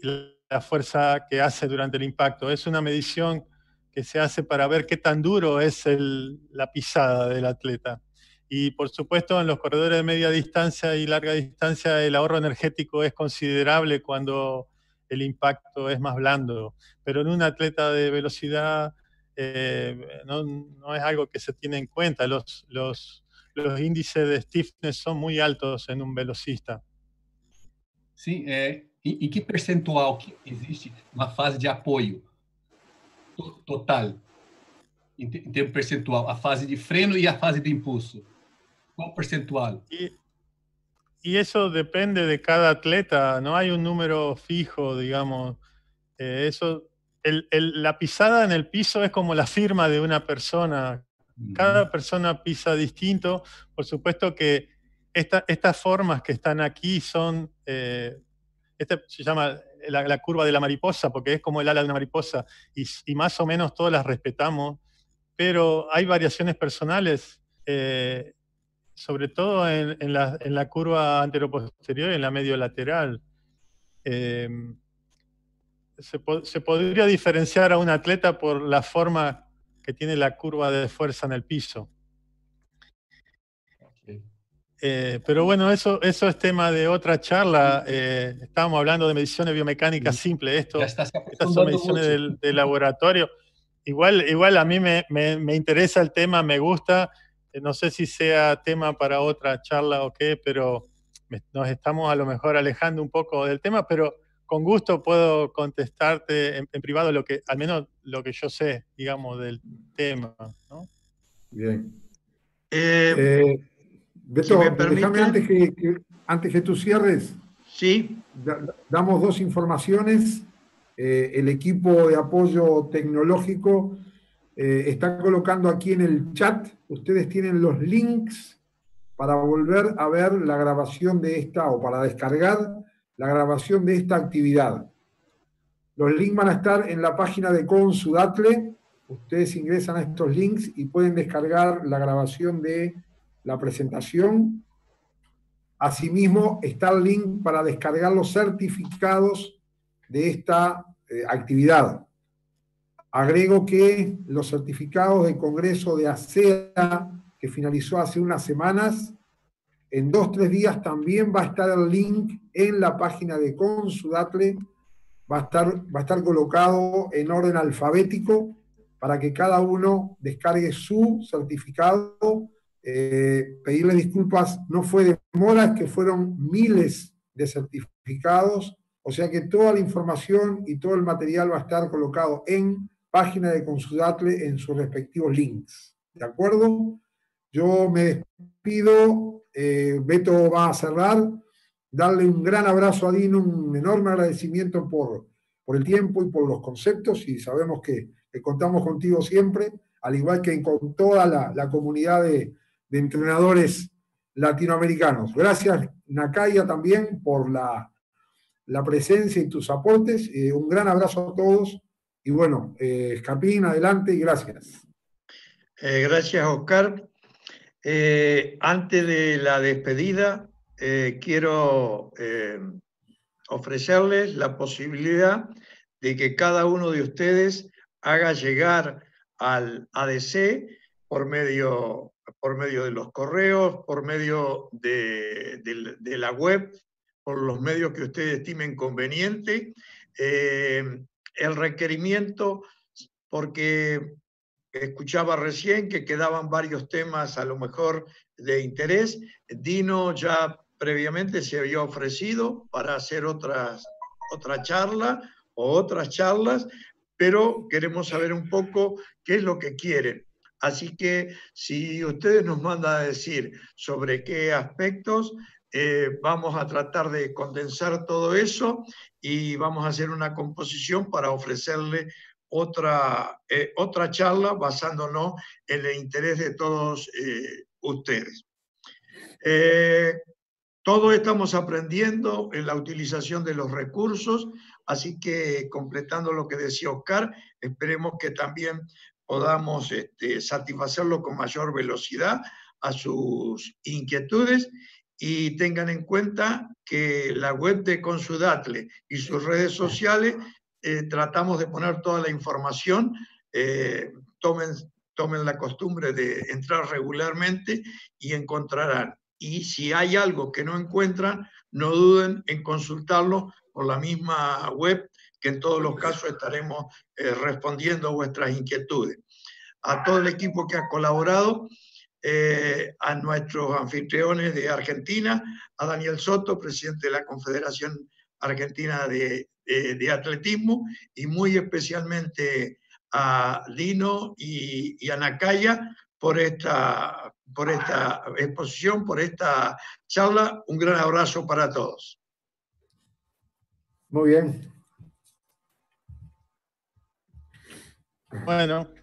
la fuerza que hace durante el impacto. Es una medición que se hace para ver qué tan duro es la pisada del atleta. Y por supuesto, en los corredores de media distancia y larga distancia, el ahorro energético es considerable cuando el impacto es más blando. Pero en un atleta de velocidad eh, no, es algo que se tiene en cuenta. Los, los, los, índices de stiffness son muy altos en un velocista. sí eh, y qué que percentual que existe una fase de apoyo? total? en tiempo percentual, a fase de freno y la fase de impulso. ¿Cuál percentual? y eso depende de cada atleta, no hay un número fijo, digamos. Eh, eso la pisada en el piso es como la firma de una persona. Cada persona pisa distinto. Por supuesto que estas formas que están aquí son, eh, este se llama la, curva de la mariposa, porque es como el ala de una mariposa, y, más o menos todas las respetamos, pero hay variaciones personales. Eh, sobre todo en, la, en la, curva anteroposterior y en la medio lateral. Eh, se, podría diferenciar a un atleta por la forma que tiene la curva de fuerza en el piso. Eh, pero bueno, eso, eso es tema de otra charla. Eh, estábamos hablando de mediciones biomecánicas mm. simples. Esto, estas son mediciones del, laboratorio. Igual, igual a mí me, interesa el tema, me gusta. Eh, no sé si sea tema para otra charla o qué, pero nos estamos a lo mejor alejando un poco del tema, pero con gusto puedo contestarte en, privado lo que, al menos lo que yo sé, digamos, del tema. Bien. Beto, eh, eh, déjame antes que, tú cierres, sí. damos dos informaciones. Eh, el equipo de apoyo tecnológico está colocando aquí en el chat, ustedes tienen los links para volver a ver la grabación de esta o para descargar la grabación de esta actividad. Los links van a estar en la página de Consudatle. Ustedes ingresan a estos links y pueden descargar la grabación de la presentación. Asimismo, está el link para descargar los certificados de esta eh, actividad. Agrego que los certificados del Congreso de ASEA, e que finalizó hace unas semanas, en dos, tres días también va a estar el link en la página de Consudatle, va a estar, va a estar colocado en orden alfabético para que cada uno descargue su certificado. Eh, pedirle disculpas, no fue de moras, que fueron miles de certificados, o sea que toda la información y todo el material va a estar colocado en página de Consudatle en sus respectivos links. ¿De acuerdo? Yo me despido, eh, Beto va a cerrar, darle un gran abrazo a Dino, un enorme agradecimiento por, el tiempo y por los conceptos y sabemos que, contamos contigo siempre, al igual que con toda la, comunidad de, entrenadores latinoamericanos. Gracias, Nakaya, también por la, presencia y tus aportes. Eh, un gran abrazo a todos y bueno, eh, adelante y gracias. Eh, gracias, Oscar. Eh, antes de la despedida, eh, quiero eh, ofrecerles la posibilidad de que cada uno de ustedes haga llegar al ADC por medio, por medio de los correos, por medio de, de la web, por los medios que ustedes estimen conveniente, el requerimiento, porque escuchaba recién que quedaban varios temas a lo mejor de interés. Dino ya previamente se había ofrecido para hacer otras, otra charla o otras charlas, pero queremos saber un poco qué es lo que quiere. Así que si ustedes nos mandan a decir sobre qué aspectos, eh, vamos a tratar de condensar todo eso y vamos a hacer una composición para ofrecerle otra, eh, otra charla basándonos en el interés de todos eh, ustedes. Eh, todos estamos aprendiendo en la utilización de los recursos, así que completando lo que decía Oscar, esperemos que también podamos este, satisfacerlo con mayor velocidad a sus inquietudes y tengan en cuenta que la web de Consudatle y sus redes sociales eh, tratamos de poner toda la información. Eh, tomen, tomen la costumbre de entrar regularmente y encontrarán. Y si hay algo que no encuentran, no duden en consultarlo por la misma web, que en todos los casos estaremos eh, respondiendo a vuestras inquietudes. A todo el equipo que ha colaborado, a nuestros anfitriones de Argentina, a Daniel Soto, presidente de la Confederación Argentina de eh, de atletismo y muy especialmente a Dino y, a Nakaya por esta, por esta exposición, por esta charla. Un gran abrazo para todos. Muy bien. Bueno,